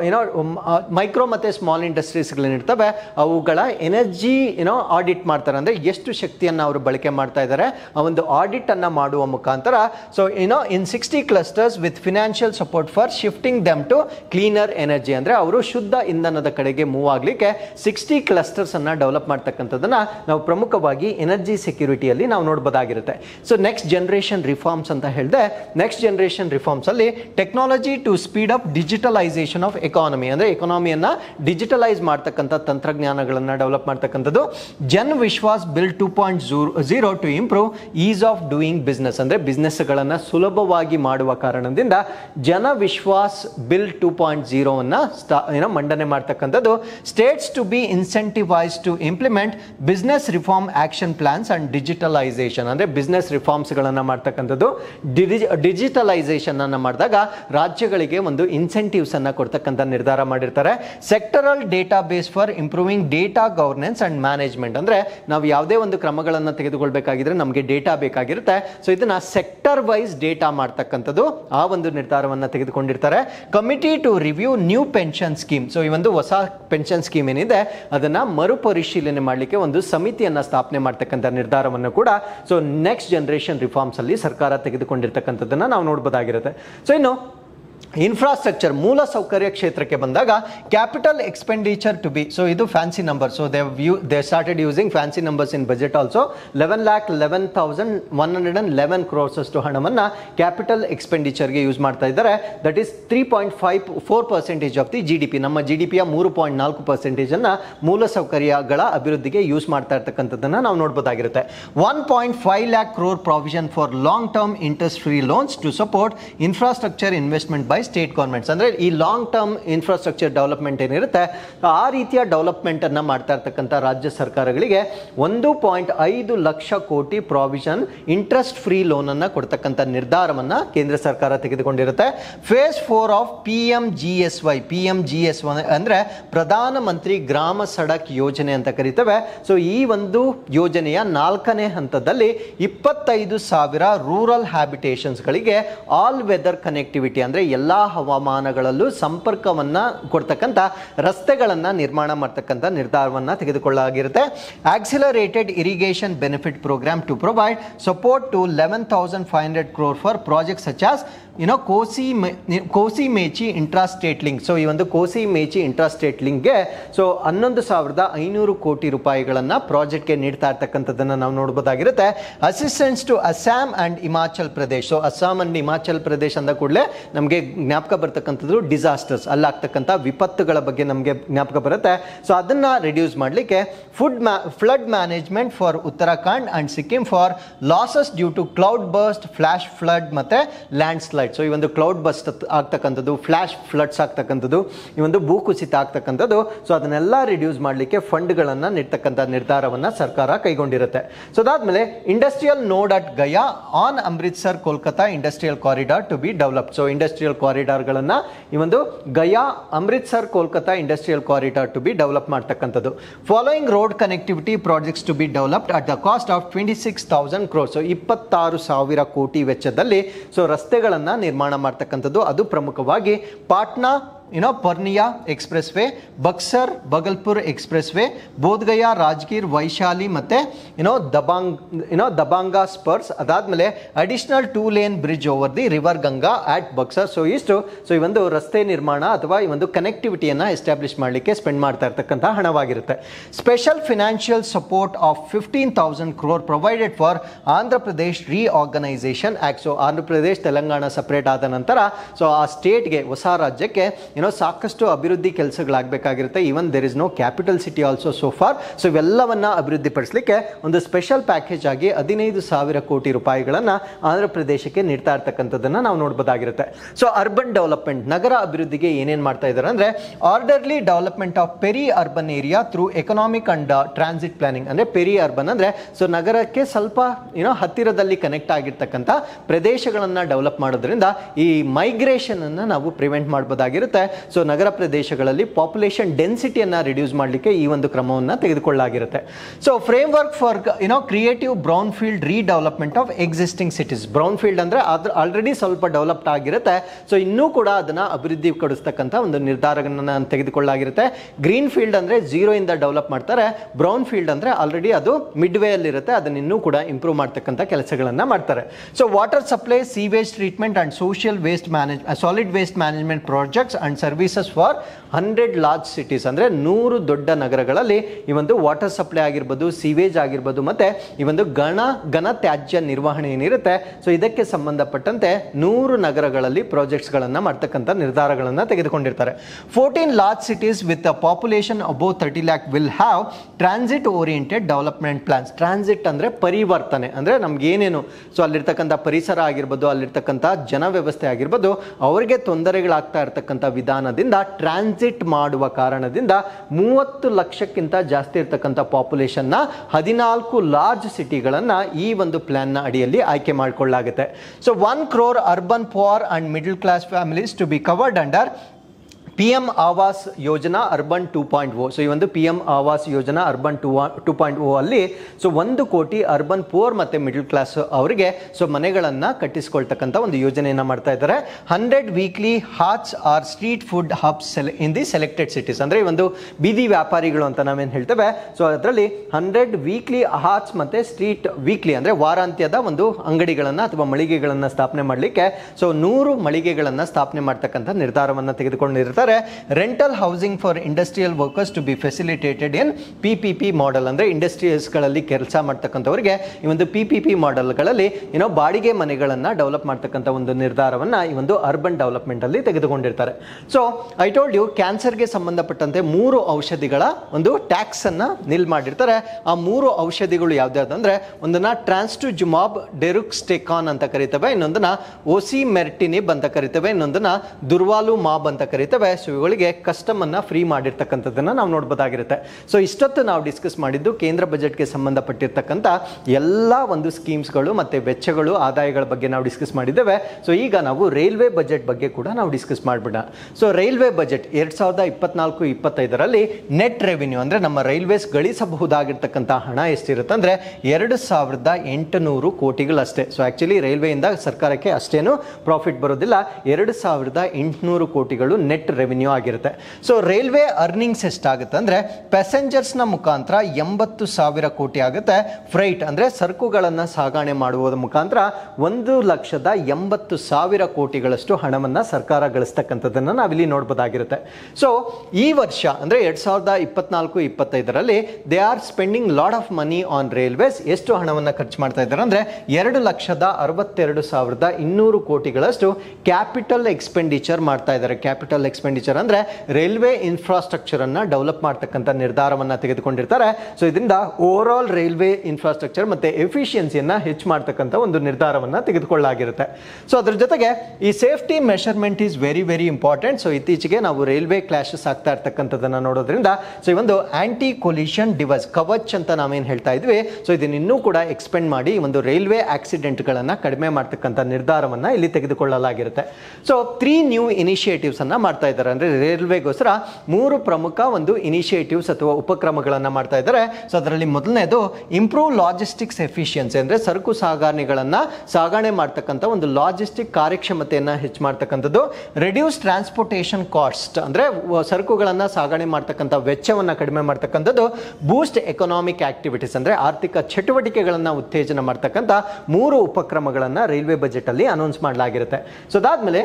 ಏನೋ ಮೈಕ್ರೋ um, ಮತ್ತೆ ಸ್ಮಾಲ್ ಇಂಡಸ್ಟ್ರೀಸ್ಗಳೇನಿರ್ತವೆ ಅವುಗಳ ಎನರ್ಜಿ ಏನೋ ಆಡಿಟ್ ಮಾಡ್ತಾರೆ ಅಂದರೆ ಎಷ್ಟು ಶಕ್ತಿಯನ್ನು ಅವರು ಬಳಕೆ ಮಾಡ್ತಾ ಇದ್ದಾರೆ ಆ ಒಂದು ಆಡಿಟನ್ನು ಮಾಡುವ ಮುಖಾಂತರ ಸೊ ಏನೋ in sixty clusters with financial support for shifting them to cleaner energy ಅಂದರೆ ಅವರು ಶುದ್ಧ ಇಂಧನದ ಕಡೆಗೆ ಮೂವ್ ಆಗಲಿಕ್ಕೆ ಸಿಕ್ಸ್ಟಿ ಕ್ಲಸ್ಟರ್ಸನ್ನು ಡೆವಲಪ್ ಮಾಡ್ತಕ್ಕಂಥದ್ದನ್ನು ನಾವು ಪ್ರಮುಖವಾಗಿ ಎನರ್ಜಿ ಸೆಕ್ಯೂರಿಟಿಯಲ್ಲಿ ನಾವು ನೋಡ್ಬೋದಾಗಿರುತ್ತೆ ಸೊ ನೆಕ್ಸ್ಟ್ ಜನ್ರೇಷನ್ ರಿಫಾರ್ಮ್ಸ್ ಅಂತ ಹೇಳಿದೆ ನೆಕ್ಸ್ಟ್ ಜನ್ರೇಷನ್ ರಿಫಾರ್ಮ್ಸಲ್ಲಿ technology to speed up digitalisation of economy ಅಂದರೆ ಎಕಾನಮಿಯನ್ನು ಡಿಜಿಟಲೈಸ್ ಮಾಡ್ತಕ್ಕಂಥ ತಂತ್ರಜ್ಞಾನಗಳನ್ನು ಡೆವಲಪ್ ಮಾಡ್ತಕ್ಕಂಥದ್ದು Jan Vishwas bill two point zero to improve ease of doing business ಅಂದರೆ ಬಿಸ್ನೆಸ್ಗಳನ್ನು ಸುಲಭವಾಗಿ ಮಾಡುವ ಕಾರಣದಿಂದ Jan Vishwas bill two point ಝೀರೋವನ್ನು ಸ್ಟಾ ಏನೋ ಮಂಡನೆ ಮಾಡ್ತಕ್ಕಂಥದ್ದು states to be incentivise to implement business reform action plans and digitalisation ಅಂದರೆ ಬಿಸ್ನೆಸ್ ರಿಫಾರ್ಮ್ಸ್ಗಳನ್ನು ಮಾಡ್ತಕ್ಕಂಥದ್ದು ಡಿಜಿ ಡಿಜಿಟಲೈಸೇಷನನ್ನು ಮಾಡಿದಾಗ ರಾಜ್ಯಗಳಿಗೆ ಒಂದು ಇನ್ಸೆಂಟಿವ್ಸನ್ನು ಕೊಡ್ತಕ್ಕಂಥ ನಿರ್ಧಾರ ಮಾಡಿರ್ತಾರೆ sectoral database for improving data governance and management ಅಂದರೆ ನಾವು ಯಾವುದೇ ಒಂದು ಕ್ರಮಗಳನ್ನು ತೆಗೆದುಕೊಳ್ಬೇಕಾಗಿದ್ರೆ ನಮಗೆ ಡೇಟಾ ಬೇಕಾಗಿರುತ್ತೆ ಸೊ ಇದನ್ನು ಸೆಕ್ಟರ್ ವೈಸ್ ಡೇಟಾ ಮಾಡ್ತಕ್ಕಂಥದ್ದು ಆ ಒಂದು ನಿರ್ಧಾರವನ್ನು ತೆಗೆದುಕೊಂಡಿರ್ತಾರೆ committee to review new pension scheme so ಈ ಒಂದು ಹೊಸ ಪೆನ್ಷನ್ ಸ್ಕೀಮ್ ಏನಿದೆ ಅದನ್ನು ಮರುಪರಿಶೀಲನೆ ಮಾಡಲಿಕ್ಕೆ ಒಂದು ಸಮಿತಿಯನ್ನು ಸ್ಥಾಪನೆ ಮಾಡ್ತಕ್ಕಂಥ ನಿರ್ಧಾರವನ್ನು ಕೂಡ ಸೊ ನೆಕ್ಸ್ಟ್ ಜನರೇಷನ್ ರಿಫಾರ್ಮ್ಸಲ್ಲಿ ಸರ್ಕಾರ ತೆಗೆದುಕೊಂಡಿರ್ತಕ್ಕಂಥದ್ದನ್ನು ನಾವು ನೋಡ್ಬೋದಾಗಿರುತ್ತೆ ಸೊ ಇನ್ನು ಇನ್ಫ್ರಾಸ್ಟ್ರಕ್ಚರ್ ಮೂಲ ಸೌಕರ್ಯ ಕ್ಷೇತ್ರಕ್ಕೆ ಬಂದಾಗ capital expenditure to be so ಇದು fancy number so they you they started using fancy numbers in budget also eleven lakh eleven thousand one hundred and eleven crores ಅಷ್ಟು ಹಣವನ್ನು ಕ್ಯಾಪಿಟಲ್ ಎಕ್ಸ್ಪೆಂಡಿಚರ್ಗೆ ಯೂಸ್ ಮಾಡ್ತಾ ಇದ್ದಾರೆ that is three point five four percentage of the G D P ನಮ್ಮ G D ಪಿಯ ಮೂರು point ನಾಲ್ಕು ಪರ್ಸೆಂಟೇಜನ್ನು ಮೂಲಸೌಕರ್ಯಗಳ ಅಭಿವೃದ್ಧಿಗೆ ಯೂಸ್ ಮಾಡ್ತಾ ಇರ್ತಕ್ಕಂಥದ್ದನ್ನು ನಾವು ನೋಡ್ಬೋದಾಗಿರುತ್ತೆ one point five lakh crore provision for long term interest free loans to support infrastructure investment by state governments ಅಂದರೆ ಈ ಲಾಂಗ್ ಟರ್ಮ್ ಇನ್ಫ್ರಾಸ್ಟ್ರಕ್ಚರ್ ಡೆವಲಪ್ಮೆಂಟ್ ಏನಿರುತ್ತೆ ಆ ರೀತಿಯ ಡೆವಲಪ್ಮೆಂಟನ್ನು ಮಾಡ್ತಾ ಇರ್ತಕ್ಕಂಥ ರಾಜ್ಯ ಸರ್ಕಾರಗಳಿಗೆ ಒಂದು ಪಾಯಿಂಟ್ ಐದು ಲಕ್ಷ ಕೋಟಿ ಪ್ರಾವಿಷನ್ ಇಂಟ್ರೆಸ್ಟ್ ಫ್ರೀ ಲೋನನ್ನು ಕೊಡ್ತಕ್ಕಂಥ ನಿರ್ಧಾರವನ್ನು ಕೇಂದ್ರ ಸರ್ಕಾರ ತೆಗೆದುಕೊಂಡಿರುತ್ತೆ phase four of P M G S Y P M G S Y ಅಂದರೆ ಪ್ರಧಾನಮಂತ್ರಿ ಗ್ರಾಮ ಸಡಕ್ ಯೋಜನೆ ಅಂತ ಕರಿತೇವೆ ಸೊ ಈ ಒಂದು ಯೋಜನೆಯ ನಾಲ್ಕನೇ ಹಂತದಲ್ಲಿ ಇಪ್ಪತ್ತೈದು ಸಾವಿರ ರೂರಲ್ ಹ್ಯಾಬಿಟೇಷನ್ಸ್ಗಳಿಗೆ ಆಲ್ ವೆದರ್ ಕನೆಕ್ಟಿವಿಟಿ ಅಂದರೆ ಎಲ್ಲ ಎಲ್ಲ ಹವಾಮಾನಗಳಲ್ಲೂ ಸಂಪರ್ಕವನ್ನ ಕೊಡ್ತಕ್ಕಂಥ ರಸ್ತೆಗಳನ್ನ ನಿರ್ಮಾಣ ಮಾಡ್ತಕ್ಕಂಥ ನಿರ್ಧಾರವನ್ನ ತೆಗೆದುಕೊಳ್ಳಲಾಗಿರುತ್ತೆ accelerated irrigation benefit programme to provide support to eleven thousand five hundred crore for project as you know Kosi Kosi Mechi intrastate link so ಈ ಒಂದು ಕೋಸಿ ಮೇಚಿ ಇಂಟ್ರಾಸ್ಟೇಟ್ ಲಿಂಕ್ಗೆ ಸೊ ಹನ್ನೊಂದು ಸಾವಿರದ ಐನೂರು ಕೋಟಿ ರೂಪಾಯಿಗಳನ್ನು ಪ್ರಾಜೆಕ್ಟ್ಗೆ ನೀಡ್ತಾ ಇರ್ತಕ್ಕಂಥದ್ದನ್ನು ನಾವು ನೋಡ್ಬೋದಾಗಿರುತ್ತೆ assistance to Assam and Himachal Pradesh so Assam and Himachal Pradesh ಅಂದ ಕೂಡಲೇ ನಮಗೆ ಜ್ಞಾಪಕ ಬರ್ತಕ್ಕಂಥದ್ದು ಡಿಸಾಸ್ಟರ್ಸ್ ಅಲ್ಲಾಗ್ತಕ್ಕಂಥ ವಿಪತ್ತುಗಳ ಬಗ್ಗೆ ನಮಗೆ ಜ್ಞಾಪಕ ಬರುತ್ತೆ ಸೊ ಅದನ್ನು ರಿಡ್ಯೂಸ್ ಮಾಡಲಿಕ್ಕೆ ಫುಡ್ ಮ್ಯಾ flood management for Uttarakhand and Sikkim for losses due to cloud burst flash flood ಮತ್ತು ಲ್ಯಾಂಡ್ ಸ್ಲೈಡ್ ಸೊ ಈ ಒಂದು ಕ್ಲೌಡ್ ಬಸ್ಟ್ ಆಗ್ತಕ್ಕಂಥದ್ದು ಫ್ಲ್ಯಾಶ್ ಫ್ಲಡ್ಸ್ ಆಗ್ತಕ್ಕಂಥದ್ದು ಈ ಒಂದು ಭೂಕುಸಿತ ಆಗ್ತಕ್ಕಂಥದ್ದು ಸೊ ಅದನ್ನೆಲ್ಲ ರಿಡ್ಯೂಸ್ ಮಾಡಲಿಕ್ಕೆ ಫಂಡ್ಗಳನ್ನು ನೀಡ್ತಕ್ಕಂಥ ನಿರ್ಧಾರವನ್ನು ಸರ್ಕಾರ ಕೈಗೊಂಡಿರುತ್ತೆ ಸೊ ಅದಾದಮೇಲೆ industrial node at Gaya on Amritsar Kolkata industrial corridor to be develop so industrial ಕಾರಿಡಾರ್ಗಳನ್ನು ಈ ಒಂದು Gaya Amritsar Kolkata industrial corridor to be develop ಮಾಡ್ತಕ್ಕಂಥದ್ದು following road connectivity projects to be developed at the cost of twenty six thousand crore ಇಪ್ಪತ್ತಾರು ಸಾವಿರ ಕೋಟಿ ವೆಚ್ಚದಲ್ಲಿ so ರಸ್ತೆಗಳನ್ನು ನಿರ್ಮಾಣ ಮಾಡ್ತಕ್ಕಂಥದ್ದು ಅದು ಪ್ರಮುಖವಾಗಿ Patna you Purnia expressway Buxar Bagalpur expressway Rajgir Vaishali Vaishali ಮತ್ತು know ದಬಾಂಗ್ ಏನೋ ದಬಾಂಗಾ ಸ್ಪರ್ಸ್ spurs ಅದಾದ್ಮೇಲೆ additional two lane bridge over the river Ganga at Buxar so ಇಷ್ಟು ಸೊ ಈ ಒಂದು ರಸ್ತೆ ನಿರ್ಮಾಣ ಅಥವಾ ಈ ಒಂದು ಕನೆಕ್ಟಿವಿಟಿಯನ್ನು ಎಸ್ಟಾಬ್ಲಿಷ್ ಮಾಡಲಿಕ್ಕೆ ಸ್ಪೆಂಡ್ ಮಾಡ್ತಾ ಇರ್ತಕ್ಕಂಥ ಹಣವಾಗಿರುತ್ತೆ special financial support of fifteen thousand crore provided for Andhra Pradesh reorganisation act so Andhra Pradesh Telangana separate ಆದ ನಂತರ ಸೊ ಆ ಸ್ಟೇಟ್ಗೆ ಹೊಸ ರಾಜ್ಯಕ್ಕೆ ಏನೋ ಸಾಕಷ್ಟು ಅಭಿವೃದ್ಧಿ ಕೆಲಸಗಳಾಗಬೇಕಾಗಿರುತ್ತೆ even there is no capital city also so for so ಇವೆಲ್ಲವನ್ನು ಅಭಿವೃದ್ಧಿಪಡಿಸಲಿಕ್ಕೆ ಒಂದು ಸ್ಪೆಷಲ್ ಪ್ಯಾಕೇಜ್ ಆಗಿ ಹದಿನೈದು ಸಾವಿರ ಕೋಟಿ ರೂಪಾಯಿಗಳನ್ನು ಆಂಧ್ರ ಪ್ರದೇಶಕ್ಕೆ ನೀಡ್ತಾ ಇರ್ತಕ್ಕಂಥದ್ದನ್ನು ನಾವು ನೋಡ್ಬೋದಾಗಿರುತ್ತೆ ಸೊ ಅರ್ಬನ್ ಡೆವಲಪ್ಮೆಂಟ್ ನಗರ ಅಭಿವೃದ್ಧಿಗೆ ಏನೇನು ಮಾಡ್ತಾ ಇದ್ದಾರೆ ಅಂದರೆ orderly development of peri urban area through economic and transit planning ಅಂದರೆ ಪೆರಿ ಅರ್ಬನ್ ಅಂದರೆ ಸೊ ನಗರಕ್ಕೆ ಸ್ವಲ್ಪ ಏನೋ ಹತ್ತಿರದಲ್ಲಿ ಕನೆಕ್ಟ್ ಆಗಿರ್ತಕ್ಕಂಥ ಪ್ರದೇಶಗಳನ್ನು ಡೆವಲಪ್ ಮಾಡೋದ್ರಿಂದ ಈ ಮೈಗ್ರೇಷನನ್ನು ನಾವು ಪ್ರಿವೆಂಟ್ ಮಾಡ್ಬೋದಾಗಿರುತ್ತೆ ಸೊ ನಗರ ಪ್ರದೇಶಗಳಲ್ಲಿ ಪಾಪ್ಯುಲೇಷನ್ ಡೆನ್ಸಿಟಿಯನ್ನು ರಿಡ್ಯೂಸ್ ಮಾಡಲಿಕ್ಕೆ ಈ ಒಂದು ಕ್ರಮವನ್ನು ತೆಗೆದುಕೊಳ್ಳಲಾಗಿರುತ್ತೆ so framework for you know creative brownfield redevelopment of existing cities brownfield ಅಂದರೆ ಅದ್ರ ಆಲ್ರೆಡಿ ಸ್ವಲ್ಪ ಡೆವಲಪ್ಡ್ ಆಗಿರುತ್ತೆ ಸೊ ಇನ್ನೂ ಕೂಡ ಅದನ್ನು ಅಭಿವೃದ್ಧಿ ಪಡಿಸ್ತಕ್ಕಂಥ ಒಂದು ನಿರ್ಧಾರಗಳನ್ನು ತೆಗೆದುಕೊಳ್ಳಲಾಗಿರುತ್ತೆ ಗ್ರೀನ್ ಫೀಲ್ಡ್ ಅಂದರೆ ಜೀರೋಯಿಂದ ಡೆವಲಪ್ ಮಾಡ್ತಾರೆ ಬ್ರೌನ್ ಫೀಲ್ಡ್ ಅಂದರೆ ಆಲ್ರೆಡಿ ಅದು ಮಿಡ್ ವೇ ಅಲ್ಲಿರುತ್ತೆ ಅದನ್ನು ಇನ್ನೂ ಕೂಡ ಇಂಪ್ರೂವ್ ಮಾಡ್ತಕ್ಕಂಥ ಕೆಲಸಗಳನ್ನು ಮಾಡ್ತಾರೆ so water supply sewage treatment and social waste manage solid waste management projects and and services for hundred large cities ಅಂದರೆ ನೂರು ದೊಡ್ಡ ನಗರಗಳಲ್ಲಿ ಈ ಒಂದು ವಾಟರ್ ಸಪ್ಲೈ ಆಗಿರ್ಬೋದು ಸೀವೇಜ್ ಆಗಿರ್ಬೋದು ಮತ್ತು ಈ ಒಂದು ಘನ ಘನ ತ್ಯಾಜ್ಯ ನಿರ್ವಹಣೆ ಏನಿರುತ್ತೆ ಸೊ ಇದಕ್ಕೆ ಸಂಬಂಧಪಟ್ಟಂತೆ ನೂರು ನಗರಗಳಲ್ಲಿ ಪ್ರಾಜೆಕ್ಟ್ಸ್ಗಳನ್ನು ಮಾಡ್ತಕ್ಕಂಥ ನಿರ್ಧಾರಗಳನ್ನು ತೆಗೆದುಕೊಂಡಿರ್ತಾರೆ fourteen large cities with a population above thirty lakh will have transit oriented development plans transit ಅಂದರೆ ಪರಿವರ್ತನೆ ಅಂದರೆ ನಮಗೇನೇನು ಸೊ ಅಲ್ಲಿರ್ತಕ್ಕಂಥ ಪರಿಸರ ಆಗಿರ್ಬೋದು ಅಲ್ಲಿರ್ತಕ್ಕಂಥ ಜನ ವ್ಯವಸ್ಥೆ ಆಗಿರ್ಬೋದು ಅವರಿಗೆ ತೊಂದರೆಗಳಾಗ್ತಾ ಇರ್ತಕ್ಕಂಥ ವಿಧಾನದಿಂದ ಟ್ರಾನ್ಸಿಟ್ ಮಾಡುವ ಕಾರಣದಿಂದ ಮೂವತ್ತು ಲಕ್ಷಕ್ಕಿಂತ ಜಾಸ್ತಿ ಇರತಕ್ಕಂಥ ಪಾಪ್ಯುಲೇಷನ್ನ ಹದಿನಾಲ್ಕು ಲಾರ್ಜ್ ಸಿಟಿಗಳನ್ನು ಈ ಒಂದು ಪ್ಲ್ಯಾನ್ನ ಅಡಿಯಲ್ಲಿ ಆಯ್ಕೆ ಮಾಡಿಕೊಳ್ಳಲಾಗುತ್ತೆ so one crore urban poor and middle class families to be covered under P M Awas Yojana urban two point O so ಈ ಒಂದು P M Awas Yojana urban two two point O ಅಲ್ಲಿ ಸೊ ಒಂದು ಕೋಟಿ ಅರ್ಬನ್ ಪೋರ್ ಮತ್ತು ಮಿಡಲ್ ಕ್ಲಾಸ್ ಅವರಿಗೆ so ಮನೆಗಳನ್ನು ಕಟ್ಟಿಸ್ಕೊಳ್ತಕ್ಕಂಥ ಒಂದು ಯೋಜನೆಯನ್ನು ಮಾಡ್ತಾ ಇದ್ದಾರೆ hundred weekly haats or street food hubs ಸೆಲೆ ಇನ್ ದಿ ಸೆಲೆಕ್ಟೆಡ್ ಸಿಟೀಸ್ ಅಂದರೆ ಒಂದು ಬೀದಿ ವ್ಯಾಪಾರಿಗಳು ಅಂತ ನಾವೇನು ಹೇಳ್ತೇವೆ ಸೊ ಅದರಲ್ಲಿ ಹಂಡ್ರೆಡ್ ವೀಕ್ಲಿ ಹಾಟ್ಸ್ ಮತ್ತು ಸ್ಟ್ರೀಟ್ ವೀಕ್ಲಿ ಅಂದರೆ ವಾರಾಂತ್ಯದ ಒಂದು ಅಂಗಡಿಗಳನ್ನು ಅಥವಾ ಮಳಿಗೆಗಳನ್ನು ಸ್ಥಾಪನೆ ಮಾಡಲಿಕ್ಕೆ ಸೊ ನೂರು ಮಳಿಗೆಗಳನ್ನು ಸ್ಥಾಪನೆ ಮಾಡ್ತಕ್ಕಂಥ ನಿರ್ಧಾರವನ್ನು ತೆಗೆದುಕೊಂಡಿರ್ತಾರೆ rental housing for industrial workers to be facilitated in P P P model ಅಂದರೆ ಇಂಡಸ್ಟ್ರೀಸ್ಗಳಲ್ಲಿ ಕೆಲಸ ಮಾಡ್ತಕ್ಕಂಥವ್ರಿಗೆ ಈ ಒಂದು ಪಿ ಪಿ ಪಿ ಮಾಡಲ್ಗಳಲ್ಲಿ ಏನೋ ಬಾಡಿಗೆ ಮನೆಗಳನ್ನು ಡೆವಲಪ್ ಮಾಡ್ತಕ್ಕಂಥ ಒಂದು ನಿರ್ಧಾರವನ್ನು ಈ ಒಂದು ಅರ್ಬನ್ ಡೆವಲಪ್ಮೆಂಟಲ್ಲಿ ತೆಗೆದುಕೊಂಡಿರ್ತಾರೆ ಸೊ ಐ ಟೋಲ್ಡ್ ಯು ಕ್ಯಾನ್ಸರ್ಗೆ ಸಂಬಂಧಪಟ್ಟಂತೆ ಮೂರು ಔಷಧಿಗಳ ಒಂದು ಟ್ಯಾಕ್ಸನ್ನು ನಿಲ್ ಮಾಡಿರ್ತಾರೆ ಆ ಮೂರು ಔಷಧಿಗಳು ಟ್ರಾನ್ಸ್ ಅಂದರೆ ಒಂದನ್ನು ಡೆರುಕ್ ಸ್ಟೆಕಾನ್ ಅಂತ ಕರಿತವೆ ಇನ್ನೊಂದನ್ನು ಓಸಿ ಮೆರ್ಟಿನಿಬ್ ಅಂತ ಕರಿತವೆ ಇನ್ನೊಂದನ್ನು ದುರ್ವಾಲು ಮಾಬ್ ಅಂತ ಕರಿತವೆ ಎಸ್ ಕಸ್ಟಮ್ ಅನ್ನ ಫ್ರೀ ಮಾಡಿರ್ತಕ್ಕಂಥದ್ದನ್ನ ನಾವು ನೋಡಬಹುದಾಗಿರುತ್ತೆ ಸೊ ಇಷ್ಟೊತ್ತು ನಾವು ಡಿಸ್ಕಸ್ ಮಾಡಿದ್ದು ಕೇಂದ್ರ ಬಜೆಟ್ಗೆ ಸಂಬಂಧಪಟ್ಟಿರ್ತಕ್ಕಂಥ ಎಲ್ಲ ಒಂದು ಗಳು ಮತ್ತೆ ವೆಚ್ಚಗಳು ಆದಾಯಗಳ ಬಗ್ಗೆ ನಾವು ಡಿಸ್ಕಸ್ ಮಾಡಿದ್ದೇವೆ ಸೊ ಈಗ ನಾವು ರೈಲ್ವೆ ಬಜೆಟ್ ಬಗ್ಗೆ ಕೂಡ ನಾವು ಡಿಸ್ಕಸ್ ಮಾಡಿಬಿಡೋಣ ಸೊ ರೈಲ್ವೆ ಬಜೆಟ್ ಎರಡು ಸಾವಿರದ ಇಪ್ಪತ್ನಾಲ್ಕು ಇಪ್ಪತ್ತೈದರಲ್ಲಿ ನೆಟ್ ರೆವಿನ್ಯೂ ಅಂದ್ರೆ ನಮ್ಮ ರೈಲ್ವೇಸ್ ಗಳಿಸಬಹುದಾಗಿರ್ತಕ್ಕಂಥ ಹಣ ಎಷ್ಟಿರುತ್ತೆ ಅಂದ್ರೆ ಎರಡು ಸಾವಿರದ ಎಂಟುನೂರು ಅಷ್ಟೇ ಸೊ ಆಕ್ಚುಲಿ ರೈಲ್ವೆಯಿಂದ ಸರ್ಕಾರಕ್ಕೆ ಅಷ್ಟೇನು ಪ್ರಾಫಿಟ್ ಬರೋದಿಲ್ಲ ಎರಡು ಸಾವಿರದ ಎಂಟುನೂರು ಕೋಟಿಗಳು ನೆಟ್ ರೆವಿನ್ಯೂ ರೆವಿನ್ಯೂ ಆಗಿರುತ್ತೆ ಸೊ ರೈಲ್ವೆ ಅರ್ನಿಂಗ್ಸ್ ಎಷ್ಟಾಗುತ್ತೆ ಅಂದರೆ ಪ್ಯಾಸೆಂಜರ್ಸ್ನ ಮುಖಾಂತರ ಎಂಬತ್ತು ಸಾವಿರ ಕೋಟಿ ಆಗುತ್ತೆ ಫ್ರೈಟ್ ಅಂದರೆ ಸರಕುಗಳನ್ನು ಸಾಗಾಣೆ ಮಾಡುವ ಮುಖಾಂತರ ಒಂದು ಲಕ್ಷದ ಎಂಬತ್ತು ಸಾವಿರ ಕೋಟಿಗಳಷ್ಟು ಹಣವನ್ನು ಸರ್ಕಾರ ಗಳಿಸ್ತಕ್ಕಂಥದ್ದನ್ನು ನಾವಿಲ್ಲಿ ನೋಡ್ಬೋದಾಗಿರುತ್ತೆ ಸೊ ಈ ವರ್ಷ ಅಂದರೆ ಎರಡು ಸಾವಿರದ ಇಪ್ಪತ್ನಾಲ್ಕು ಇಪ್ಪತ್ತೈದರಲ್ಲಿ they are spending lot of money on railways ಎಷ್ಟು ಹಣವನ್ನು ಖರ್ಚು ಮಾಡ್ತಾ ಇದ್ದಾರೆ ಅಂದರೆ ಎರಡು ಲಕ್ಷದ ಅರವತ್ತೆರಡು ಸಾವಿರದ ಇನ್ನೂರು ಕೋಟಿಗಳಷ್ಟು ಕ್ಯಾಪಿಟಲ್ ಎಕ್ಸ್ಪೆಂಡಿಚರ್ ಮಾಡ್ತಾ ಇದ್ದಾರೆ ಕ್ಯಾಪಿಟಲ್ ಎಕ್ಸ್ಪೆಂಡ್ ಎಕ್ಸ್ಪೆಂಡಿಚರ್ ಅಂದ್ರೆ ರೈಲ್ವೆ ಅನ್ನು ಡೆವಲಪ್ ಮಾಡ್ತಕ್ಕಂಥ ನಿರ್ಧಾರವನ್ನ ತೆಗೆದುಕೊಂಡಿರ್ತಾರೆ ಸೊ ಇದರಿಂದ ಓವರ್ ಆಲ್ ರೈಲ್ವೆ ಇನ್ಫ್ರಾಸ್ಟ್ರಕ್ಚರ್ ಮತ್ತೆ ಎಫಿಷಿಯನ್ಸಿಯನ್ನು ಹೆಚ್ಚು ಮಾಡ್ತಕ್ಕಂಥ ಒಂದು ನಿರ್ಧಾರವನ್ನ ತೆಗೆದುಕೊಳ್ಳಲಾಗಿರುತ್ತೆ ಸೊ ಅದ್ರ ಜೊತೆಗೆ ಈ safety measurement is very very important so ಇತ್ತೀಚೆಗೆ ನಾವು ರೈಲ್ವೆ ಕ್ಲಾಶಸ್ ಆಗ್ತಾ ಇರ್ತಕ್ಕಂಥದ್ದನ್ನು ನೋಡೋದ್ರಿಂದ ಸೊ ಈ ಒಂದು ಆಂಟಿ ಕೊಲಿಷನ್ ಡಿವೈಸ್ ಕವಚ್ ಅಂತ ನಾವೇನ್ ಹೇಳ್ತಾ ಇದ್ವಿ ಸೊ ಇದನ್ನ ಇನ್ನೂ ಕೂಡ ಎಕ್ಸ್ಪೆಂಡ್ ಮಾಡಿ ಒಂದು ರೈಲ್ವೆ ಆಕ್ಸಿಡೆಂಟ್ ಗಳನ್ನ ಕಡಿಮೆ ಮಾಡ್ತಕ್ಕಂಥ ನಿರ್ಧಾರವನ್ನ ಇಲ್ಲಿ ತೆಗೆದುಕೊಳ್ಳಲಾಗಿರುತ್ತೆ ಸೊ ತ್ರೀ ನ್ಯೂ ಇನಿಷಿಯೇಟಿವ್ಸ್ ಅನ್ನ ಮಾಡ್ತಾ ಇದ್ದಾರೆ ಇದ್ದಾರೆ ಅಂದರೆ ರೈಲ್ವೆಗೋಸ್ಕರ ಮೂರು ಪ್ರಮುಖ ಒಂದು ಇನಿಷಿಯೇಟಿವ್ಸ್ ಅಥವಾ ಉಪಕ್ರಮಗಳನ್ನು ಮಾಡ್ತಾ ಇದ್ದಾರೆ ಸೊ ಅದರಲ್ಲಿ ಮೊದಲನೇದು ಇಂಪ್ರೂವ್ ಲಾಜಿಸ್ಟಿಕ್ಸ್ ಎಫಿಷಿಯನ್ಸಿ ಅಂದರೆ ಸರಕು ಸಾಗಣೆಗಳನ್ನು ಸಾಗಣೆ ಮಾಡ್ತಕ್ಕಂಥ ಒಂದು ಲಾಜಿಸ್ಟಿಕ್ ಕಾರ್ಯಕ್ಷಮತೆಯನ್ನು ಹೆಚ್ಚು ಮಾಡ್ತಕ್ಕಂಥದ್ದು ರೆಡ್ಯೂಸ್ ಟ್ರಾನ್ಸ್ಪೋರ್ಟೇಷನ್ ಕಾಸ್ಟ್ ಅಂದರೆ ಸರಕುಗಳನ್ನು ಸಾಗಣೆ ಮಾಡ್ತಕ್ಕಂಥ ವೆಚ್ಚವನ್ನು ಕಡಿಮೆ ಮಾಡ್ತಕ್ಕಂಥದ್ದು ಬೂಸ್ಟ್ ಎಕನಾಮಿಕ್ ಆಕ್ಟಿವಿಟೀಸ್ ಅಂದರೆ ಆರ್ಥಿಕ ಚಟುವಟಿಕೆಗಳನ್ನು ಉತ್ತೇಜನ ಮಾಡ್ತಕ್ಕಂಥ ಮೂರು ಉಪಕ್ರಮಗಳನ್ನು ರೈಲ್ವೆ ಬಜೆಟಲ್ಲಿ ಅನೌನ್ಸ್ ಮಾಡಲಾಗಿರುತ್ತೆ ಸೊ ಅದಾದಮೇಲೆ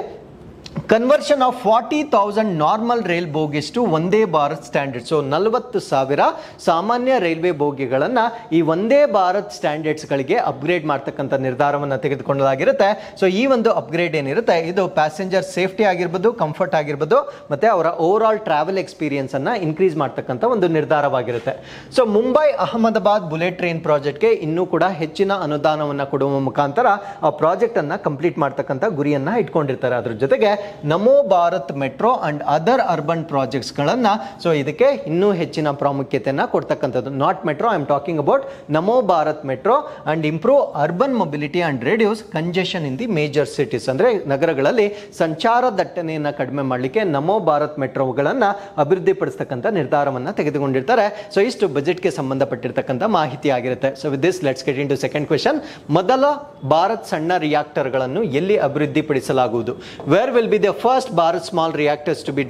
conversion of forty thousand normal rail bogies to to Vande Bharat standard so ನಲವತ್ತು ಸಾವಿರ ಸಾಮಾನ್ಯ ರೈಲ್ವೆ ಬೋಗಿಗಳನ್ನು ಈ ಒಂದೇ ಭಾರತ್ ಸ್ಟ್ಯಾಂಡರ್ಡ್ಸ್ಗಳಿಗೆ ಅಪ್ಗ್ರೇಡ್ ಮಾಡ್ತಕ್ಕಂಥ ನಿರ್ಧಾರವನ್ನು ತೆಗೆದುಕೊಳ್ಳಲಾಗಿರುತ್ತೆ ಸೊ ಈ ಒಂದು ಅಪ್ಗ್ರೇಡ್ ಏನಿರುತ್ತೆ ಇದು ಪ್ಯಾಸೆಂಜರ್ ಸೇಫ್ಟಿ ಆಗಿರ್ಬೋದು ಕಂಫರ್ಟ್ ಆಗಿರ್ಬೋದು ಮತ್ತು ಅವರ ಓವರ್ ಆಲ್ ಟ್ರಾವೆಲ್ ಎಕ್ಸ್ಪೀರಿಯನ್ಸನ್ನು ಇನ್ಕ್ರೀಸ್ ಮಾಡ್ತಕ್ಕಂಥ ಒಂದು ನಿರ್ಧಾರವಾಗಿರುತ್ತೆ so Mumbai Ahmedabad bullet train ಪ್ರಾಜೆಕ್ಟ್ಗೆ ಇನ್ನೂ ಕೂಡ ಹೆಚ್ಚಿನ ಅನುದಾನವನ್ನು ಕೊಡುವ ಮುಖಾಂತರ ಆ ಪ್ರಾಜೆಕ್ಟನ್ನು ಕಂಪ್ಲೀಟ್ ಮಾಡ್ತಕ್ಕಂಥ ಗುರಿಯನ್ನು ಇಟ್ಕೊಂಡಿರ್ತಾರೆ ಅದ್ರ ಜೊತೆಗೆ Namo Bharat metro and other urban ಪ್ರಾಜೆಕ್ಟ್ಸ್ಗಳನ್ನು ಸೊ ಇದಕ್ಕೆ ಇನ್ನೂ ಹೆಚ್ಚಿನ ಪ್ರಾಮುಖ್ಯತೆಯನ್ನು ಕೊಡ್ತಕ್ಕಂಥದ್ದು not metro I am talking about Namo Bharat metro and improve urban mobility and reduce congestion in the major cities ಅಂದರೆ ನಗರಗಳಲ್ಲಿ ಸಂಚಾರ ದಟ್ಟಣೆಯನ್ನು ಕಡಿಮೆ ಮಾಡಲಿಕ್ಕೆ ನಮೋ ಭಾರತ್ ಮೆಟ್ರೋಗಳನ್ನು ಅಭಿವೃದ್ಧಿಪಡಿಸ್ತಕ್ಕಂಥ ನಿರ್ಧಾರವನ್ನು ತೆಗೆದುಕೊಂಡಿರ್ತಾರೆ ಸೊ ಇಷ್ಟು ಬಜೆಟ್ಗೆ ಸಂಬಂಧಪಟ್ಟಿರ್ತಕ್ಕಂಥ ಮಾಹಿತಿ ಆಗಿರುತ್ತೆ so with this let's get into second question ಮೊದಲ ಭಾರತ್ ಸಣ್ಣ ರಿಯಾಕ್ಟರ್ಗಳನ್ನು ಎಲ್ಲಿ ಅಭಿವೃದ್ಧಿಪಡಿಸಲಾಗುವುದು where will be the first Bharat small reactors to be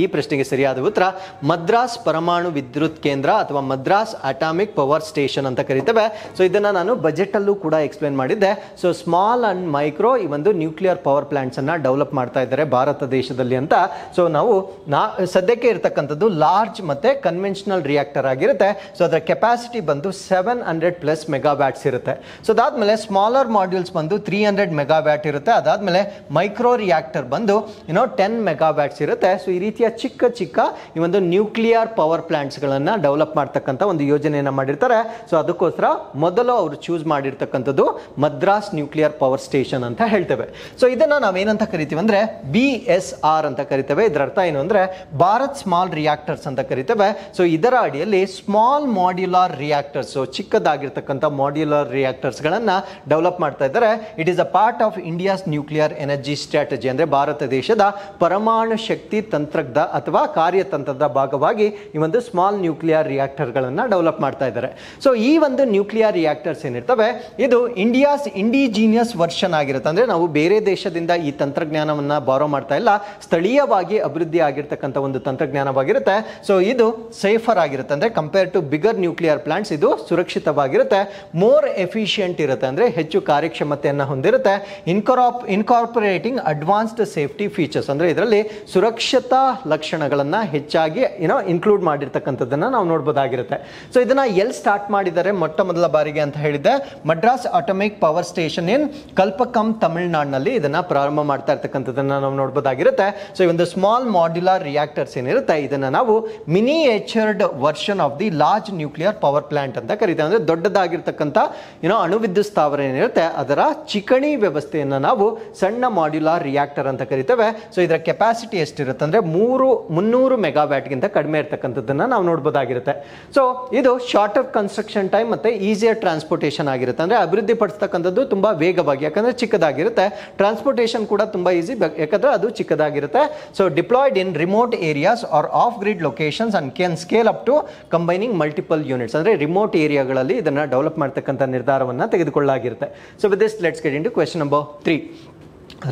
ಈ ಪ್ರಶ್ನೆಗೆ ಸರಿಯಾದ ಉತ್ತರ ಮದ್ರಾಸ್ ಪರಮಾಣು ವಿದ್ಯುತ್ ಕೇಂದ್ರ ಅಥವಾ ಮದ್ರಾಸ್ ಅಟಾಮಿಕ್ ಪವರ್ ಸ್ಟೇಷನ್ ಅಂತ ಕರಿತೇವೆ ಸೊ ಇದನ್ನು ನಾನು ಬಜೆಟಲ್ಲೂ ಕೂಡ ಎಕ್ಸ್ಪ್ಲೇನ್ ಮಾಡಿದ್ದೆ ಸೊ ಸ್ಮಾಲ್ ಅಂಡ್ ಮೈಕ್ರೋ ಈ ಒಂದು ನ್ಯೂಕ್ಲಿಯರ್ ಪವರ್ ಪ್ಲಾಂಟ್ಸನ್ನು ಡೆವಲಪ್ ಮಾಡ್ತಾ ಇದ್ದಾರೆ ಭಾರತ ದೇಶದಲ್ಲಿ ಅಂತ ಸೊ ನಾವು ನಾ ಸದ್ಯಕ್ಕೆ ಇರತಕ್ಕಂಥದ್ದು ಲಾರ್ಜ್ ಮತ್ತು ಕನ್ವೆನ್ಷನಲ್ ರಿಯಾಕ್ಟರ್ ಆಗಿರುತ್ತೆ ಸೊ ಅದರ ಕೆಪಾಸಿಟಿ ಬಂದು ಸೆವೆನ್ ಹಂಡ್ರೆಡ್ ಪ್ಲಸ್ ಮೆಗಾವ್ಯಾಟ್ಸ್ ಇರುತ್ತೆ ಸೊ ಅದಾದಮೇಲೆ ಸ್ಮಾಲರ್ ಮಾಡ್ಯೂಲ್ಸ್ ಬಂದು ತ್ರೀ ಹಂಡ್ರೆಡ್ ಮೆಗಾವ್ಯಾಟ್ ಇರುತ್ತೆ ಅದಾದಮೇಲೆ ಮೈಕ್ರೋ ರಿಯಾಕ್ಟರ್ ಬಂದು ಒಂದು ಯುನೋ ಟೆನ್ ಮೆಗಾವ್ಯಾಟ್ಸ್ ಇರುತ್ತೆ ಸೊ ಈ ರೀತಿಯ ಚಿಕ್ಕ ಚಿಕ್ಕ ಈ ಒಂದು ನ್ಯೂಕ್ಲಿಯರ್ ಪವರ್ ಪ್ಲಾಂಟ್ಸ್ಗಳನ್ನು ಡೆವಲಪ್ ಮಾಡ್ತಕ್ಕಂಥ ಒಂದು ಯೋಜನೆಯನ್ನು ಮಾಡಿರ್ತಾರೆ ಸೊ ಅದಕ್ಕೋಸ್ಕರ ಮೊದಲು ಅವರು ಚೂಸ್ ಮಾಡಿರ್ತಕ್ಕಂಥದ್ದು ಮದ್ರಾಸ್ ನ್ಯೂಕ್ಲಿಯರ್ ಪವರ್ ಸ್ಟೇಷನ್ ಅಂತ ಹೇಳ್ತೇವೆ ಸೊ ಇದನ್ನು ನಾವೇನಂತ ಕರಿತೀವಿ ಅಂದರೆ ಬಿ ಎಸ್ ಆರ್ ಅಂತ ಕರಿತೇವೆ ಇದರ ಅರ್ಥ ಏನು ಅಂದರೆ ಭಾರತ್ ಸ್ಮಾಲ್ ರಿಯಾಕ್ಟರ್ಸ್ ಅಂತ ಕರಿತೇವೆ ಸೊ ಇದರ ಅಡಿಯಲ್ಲಿ ಸ್ಮಾಲ್ ಮಾಡ್ಯುಲಾರ್ ರಿಯಾಕ್ಟರ್ಸ್ ಚಿಕ್ಕದಾಗಿರ್ತಕ್ಕಂಥ ಮಾಡ್ಯುಲರ್ ರಿಯಾಕ್ಟರ್ಸ್ಗಳನ್ನು ಡೆವಲಪ್ ಮಾಡ್ತಾ ಇದ್ದಾರೆ it is a part of India's nuclear energy strategy ಅಂದರೆ ಭಾರತ ಭಾರತ ದೇಶದ ಪರಮಾಣು ಶಕ್ತಿ ತಂತ್ರಜ್ಞ ಅಥವಾ ಕಾರ್ಯತಂತ್ರದ ಭಾಗವಾಗಿ ಈ ಒಂದು ಸ್ಮಾಲ್ ನ್ಯೂಕ್ಲಿಯರ್ ರಿಯಾಕ್ಟರ್ಗಳನ್ನು ಡೆವಲಪ್ ಮಾಡ್ತಾ ಇದ್ದಾರೆ ಸೊ ಈ ಒಂದು ನ್ಯೂಕ್ಲಿಯರ್ ರಿಯಾಕ್ಟರ್ಸ್ ಏನಿರ್ತವೆ ಇದು ಇಂಡಿಯಾಸ್ ಇಂಡಿಜಿನಿಯಸ್ ವರ್ಷನ್ ಆಗಿರುತ್ತೆ ಅಂದರೆ ನಾವು ಬೇರೆ ದೇಶದಿಂದ ಈ ತಂತ್ರಜ್ಞಾನವನ್ನು ಬಾರೋ ಮಾಡ್ತಾ ಇಲ್ಲ ಸ್ಥಳೀಯವಾಗಿ ಅಭಿವೃದ್ಧಿ ಆಗಿರ್ತಕ್ಕಂಥ ಒಂದು ತಂತ್ರಜ್ಞಾನವಾಗಿರುತ್ತೆ ಸೊ ಇದು ಸೇಫರ್ ಆಗಿರುತ್ತೆ ಅಂದರೆ compare to bigger nuclear plants ಇದು ಸುರಕ್ಷಿತವಾಗಿರುತ್ತೆ ಮೋರ್ ಎಫಿಷಿಯಂಟ್ ಇರುತ್ತೆ ಅಂದರೆ ಹೆಚ್ಚು ಕಾರ್ಯಕ್ಷಮತೆಯನ್ನು ಹೊಂದಿರುತ್ತೆ ಇನ್ಕಾರಾಪ್ incorporating advanced safe safety features ಅಂದರೆ ಇದರಲ್ಲಿ ಸುರಕ್ಷತಾ ಲಕ್ಷಣಗಳನ್ನು ಹೆಚ್ಚಾಗಿ ಏನೋ ಇನ್ಕ್ಲೂಡ್ ಮಾಡಿರ್ತಕ್ಕಂಥದ್ದನ್ನು ನಾವು ನೋಡ್ಬೋದಾಗಿರುತ್ತೆ ಸೊ ಇದನ್ನು ಎಲ್ಲಿ ಸ್ಟಾರ್ಟ್ ಮಾಡಿದ್ದಾರೆ ಮೊಟ್ಟ ಮೊದಲ ಬಾರಿಗೆ ಅಂತ ಹೇಳಿದ್ರೆ Madras atomic power station in Kalpakkam ತಮಿಳ್ನಾಡಿನಲ್ಲಿ ಇದನ್ನು ಪ್ರಾರಂಭ ಮಾಡ್ತಾ ಇರ್ತಕ್ಕಂಥದ್ದನ್ನು ನಾವು ನೋಡ್ಬೋದಾಗಿರುತ್ತೆ ಸೊ ಈ ಒಂದು ಸ್ಮಾಲ್ ಮಾಡ್ಯುಲರ್ ರಿಯಾಕ್ಟರ್ಸ್ ಏನಿರುತ್ತೆ ಇದನ್ನು ನಾವು miniatured version of the large nuclear power plant ಅಂತ ಕರೀತಾರೆ ಅಂದರೆ ದೊಡ್ಡದಾಗಿರ್ತಕ್ಕಂಥ ಏನೋ ಅಣುವಿದ್ಯುತ್ ಸ್ಥಾವರ ಏನಿರುತ್ತೆ ಅದರ ಚಿಕಣಿ ವ್ಯವಸ್ಥೆಯನ್ನು ನಾವು ಸಣ್ಣ ಮಾಡ್ಯುಲಾರ್ ರಿಯಾಕ್ಟರ್ ಅಂತ ಅಂತ ಕರಿತೇವೆ ಸೊ ಇದರ ಕೆಪಾಸಿಟಿ ಎಷ್ಟಿರುತ್ತೆ ಅಂದರೆ ಮೂರು ಮುನ್ನೂರು ಮೆಗಾವ್ಯಾಟ್ಗಿಂತ ಕಡಿಮೆ ಇರತಕ್ಕಂಥದ್ದನ್ನು ನಾವು ನೋಡ್ಬೋದಾಗಿರುತ್ತೆ ಸೊ ಇದು ಶಾರ್ಟರ್ ಕನ್ಸ್ಟ್ರಕ್ಷನ್ ಟೈಮ್ ಮತ್ತು ಈಸಿಯರ್ ಟ್ರಾನ್ಸ್ಪೋರ್ಟೇಷನ್ ಆಗಿರುತ್ತೆ ಅಂದರೆ ಅಭಿವೃದ್ಧಿ ಪಡಿಸ್ತಕ್ಕಂಥದ್ದು ತುಂಬ ವೇಗವಾಗಿ ಯಾಕಂದರೆ ಚಿಕ್ಕದಾಗಿರುತ್ತೆ ಟ್ರಾನ್ಸ್ಪೋರ್ಟೇಷನ್ ಕೂಡ ತುಂಬ ಈಸಿ ಯಾಕಂದರೆ ಅದು ಚಿಕ್ಕದಾಗಿರುತ್ತೆ so deployed in remote areas or off grid locations and can scale up to combining multiple units ಅಂದರೆ ರಿಮೋಟ್ ಏರಿಯಾಗಳಲ್ಲಿ ಇದನ್ನು ಡೆವಲಪ್ ಮಾಡ್ತಕ್ಕಂಥ ನಿರ್ಧಾರವನ್ನು ತೆಗೆದುಕೊಳ್ಳಲಾಗಿರುತ್ತೆ so with this let's get into question number three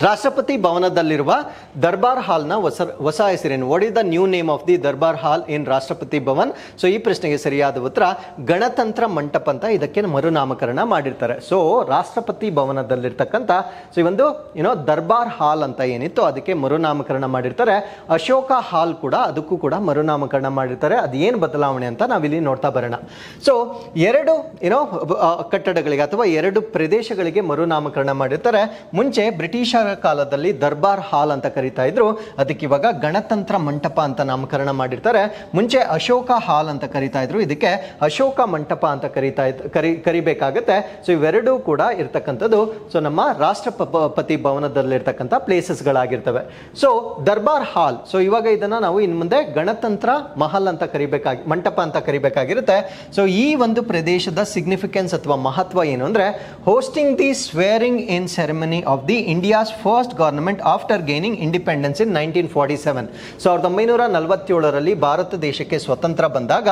Rashtrapati ಭವನದಲ್ಲಿರುವ ದರ್ಬಾರ್ ಹಾಲ್ನ ಹೊಸ ಹೊಸ ಹೆಸರೇನು what is the new name of the Durbar hall in Rashtrapati Bhavan so ಈ ಪ್ರಶ್ನೆಗೆ ಸರಿಯಾದ ಉತ್ತರ ಗಣತಂತ್ರ ಮಂಟಪ ಅಂತ ಇದಕ್ಕೆ ಮರುನಾಮಕರಣ ಮಾಡಿರ್ತಾರೆ ಸೊ ರಾಷ್ಟ್ರಪತಿ ಭವನದಲ್ಲಿರ್ತಕ್ಕಂಥ ಸೊ ಈ ಒಂದು ಏನೋ ದರ್ಬಾರ್ ಹಾಲ್ ಅಂತ ಏನಿತ್ತು ಅದಕ್ಕೆ ಮರುನಾಮಕರಣ ಮಾಡಿರ್ತಾರೆ ಅಶೋಕ ಹಾಲ್ ಕೂಡ ಅದಕ್ಕೂ ಕೂಡ ಮರುನಾಮಕರಣ ಮಾಡಿರ್ತಾರೆ ಅದೇನು ಬದಲಾವಣೆ ಅಂತ ನಾವಿಲ್ಲಿ ನೋಡ್ತಾ ಬರೋಣ ಸೊ ಎರಡು ಏನೋ ಕಟ್ಟಡಗಳಿಗೆ ಅಥವಾ ಎರಡು ಪ್ರದೇಶಗಳಿಗೆ ಮರುನಾಮಕರಣ ಮಾಡಿರ್ತಾರೆ ಮುಂಚೆ ಬ್ರಿಟಿಷ ಕಾಲದಲ್ಲಿ ದರ್ಬಾರ್ ಹಾಲ್ ಅಂತ ಕರಿತಾ ಇದ್ರು ಅದಕ್ಕೆ ಇವಾಗ ಗಣತಂತ್ರ ಮಂಟಪ ಅಂತ ನಾಮಕರಣ ಮಾಡಿರ್ತಾರೆ ಮುಂಚೆ ಅಶೋಕ ಹಾಲ್ ಅಂತ ಕರಿತಾ ಇದ್ರು ಇದಕ್ಕೆ ಅಶೋಕ ಮಂಟಪ ಅಂತ ಕರಿತಾ ಕರಿ ಕರಿಬೇಕಾಗತ್ತೆ ಸೊ ಇವೆರಡೂ ಕೂಡ ಇರ್ತಕ್ಕಂಥದ್ದು ಸೊ ನಮ್ಮ ರಾಷ್ಟ್ರಪತಿ ಭವನದಲ್ಲಿರ್ತಕ್ಕಂಥ ಪ್ಲೇಸಸ್ಗಳಾಗಿರ್ತವೆ ಸೊ ದರ್ಬಾರ್ ಹಾಲ್ ಸೊ ಇವಾಗ ಇದನ್ನ ನಾವು ಇನ್ ಮುಂದೆ ಗಣತಂತ್ರ ಮಹಲ್ ಅಂತ ಕರಿಬೇಕಾಗಿ ಮಂಟಪ ಅಂತ ಕರಿಬೇಕಾಗಿರುತ್ತೆ ಸೊ ಈ ಒಂದು ಪ್ರದೇಶದ ಸಿಗ್ನಿಫಿಕೆನ್ಸ್ ಅಥವಾ ಮಹತ್ವ ಏನು ಅಂದ್ರೆ hosting the swearing in ceremony of the India's first government after gaining independence in nineteen forty seven ಸಾವಿರದ ಒಂಬೈನೂರ ನಲವತ್ತೇಳರಲ್ಲಿ ಭಾರತ ದೇಶಕ್ಕೆ ಸ್ವತಂತ್ರ ಬಂದಾಗ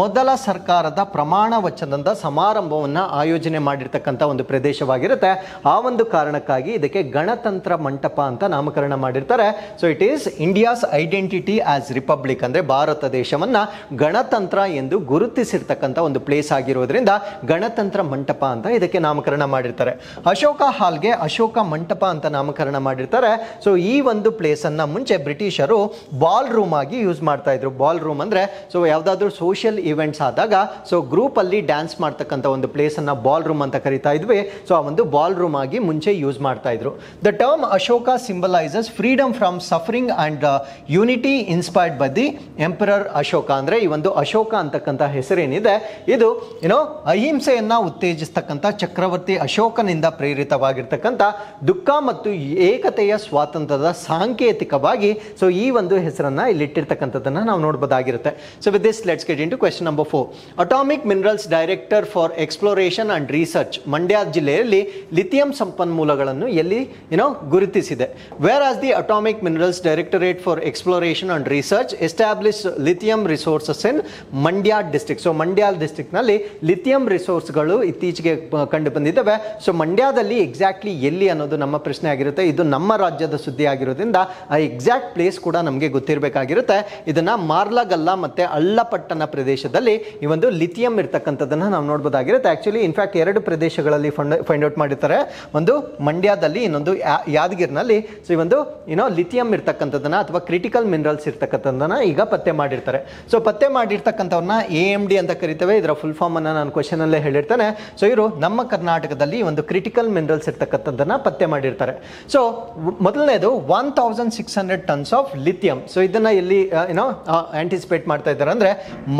ಮೊದಲ ಸರ್ಕಾರದ ಪ್ರಮಾಣ ವಚನದ ಸಮಾರಂಭವನ್ನು ಆಯೋಜನೆ ಮಾಡಿರ್ತಕ್ಕಂಥ ಒಂದು ಪ್ರದೇಶವಾಗಿರುತ್ತೆ ಆ ಒಂದು ಕಾರಣಕ್ಕಾಗಿ ಇದಕ್ಕೆ ಗಣತಂತ್ರ ಮಂಟಪ ಅಂತ ನಾಮಕರಣ ಮಾಡಿರ್ತಾರೆ so it is India's identity as republic ಅಂದರೆ ಭಾರತ ದೇಶವನ್ನು ಗಣತಂತ್ರ ಎಂದು ಗುರುತಿಸಿರ್ತಕ್ಕಂಥ ಒಂದು ಪ್ಲೇಸ್ ಆಗಿರೋದ್ರಿಂದ ಗಣತಂತ್ರ ಮಂಟಪ ಅಂತ ಇದಕ್ಕೆ ನಾಮಕರಣ ಮಾಡಿರ್ತಾರೆ ಅಶೋಕ ಹಾಲ್ಗೆ ಅಶೋಕ ಮಂಟಪ ಅಂತ ನಾಮಕರಣ ಮಾಡಿರ್ತಾರೆ ಸೊ ಈ ಒಂದು ಅನ್ನ ಮುಂಚೆ ಬ್ರಿಟಿಷರು ಬಾಲ್ ರೂಮ್ ಆಗಿ ಯೂಸ್ ಮಾಡ್ತಾ ಇದ್ರು ಬಾಲ್ ರೂಮ್ ಅಂದ್ರೆ ಸೊ ಯಾವುದಾದ್ರೂ ಸೋಷಿಯಲ್ ಇವೆಂಟ್ಸ್ ಆದಾಗ ಸೊ ಗ್ರೂಪಲ್ಲಿ ಡ್ಯಾನ್ಸ್ ಮಾಡ್ತಕ್ಕಂಥ ಒಂದು ಅನ್ನ ಬಾಲ್ ರೂಮ್ ಅಂತ ಕರಿತಾ ಇದ್ವಿ ಸೊ ಆ ಒಂದು ಬಾಲ್ ರೂಮ್ ಆಗಿ ಮುಂಚೆ ಯೂಸ್ ಮಾಡ್ತಾ ಇದ್ರು the term Ashoka symbolises freedom from suffering and unity inspired by the emperor Ashoka ಅಂದ್ರೆ ಈ ಒಂದು ಅಶೋಕ ಅಂತಕ್ಕಂಥ ಹೆಸರೇನಿದೆ ಇದು ಏನೋ ಅಹಿಂಸೆಯನ್ನು ಉತ್ತೇಜಿಸ್ತಕ್ಕಂಥ ಚಕ್ರವರ್ತಿ ಅಶೋಕನಿಂದ ಪ್ರೇರಿತವಾಗಿರ್ತಕ್ಕಂಥ ದುಃಖ ಮತ್ತು ಮತ್ತು ಏಕತೆಯ ಸ್ವಾತಂತ್ರ್ಯದ ಸಾಂಕೇತಿಕವಾಗಿ ಸೊ ಈ ಒಂದು ಹೆಸರನ್ನು ಇಲ್ಲಿಟ್ಟಿರ್ತಕ್ಕಂಥದ್ದನ್ನು ನಾವು ನೋಡ್ಬೋದಾಗಿರುತ್ತೆ so with this let's get into question number four atomic minerals director for exploration and research Mandya ಜಿಲ್ಲೆಯಲ್ಲಿ ಲಿಥಿಯಂ ಸಂಪನ್ಮೂಲಗಳನ್ನು ಎಲ್ಲಿ ಏನೋ ಗುರುತಿಸಿದೆ where as the atomic minerals directorate for exploration and research establish lithium resources in Mandya district so Mandya ಡಿಸ್ಟಿಕ್ನಲ್ಲಿ lithium ರಿಸೋರ್ಸ್ಗಳು ಇತ್ತೀಚೆಗೆ ಕಂಡು ಬಂದಿದ್ದಾವೆ ಸೊ ಮಂಡ್ಯದಲ್ಲಿ ಎಕ್ಸಾಕ್ಟ್ಲಿ ಎಲ್ಲಿ ಅನ್ನೋದು ನಮ್ಮ ಪ್ರಶ್ನೆ ಆಗಿರುತ್ತೆ ಇದು ನಮ್ಮ ರಾಜ್ಯದ ಸುದ್ದಿ ಆಗಿರೋದ್ರಿಂದ ಆ ಎಕ್ಸಾಕ್ಟ್ ಪ್ಲೇಸ್ ಕೂಡ ನಮಗೆ ಗೊತ್ತಿರಬೇಕಾಗಿರುತ್ತೆ ಇದನ್ನು ಮಾರ್ಲಗಲ್ಲ ಮತ್ತು ಅಳ್ಳಪಟ್ಟಣ ಪ್ರದೇಶದಲ್ಲಿ ಈ ಒಂದು ಲಿಥಿಯಂ ಇರ್ತಕ್ಕಂಥದ್ದನ್ನು ನಾವು ನೋಡ್ಬೋದಾಗಿರುತ್ತೆ ಆ್ಯಕ್ಚುಲಿ ಇನ್ಫ್ಯಾಕ್ಟ್ ಎರಡು ಪ್ರದೇಶಗಳಲ್ಲಿ ಫಂಡ್ ಫೈಂಡ್ ಔಟ್ ಮಾಡಿರ್ತಾರೆ ಒಂದು ಮಂಡ್ಯದಲ್ಲಿ ಇನ್ನೊಂದು ಯಾದಗಿರಿನಲ್ಲಿ ಸೊ ಈ ಒಂದು ಏನೋ ಲಿಥಿಯಂ ಇರ್ತಕ್ಕಂಥದ್ದನ್ನು ಅಥವಾ ಕ್ರಿಟಿಕಲ್ ಮಿನರಲ್ಸ್ ಇರ್ತಕ್ಕಂಥದ್ದನ್ನು ಈಗ ಪತ್ತೆ ಮಾಡಿರ್ತಾರೆ ಸೊ ಪತ್ತೆ ಮಾಡಿರ್ತಕ್ಕಂಥವ್ರನ್ನ ಎ ಎಮ್ ಡಿ ಅಂತ ಕರಿತೇವೆ ಇದರ ಫುಲ್ ಫಾರ್ಮನ್ನು ನಾನು ಕ್ವಶನಲ್ಲೇ ಹೇಳಿರ್ತೇನೆ ಸೊ ಇವರು ನಮ್ಮ ಕರ್ನಾಟಕದಲ್ಲಿ ಒಂದು ಕ್ರಿಟಿಕಲ್ ಮಿನರಲ್ಸ್ ಇರ್ತಕ್ಕಂಥದ್ದನ್ನು ಪತ್ತೆ ಮಾಡಿರ್ತಾರೆ ಸೊ ಮೊದಲನೇದು one thousand six hundred tons of lithium so ಇದನ್ನು ಇಲ್ಲಿ ಏನೋ uh, ಆಂಟಿಸಿಪೇಟ್ uh, ಮಾಡ್ತಾ ಇದ್ದಾರೆ ಅಂದರೆ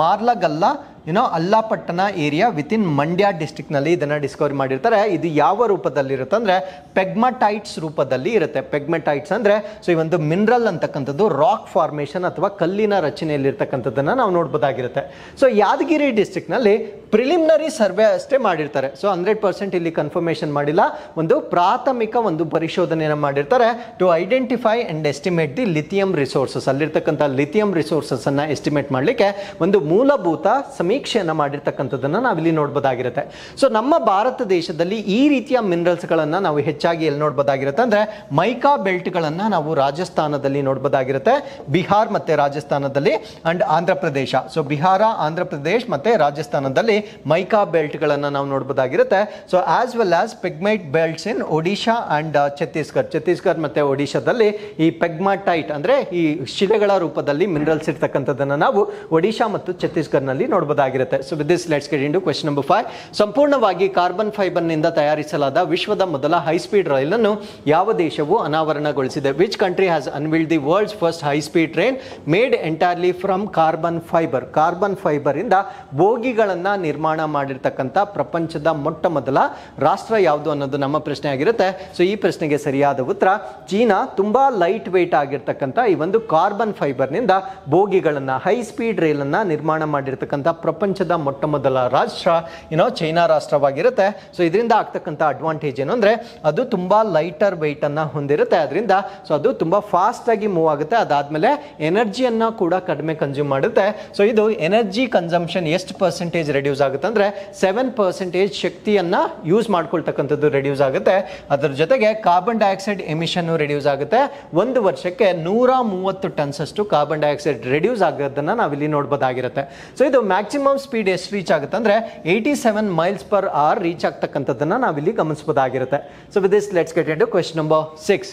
Marlagalla you know Allapatna area in Mandya ಡಿಸ್ಟಿಕ್ನಲ್ಲಿ ಇದನ್ನು ಡಿಸ್ಕವರಿ ಮಾಡಿರ್ತಾರೆ ಇದು ಯಾವ ರೂಪದಲ್ಲಿರುತ್ತೆ ಅಂದರೆ ಪೆಗ್ಮಟೈಟ್ಸ್ ರೂಪದಲ್ಲಿ ಇರುತ್ತೆ ಪೆಗ್ಮಟೈಟ್ಸ್ ಅಂದರೆ ಸೊ ಈ ಒಂದು ಮಿನರಲ್ ಅಂತಕ್ಕಂಥದ್ದು ರಾಕ್ ಫಾರ್ಮೇಷನ್ ಅಥವಾ ಕಲ್ಲಿನ ರಚನೆಯಲ್ಲಿರ್ತಕ್ಕಂಥದ್ದನ್ನು ನಾವು ನೋಡ್ಬೋದಾಗಿರುತ್ತೆ ಸೊ ಯಾದಗಿರಿ ಡಿಸ್ಟಿಕ್ನಲ್ಲಿ ಪ್ರಿಲಿಮಿನರಿ ಸರ್ವೆ ಅಷ್ಟೇ ಮಾಡಿರ್ತಾರೆ ಸೊ ಹಂಡ್ರೆಡ್ ಪರ್ಸೆಂಟ್ ಇಲ್ಲಿ ಕನ್ಫರ್ಮೇಷನ್ ಮಾಡಿಲ್ಲ ಒಂದು ಪ್ರಾಥಮಿಕ ಒಂದು ಪರಿಶೋಧನೆಯನ್ನು ಮಾಡಿರ್ತಾರೆ to identify and estimate the lithium resources ಅಲ್ಲಿರ್ತಕ್ಕಂಥ ಲಿಥಿಯಂ ರಿಸೋರ್ಸಸ್ ಅನ್ನು ಎಸ್ಟಿಮೇಟ್ ಮಾಡಲಿಕ್ಕೆ ಒಂದು ಮೂಲಭೂತ ಸಮೀಕ್ಷೆ ನಿರೀಕ್ಷೆಯನ್ನು ಮಾಡಿರ್ತಕ್ಕಂಥದ್ದನ್ನು ನಾವಿಲ್ಲಿ ನೋಡ್ಬೋದಾಗಿರುತ್ತೆ ಸೊ ನಮ್ಮ ಭಾರತ ದೇಶದಲ್ಲಿ ಈ ರೀತಿಯ ಮಿನರಲ್ಸ್ಗಳನ್ನು ನಾವು ಹೆಚ್ಚಾಗಿ ಎಲ್ಲಿ ನೋಡ್ಬೋದಾಗಿರುತ್ತೆ ಅಂದರೆ ಮೈಕಾ ಬೆಲ್ಟ್ಗಳನ್ನು ನಾವು ರಾಜಸ್ಥಾನದಲ್ಲಿ ನೋಡ್ಬೋದಾಗಿರುತ್ತೆ ಬಿಹಾರ್ ಮತ್ತು ರಾಜಸ್ಥಾನದಲ್ಲಿ ಅಂಡ್ ಆಂಧ್ರ ಪ್ರದೇಶ ಸೊ ಬಿಹಾರ ಆಂಧ್ರ ಪ್ರದೇಶ ಮತ್ತು ರಾಜಸ್ಥಾನದಲ್ಲಿ ಮೈಕಾ ಬೆಲ್ಟ್ಗಳನ್ನು ನಾವು ನೋಡ್ಬೋದಾಗಿರುತ್ತೆ so as well as pegmatite belts in Odisha and Chhattisgarh Chhattisgarh ಮತ್ತು ಒಡಿಶಾದಲ್ಲಿ ಈ ಪೆಗ್ಮಾಟೈಟ್ ಅಂದರೆ ಈ ಶಿಲೆಗಳ ರೂಪದಲ್ಲಿ ಮಿನರಲ್ಸ್ ಇರ್ತಕ್ಕಂಥದ್ದನ್ನು ನಾವು ಒಡಿಶಾ ಮತ್ತು ಛತ್ತೀಸ್ಗಢ್ನಲ್ಲಿ ನೋಡ್ಬೋದಾಗಿದೆ ಅನ್ನೋದಾಗಿರುತ್ತೆ so with this let's get into question number five ಸಂಪೂರ್ಣವಾಗಿ ಕಾರ್ಬನ್ ಫೈಬರ್ ನಿಂದ ತಯಾರಿಸಲಾದ ವಿಶ್ವದ ಮೊದಲ ಹೈ ಸ್ಪೀಡ್ ರೈಲನ್ನು ಯಾವ ದೇಶವು ಅನಾವರಣಗೊಳಿಸಿದೆ which country has unveiled the world's first high speed train made entirely from carbon fibre carbon fibre ಇಂದ ಬೋಗಿಗಳನ್ನ ನಿರ್ಮಾಣ ಮಾಡಿರ್ತಕ್ಕಂಥ ಪ್ರಪಂಚದ ಮೊಟ್ಟ ಮೊದಲ ರಾಷ್ಟ್ರ ಯಾವುದು ಅನ್ನೋದು ನಮ್ಮ ಪ್ರಶ್ನೆ ಆಗಿರುತ್ತೆ ಸೊ ಈ ಪ್ರಶ್ನೆಗೆ ಸರಿಯಾದ ಉತ್ತರ ಚೀನಾ ತುಂಬಾ ಲೈಟ್ ವೆಯ್ಟ್ ಆಗಿರ್ತಕ್ಕಂಥ ಈ ಒಂದು ಕಾರ್ಬನ್ ಫೈಬರ್ ನಿಂದ ಬೋಗಿಗಳನ್ನು ಹೈ ಸ್ಪೀಡ್ ರೈಲನ್ನು ನಿರ್ಮಾಣ ಮಾಡಿರ್ತಕ್ಕಂಥ ಪ್ರಪಂಚದ ಮೊಟ್ಟ ಮೊದಲ ರಾಷ್ಟ್ರ ಏನೋ ಚೈನಾ ರಾಷ್ಟ್ರವಾಗಿರುತ್ತೆ ಸೊ ಇದರಿಂದ ಆಗ್ತಕ್ಕಂಥ ಅಡ್ವಾಂಟೇಜ್ ಏನು ಅಂದರೆ ಅದು ತುಂಬ ಲೈಟರ್ ವೆಯ್ಟನ್ನು ಹೊಂದಿರುತ್ತೆ ಅದರಿಂದ ಸೊ ಅದು ತುಂಬ ಫಾಸ್ಟಾಗಿ ಮೂವ್ ಆಗುತ್ತೆ ಅದಾದಮೇಲೆ ಎನರ್ಜಿಯನ್ನು ಕೂಡ ಕಡಿಮೆ ಕನ್ಸ್ಯೂಮ್ ಮಾಡುತ್ತೆ ಸೊ ಇದು ಎನರ್ಜಿ ಕನ್ಸಂಪ್ಷನ್ ಎಷ್ಟು ಪರ್ಸೆಂಟೇಜ್ ರೆಡ್ಯೂಸ್ ಆಗುತ್ತೆ ಅಂದರೆ ಸೆವೆನ್ ಪರ್ಸೆಂಟೇಜ್ ಶಕ್ತಿಯನ್ನು ಯೂಸ್ ಮಾಡ್ಕೊಳ್ತಕ್ಕಂಥದ್ದು ರೆಡ್ಯೂಸ್ ಆಗುತ್ತೆ ಅದರ ಜೊತೆಗೆ ಕಾರ್ಬನ್ ಡೈಆಕ್ಸೈಡ್ ಎಮಿಷನ್ನು ರೆಡ್ಯೂಸ್ ಆಗುತ್ತೆ ಒಂದು ವರ್ಷಕ್ಕೆ ನೂರ ಮೂವತ್ತು ಅಷ್ಟು ಕಾರ್ಬನ್ ಡೈಆಕ್ಸೈಡ್ ರೆಡ್ಯೂಸ್ ಆಗೋದನ್ನು ನಾವಿಲ್ಲಿ ನೋಡ್ಬೋದಾಗಿರುತ್ತೆ ಸೊ ಇದು ಮ್ಯಾಕ್ಸಿಮ್ ಮ್ಯಾಕ್ಸಿಮಮ್ ಸ್ಪೀಡ್ ಎಷ್ಟು ರೀಚ್ ಆಗುತ್ತೆ ಅಂದರೆ eighty seven miles per hour reach ಆಗ್ತಕ್ಕಂಥದ್ದನ್ನು ನಾವಿಲ್ಲಿ ಗಮನಿಸಬಹುದಾಗಿರುತ್ತೆ so with this let's get into question number six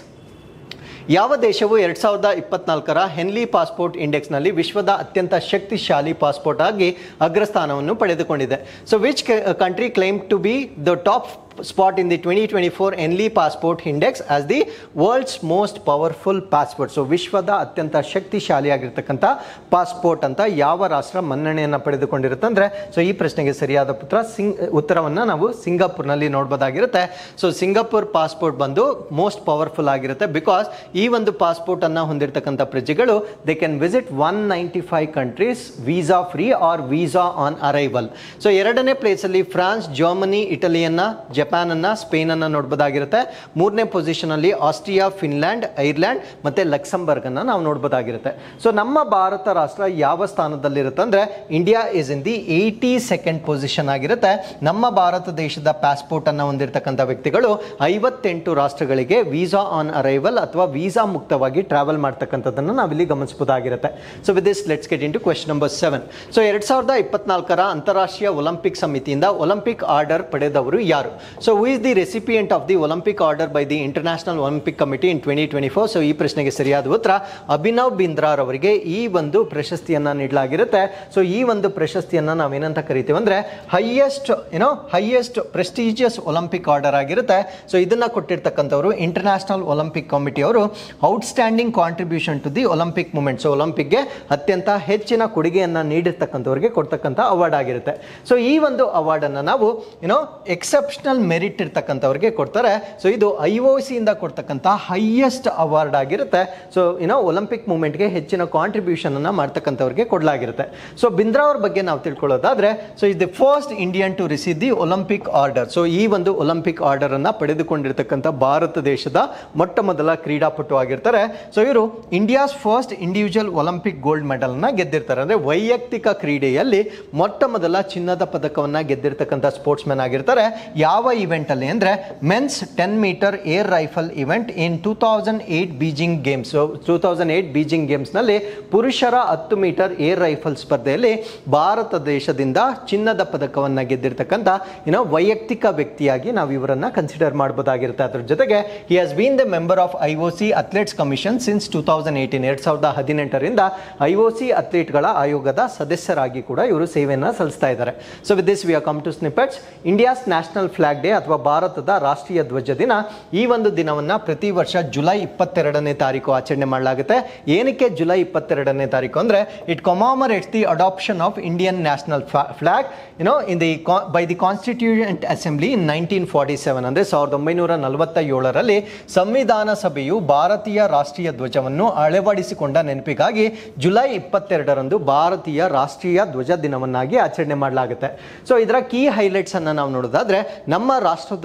ಯಾವ ದೇಶವು ಎರಡು ಸಾವಿರದ ಇಪ್ಪತ್ನಾಲ್ಕರ ಹೆನ್ಲಿ ಪಾಸ್ಪೋರ್ಟ್ ಇಂಡೆಕ್ಸ್ನಲ್ಲಿ ವಿಶ್ವದ ಅತ್ಯಂತ ಶಕ್ತಿಶಾಲಿ ಪಾಸ್ಪೋರ್ಟ್ ಆಗಿ ಅಗ್ರಸ್ಥಾನವನ್ನು ಪಡೆದುಕೊಂಡಿದೆ so which country claim to be the top spot twenty twenty 2024 Henley passport index as the world's most powerful passport so ವಿಶ್ವದ ಅತ್ಯಂತ ಶಕ್ತಿಶಾಲಿಯಾಗಿರ್ತಕ್ಕಂಥ ಪಾಸ್ಪೋರ್ಟ್ ಅಂತ ಯಾವ ರಾಷ್ಟ್ರ ಮನ್ನಣೆಯನ್ನು ಅಂದ್ರೆ ಸೊ ಈ ಪ್ರಶ್ನೆಗೆ ಸರಿಯಾದ ಪುತ್ರ ಸಿಂಗ್ ಉತ್ತರವನ್ನು ನಾವು ಸಿಂಗಾಪುರ್ ನಲ್ಲಿ ನೋಡ್ಬೋದಾಗಿರುತ್ತೆ ಸೊ ಸಿಂಗಾಪುರ್ ಪಾಸ್ಪೋರ್ಟ್ ಬಂದು ಮೋಸ್ಟ್ ಪವರ್ಫುಲ್ ಆಗಿರುತ್ತೆ ಬಿಕಾಸ್ ಈ ಒಂದು ಪಾಸ್ಪೋರ್ಟ್ ಅನ್ನ ಹೊಂದಿರತಕ್ಕಂಥ ಪ್ರಜೆಗಳು they can visit one ninety five countries visa free or visa on arrival so ಎರಡನೇ ಪ್ಲೇಸಲ್ಲಿ ಫ್ರಾನ್ಸ್ ಜರ್ಮನಿ ಇಟಲಿಯನ್ನು ಸ್ಪೇನ್ ಅನ್ನ ನೋಡಬಹುದಾಗಿರುತ್ತೆ ಮೂರನೇ ಪೊಸಿಷನ್ ಅಲ್ಲಿ ಆಸ್ಟ್ರಿಯಾ ಫಿನ್ಲ್ಯಾಂಡ್ ಐರ್ಲ್ಯಾಂಡ್ ಲಕ್ಸಂಬರ್ಗ್ ಅನ್ನ ನಾವು ನೋಡಬಹುದಾಗಿರುತ್ತೆ ಸೊ ನಮ್ಮ ಭಾರತ ರಾಷ್ಟ್ರ ಯಾವ ಸ್ಥಾನದಲ್ಲಿರುತ್ತೆ ಅಂದ್ರೆ India is in the eighty second position ಆಗಿರುತ್ತೆ ನಮ್ಮ ಭಾರತ ದೇಶದ ಪಾಸ್ಪೋರ್ಟ್ ಅನ್ನ ಹೊಂದಿರತಕ್ಕಂಥ ವ್ಯಕ್ತಿಗಳು ಐವತ್ತೆಂಟು ರಾಷ್ಟ್ರಗಳಿಗೆ ವೀಸಾ ಆನ್ ಅರೈವಲ್ ಅಥವಾ ವೀಸಾ ಮುಕ್ತವಾಗಿ ಟ್ರಾವೆಲ್ ಮಾಡ್ತಕ್ಕಂಥದ್ದನ್ನು ನಾವಿಲ್ಲಿ ಗಮನಿಸಬಹುದಾಗಿರುತ್ತೆ so with this let's get into question number seven so ಎರಡ್ ಸಾವಿರದ ಇಪ್ಪತ್ನಾಲ್ಕರ ಅಂತಾರಾಷ್ಟ್ರೀಯ ಒಲಿಂಪಿಕ್ ಸಮಿತಿಯಿಂದ ಒಲಿಂಪಿಕ್ ಆರ್ಡರ್ ಪಡೆದವರು ಯಾರು so who is the recipient of the Olympic order by the International Olympic Committee in twenty twenty four so ಈ ಪ್ರಶ್ನೆಗೆ ಸರಿಯಾದ ಉತ್ತರ ಅಭಿನವ್ ಬಿಂದ್ರಾರ್ ಅವರಿಗೆ ಈ ಒಂದು ಪ್ರಶಸ್ತಿಯನ್ನು ನೀಡಲಾಗಿರುತ್ತೆ ಸೊ ಈ ಒಂದು ಪ್ರಶಸ್ತಿಯನ್ನು ನಾವೇನಂತ ಕರಿತೀವಿ ಅಂದರೆ ಹೈಯೆಸ್ಟ್ ಏನೋ ಹೈಯೆಸ್ಟ್ ಪ್ರೆಸ್ಟೀಜಿಯಸ್ ಒಲಿಂಪಿಕ್ ಆರ್ಡರ್ ಆಗಿರುತ್ತೆ ಸೊ ಇದನ್ನು ಕೊಟ್ಟಿರ್ತಕ್ಕಂಥವ್ರು ಇಂಟರ್ನ್ಯಾಷನಲ್ ಒಲಿಂಪಿಕ್ ಕಮಿಟಿ ಅವರು outstanding contribution to the Olympic movement so ಒಲಿಂಪಿಕ್ಗೆ ಅತ್ಯಂತ ಹೆಚ್ಚಿನ ಕೊಡುಗೆಯನ್ನು ನೀಡಿರ್ತಕ್ಕಂಥವ್ರಿಗೆ ಕೊಡ್ತಕ್ಕಂಥ ಅವಾರ್ಡ್ ಆಗಿರುತ್ತೆ ಸೊ ಈ ಒಂದು ಅವಾರ್ಡನ್ನು ನಾವು ಏನೋ ಎಕ್ಸೆಪ್ಷನಲ್ ಮೆರಿಟ್ ಇರ್ತಕ್ಕಂಥವ್ರಿಗೆ ಕೊಡ್ತಾರೆ ಸೊ ಇದು ಐ ಒ ಸಿಯಿಂದ ಕೊಡ್ತಕ್ಕಂಥ ಹೈಯೆಸ್ಟ್ ಅವಾರ್ಡ್ ಆಗಿರುತ್ತೆ ಸೊ ಇನ್ನು ಒಲಿಂಪಿಕ್ ಮೂಮೆಂಟ್ಗೆ ಹೆಚ್ಚಿನ ಕಾಂಟ್ರಿಬ್ಯೂಷನನ್ನು ಮಾಡ್ತಕ್ಕಂಥವ್ರಿಗೆ ಕೊಡಲಾಗಿರುತ್ತೆ ಸೊ ಬಿಂದ್ರಾ ಅವ್ರ ಬಗ್ಗೆ ನಾವು ತಿಳ್ಕೊಳ್ಳೋದಾದ್ರೆ so is the first Indian to receive the Olympic order so ಈ ಒಂದು ಒಲಿಂಪಿಕ್ ಆರ್ಡರನ್ನು ಪಡೆದುಕೊಂಡಿರ್ತಕ್ಕಂಥ ಭಾರತ ದೇಶದ ಮೊಟ್ಟ ಮೊದಲ ಕ್ರೀಡಾಪಟು ಆಗಿರ್ತಾರೆ ಸೊ ಇವರು India's first individual Olympic gold ಮೆಡಲ್ನ ಗೆದ್ದಿರ್ತಾರೆ ಅಂದರೆ ವೈಯಕ್ತಿಕ ಕ್ರೀಡೆಯಲ್ಲಿ ಮೊಟ್ಟ ಮೊದಲ ಚಿನ್ನದ ಪದಕವನ್ನು ಗೆದ್ದಿರ್ತಕ್ಕಂಥ ಸ್ಪೋರ್ಟ್ಸ್ ಮ್ಯಾನ್ ಆಗಿರ್ತಾರೆ ಯಾವ ಇವೆಂಟ್ ಅಲ್ಲಿ ಅಂದ್ರೆ men's ten metre air rifle event in two thousand eight Beijing games two thousand eight Beijing games ನಲ್ಲಿ ಪುರುಷರ ಹತ್ತು ಮೀಟರ್ ಏರ್ ರೈಫಲ್ ಸ್ಪರ್ಧೆಯಲ್ಲಿ ಭಾರತ ದೇಶದಿಂದ ಚಿನ್ನದ ಪದಕವನ್ನು ಗೆದ್ದಿರ್ತಕ್ಕಂಥ ಏನೋ ವೈಯಕ್ತಿಕ ವ್ಯಕ್ತಿಯಾಗಿ ನಾವು ಇವರನ್ನ ಕನ್ಸಿಡರ್ ಮಾಡಬಹುದಾಗಿರುತ್ತೆ ಅದ್ರ ಜೊತೆಗೆ he has been the member of I O C athletes commission since two thousand eighteen ಎರಡ್ ಸಾವಿರದ ಹದಿನೆಂಟರಿಂದ ಐ ಒ ಸಿ ಅಥ್ಲೀಟ್ಗಳ ಆಯೋಗದ ಸದಸ್ಯರಾಗಿ ಕೂಡ ಇವರು ಸೇವೆಯನ್ನು ಸಲ್ಲಿಸ್ತಾ ಇದ್ದಾರೆ so with this we are come to snippets India's national flag day ಅಥವಾ ಭಾರತದ ರಾಷ್ಟ್ರೀಯ ಧ್ವಜ ದಿನ ಈ ಒಂದು ದಿನವನ್ನು ಪ್ರತಿ ವರ್ಷ ಜುಲೈ ಇಪ್ಪತ್ತೆರಡನೇ ತಾರೀಕು ಆಚರಣೆ ಮಾಡಲಾಗುತ್ತೆ ಏನಕ್ಕೆ ಜುಲೈ ಇಪ್ಪತ್ತೆರಡನೇ ತಾರೀಕು ಅಂದರೆ it commemorates the adoption of Indian national flag you know in the by the constitution assembly in nineteen forty seven ಅಂದರೆ ಸಾವಿರದ ಒಂಬೈನೂರ ನಲವತ್ತ ಏಳರಲ್ಲಿ ಸಂವಿಧಾನ ಸಭೆಯು ಭಾರತೀಯ ರಾಷ್ಟ್ರೀಯ ಧ್ವಜವನ್ನು ಅಳವಡಿಸಿಕೊಂಡ ನೆನಪಿಗಾಗಿ ಜುಲೈ ಇಪ್ಪತ್ತೆರಡರಂದು ಭಾರತೀಯ ರಾಷ್ಟ್ರೀಯ ಧ್ವಜ ದಿನವನ್ನಾಗಿ ಆಚರಣೆ ಮಾಡಲಾಗುತ್ತೆ ಸೊ ಇದರ ಕೀ ಹೈಲೈಟ್ಸ್ ಅನ್ನು ನಾವು ನೋಡೋದಾದ್ರೆ ನಮ್ಮ ನಮ್ಮ ರಾಷ್ಟ್ರ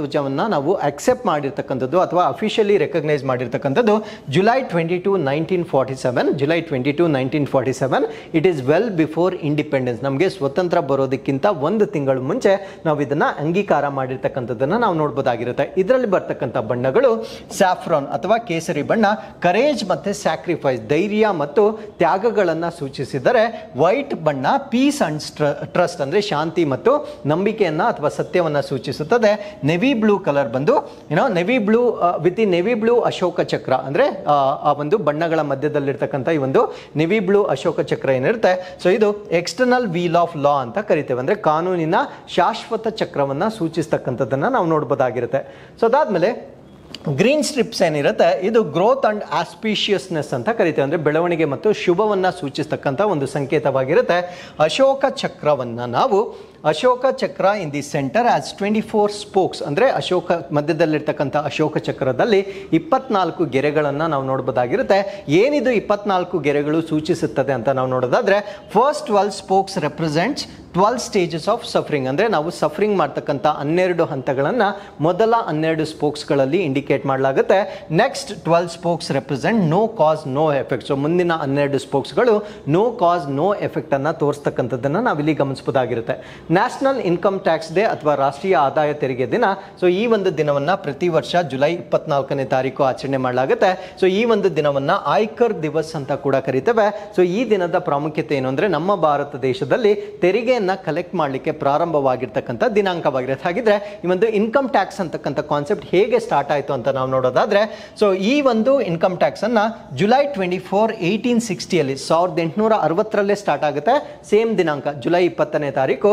ನಾವು ಅಕ್ಸೆಪ್ಟ್ ಮಾಡಿರ್ತಕ್ಕಂಥದ್ದು ಅಥವಾ ಅಫಿಷಿಯಲಿ ರೆಕಗ್ನೈಸ್ ಮಾಡಿರ್ತಕ್ಕಂಥದ್ದು July twenty two nineteen forty seven July twenty two nineteen forty seven it is well before independence ನಮಗೆ ಸ್ವತಂತ್ರ ಬರೋದಕ್ಕಿಂತ ಒಂದು ತಿಂಗಳು ಮುಂಚೆ ನಾವು ಇದನ್ನು ಅಂಗೀಕಾರ ಮಾಡಿರ್ತಕ್ಕಂಥದ್ದನ್ನು ನಾವು ನೋಡ್ಬೋದಾಗಿರುತ್ತೆ ಇದರಲ್ಲಿ ಬರ್ತಕ್ಕಂಥ ಬಣ್ಣಗಳು ಸ್ಯಾಫ್ರಾನ್ ಅಥವಾ ಕೇಸರಿ ಬಣ್ಣ ಕರೇಜ್ ಮತ್ತು ಸ್ಯಾಕ್ರಿಫೈಸ್ ಧೈರ್ಯ ಮತ್ತು ತ್ಯಾಗಗಳನ್ನು ಸೂಚಿಸಿದರೆ ವೈಟ್ ಬಣ್ಣ ಪೀಸ್ ಅಂಡ್ ಟ್ರಸ್ಟ್ ಅಂದರೆ ಶಾಂತಿ ಮತ್ತು ನಂಬಿಕೆಯನ್ನು ಅಥವಾ ಸತ್ಯವನ್ನು ಸೂಚಿಸುತ್ತದೆ ನೆವಿ ಬ್ಲೂ ಕಲರ್ ಬಂದು ಏನೋ navy blue with the navy blue Ashoka Chakra ಅಂದರೆ ಆ ಒಂದು ಬಣ್ಣಗಳ ಮಧ್ಯದಲ್ಲಿರ್ತಕ್ಕಂಥ ಈ ಒಂದು ನೆವಿ ಬ್ಲೂ ಅಶೋಕ ಚಕ್ರ ಏನಿರುತ್ತೆ ಸೊ ಇದು ಎಕ್ಸ್ಟರ್ನಲ್ ವೀಲ್ ಆಫ್ ಲಾ ಅಂತ ಕರಿತೇವೆ ಅಂದರೆ ಕಾನೂನಿನ ಶಾಶ್ವತ ಚಕ್ರವನ್ನು ಸೂಚಿಸ್ತಕ್ಕಂಥದ್ದನ್ನು ನಾವು ನೋಡ್ಬೋದಾಗಿರುತ್ತೆ ಸೊ ಅದಾದಮೇಲೆ ಗ್ರೀನ್ ಸ್ಟ್ರಿಪ್ಸ್ ಏನಿರುತ್ತೆ ಇದು ಗ್ರೋತ್ ಅಂಡ್ ಆಸ್ಪೀಷಿಯಸ್ನೆಸ್ ಅಂತ ಕರಿತೇವೆ ಅಂದರೆ ಬೆಳವಣಿಗೆ ಮತ್ತು ಶುಭವನ್ನು ಸೂಚಿಸ್ತಕ್ಕಂಥ ಒಂದು ಸಂಕೇತವಾಗಿರುತ್ತೆ ಅಶೋಕ ಚಕ್ರವನ್ನು ನಾವು Ashoka Chakra in the centre as twenty four spokes ಅಂದರೆ ಅಶೋಕ ಮಧ್ಯದಲ್ಲಿರ್ತಕ್ಕಂಥ ಅಶೋಕ ಚಕ್ರದಲ್ಲಿ ಇಪ್ಪತ್ನಾಲ್ಕು ಗೆರೆಗಳನ್ನು ನಾವು ನೋಡ್ಬೋದಾಗಿರುತ್ತೆ ಏನಿದು ಇಪ್ಪತ್ನಾಲ್ಕು ಗೆರೆಗಳು ಸೂಚಿಸುತ್ತದೆ ಅಂತ ನಾವು ನೋಡೋದಾದ್ರೆ first twelve spokes represents twelve stages of suffering ಅಂದರೆ ನಾವು ಸಫ್ರಿಂಗ್ ಮಾಡ್ತಕ್ಕಂಥ ಹನ್ನೆರಡು ಹಂತಗಳನ್ನು ಮೊದಲ ಹನ್ನೆರಡು ಸ್ಪೋಕ್ಸ್ಗಳಲ್ಲಿ ಇಂಡಿಕೇಟ್ ಮಾಡಲಾಗುತ್ತೆ next twelve spokes represent no cause no effect so ಮುಂದಿನ ಹನ್ನೆರಡು ಸ್ಪೋಕ್ಸ್ಗಳು ನೋ ಕಾಸ್ ನೋ ಎಫೆಕ್ಟನ್ನು ತೋರಿಸ್ತಕ್ಕಂಥದ್ದನ್ನು ನಾವಿಲ್ಲಿ ಗಮನಿಸ್ಬೋದಾಗಿರುತ್ತೆ ನ್ಯಾಷನಲ್ ಇನ್ಕಮ್ ಟ್ಯಾಕ್ಸ್ ಡೇ ಅಥವಾ ರಾಷ್ಟ್ರೀಯ ಆದಾಯ ತೆರಿಗೆ ದಿನ ಸೊ ಈ ಒಂದು ದಿನವನ್ನು ಪ್ರತಿ ವರ್ಷ ಜುಲೈ ಇಪ್ಪತ್ನಾಲ್ಕನೇ ತಾರೀಕು ಆಚರಣೆ ಮಾಡಲಾಗುತ್ತೆ ಸೊ ಈ ಒಂದು ದಿನವನ್ನು ಆಯ್ಕರ್ ದಿವಸ್ ಅಂತ ಕೂಡ ಕರಿತೇವೆ ಸೊ ಈ ದಿನದ ಪ್ರಾಮುಖ್ಯತೆ ಏನು ಅಂದರೆ ನಮ್ಮ ಭಾರತ ದೇಶದಲ್ಲಿ ತೆರಿಗೆಯನ್ನು ಕಲೆಕ್ಟ್ ಮಾಡಲಿಕ್ಕೆ ಪ್ರಾರಂಭವಾಗಿರ್ತಕ್ಕಂಥ ದಿನಾಂಕವಾಗಿರುತ್ತೆ ಹಾಗಿದ್ರೆ ಈ ಒಂದು ಇನ್ಕಮ್ ಟ್ಯಾಕ್ಸ್ ಅಂತಕ್ಕಂಥ ಕಾನ್ಸೆಪ್ಟ್ ಹೇಗೆ ಸ್ಟಾರ್ಟ್ ಆಯಿತು ಅಂತ ನಾವು ನೋಡೋದಾದರೆ ಸೊ ಈ ಒಂದು ಇನ್ಕಮ್ ಟ್ಯಾಕ್ಸನ್ನು ಜುಲೈ ಟ್ವೆಂಟಿ ಫೋರ್ ಏಯ್ಟೀನ್ ಸಿಕ್ಸ್ಟಿಯಲ್ಲಿ ಸಾವಿರದ ಎಂಟುನೂರ ಅರವತ್ತರಲ್ಲೇ ಸ್ಟಾರ್ಟ್ ಆಗುತ್ತೆ ಸೇಮ್ ದಿನಾಂಕ ಜುಲೈ ಇಪ್ಪತ್ತನೇ ತಾರೀಕು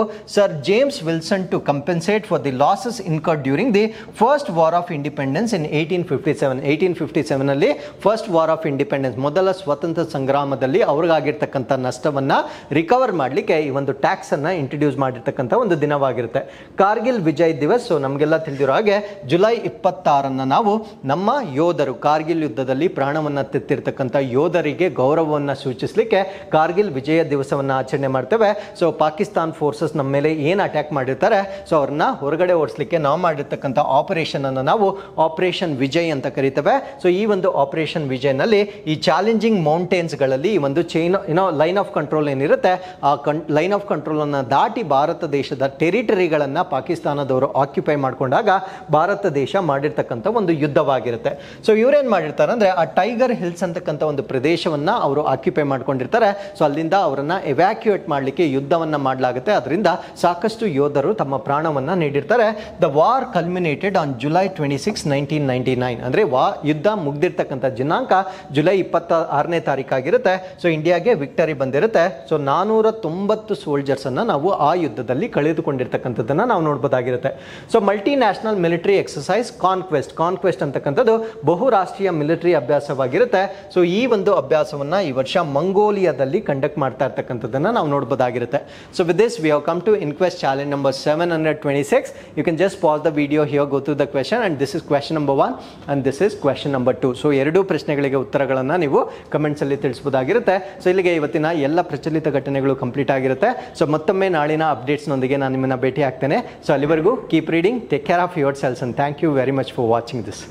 to compensate for the losses for the losses incurred during the First War of Independence in 1857 1857 ಅಲ್ಲಿ ಫಸ್ಟ್ ವಾರ್ ಆಫ್ ಇಂಡಿಪೆಂಡೆನ್ಸ್ ಮೊದಲ ಸ್ವತಂತ್ರ ಸಂಗ್ರಾಮದಲ್ಲಿ ಅವ್ರಿಗಾಗಿರ್ತಕ್ಕಂಥ ನಷ್ಟವನ್ನು ರಿಕವರ್ ಮಾಡಲಿಕ್ಕೆ ಈ ಒಂದು ಟ್ಯಾಕ್ಸನ್ನು ಇಂಟ್ರೊಡ್ಯೂಸ್ ಮಾಡಿರ್ತಕ್ಕಂಥ ಒಂದು ದಿನವಾಗಿರುತ್ತೆ ಕಾರ್ಗಿಲ್ ವಿಜಯ್ ದಿವಸ್ ಸೊ ನಮಗೆಲ್ಲ ತಿಳಿದಿರೋ ಹಾಗೆ ಜುಲೈ ಇಪ್ಪತ್ತಾರನ್ನು ನಾವು ನಮ್ಮ ಯೋಧರು ಕಾರ್ಗಿಲ್ ಯುದ್ಧದಲ್ಲಿ ಪ್ರಾಣವನ್ನು ತೆತ್ತಿರ್ತಕ್ಕಂಥ ಯೋಧರಿಗೆ ಗೌರವವನ್ನು ಸೂಚಿಸಲಿಕ್ಕೆ ಕಾರ್ಗಿಲ್ ವಿಜಯ ದಿವಸವನ್ನು ಆಚರಣೆ ಮಾಡ್ತೇವೆ ಸೊ ಪಾಕಿಸ್ತಾನ್ ಫೋರ್ಸಸ್ ನಮ್ಮ ಮೇಲೆ ಏನು ಅಟ್ಯಾಕ್ ಮಾಡಿರ್ತಾರೆ ಸೊ ಅವ್ರನ್ನ ಹೊರಗಡೆ ಓಡಿಸ್ಲಿಕ್ಕೆ ನಾವು ಮಾಡಿರ್ತಕ್ಕಂಥ ಆಪರೇಷನ್ ಅನ್ನು ನಾವು ಆಪರೇಷನ್ ವಿಜಯ್ ಅಂತ ಕರಿತೇವೆ ಸೊ ಈ ಒಂದು ಆಪರೇಷನ್ ವಿಜಯ್ನಲ್ಲಿ ಈ ಚಾಲೆಂಜಿಂಗ್ ಮೌಂಟೇನ್ಸ್ಗಳಲ್ಲಿ ಈ ಒಂದು ಚೈನ್ ಏನೋ ಲೈನ್ ಆಫ್ ಕಂಟ್ರೋಲ್ ಏನಿರುತ್ತೆ ಆ ಲೈನ್ ಆಫ್ ಕಂಟ್ರೋಲನ್ನು ದಾಟಿ ಭಾರತ ದೇಶದ ಟೆರಿಟರಿಗಳನ್ನು ಪಾಕಿಸ್ತಾನದವರು ಆಕ್ಯುಪೈ ಮಾಡಿಕೊಂಡಾಗ ಭಾರತ ದೇಶ ಮಾಡಿರ್ತಕ್ಕಂಥ ಒಂದು ಯುದ್ಧವಾಗಿರುತ್ತೆ ಸೊ ಇವರೇನು ಮಾಡಿರ್ತಾರೆ ಅಂದರೆ ಆ ಟೈಗರ್ ಹಿಲ್ಸ್ ಅಂತಕ್ಕಂಥ ಒಂದು ಪ್ರದೇಶವನ್ನು ಅವರು ಆಕ್ಯುಪೈ ಮಾಡ್ಕೊಂಡಿರ್ತಾರೆ ಸೊ ಅಲ್ಲಿಂದ ಅವರನ್ನು ಎವ್ಯಾಕ್ಯುಯೇಟ್ ಮಾಡಲಿಕ್ಕೆ ಯುದ್ಧವನ್ನು ಮಾಡಲಾಗುತ್ತೆ ಅದರಿಂದ ಸಾಕಷ್ಟು ಯೋಧರು ತಮ್ಮ ಪ್ರಾಣವನ್ನು ನೀಡಿರ್ತಾರೆ the war culminated on July twenty six nineteen ninety nine ಅಂದರೆ ವಾ ಯುದ್ಧ ಮುಗ್ದಿರ್ತಕ್ಕಂಥ ದಿನಾಂಕ ಜುಲೈ ಇಪ್ಪತ್ತ ಆರನೇ ತಾರೀಕಾಗಿರುತ್ತೆ ಸೊ ಇಂಡಿಯಾಗೆ ವಿಕ್ಟರಿ ಬಂದಿರುತ್ತೆ ಸೊ ನಾನ್ನೂರ ತೊಂಬತ್ತು ಸೋಲ್ಜರ್ಸನ್ನು ನಾವು ಆ ಯುದ್ಧದಲ್ಲಿ ಕಳೆದುಕೊಂಡಿರ್ತಕ್ಕಂಥದ್ದನ್ನು ನಾವು ನೋಡ್ಬೋದಾಗಿರುತ್ತೆ so multinational military exercise Khaan Quest Khaan Quest ಅಂತಕ್ಕಂಥದ್ದು ಬಹುರಾಷ್ಟ್ರೀಯ ಮಿಲಿಟರಿ ಅಭ್ಯಾಸವಾಗಿರುತ್ತೆ ಸೊ ಈ ಒಂದು ಅಭ್ಯಾಸವನ್ನು ಈ ವರ್ಷ ಮಂಗೋಲಿಯಾದಲ್ಲಿ ಕಂಡಕ್ಟ್ ಮಾಡ್ತಾ ಇರ್ತಕ್ಕಂಥದ್ದನ್ನು ನಾವು ನೋಡ್ಬೋದಾಗಿರುತ್ತೆ so with this we have come to inquest challenge number 726. You can just pause the video here go to the question and this is question number 1 and this is question number 2. So ಎರಡು ಪ್ರಶ್ನೆಗಳಿಗೆ ಉತ್ತರಗಳನ್ನು ನೀವು comments ಅಲ್ಲಿ ತಿಳಿಸಬಹುದಾಗಿರುತ್ತೆ so ಇಲ್ಲಿಗೆ ಇವತ್ತಿನ ಎಲ್ಲ ಪ್ರಚಲಿತ ಘಟನೆಗಳು ಕಂಪ್ಲೀಟ್ ಆಗಿರುತ್ತೆ ಸೊ ಮತ್ತೊಮ್ಮೆ ನಾಳಿನ ಅಪ್ಡೇಟ್ಸ್ನೊಂದಿಗೆ ನಾನು ನಿಮ್ಮನ್ನು ಭೇಟಿ ಆಗ್ತೇನೆ ಸೊ ಅಲ್ಲಿವರೆಗೂ keep reading take care of yourselves and thank you very much for watching this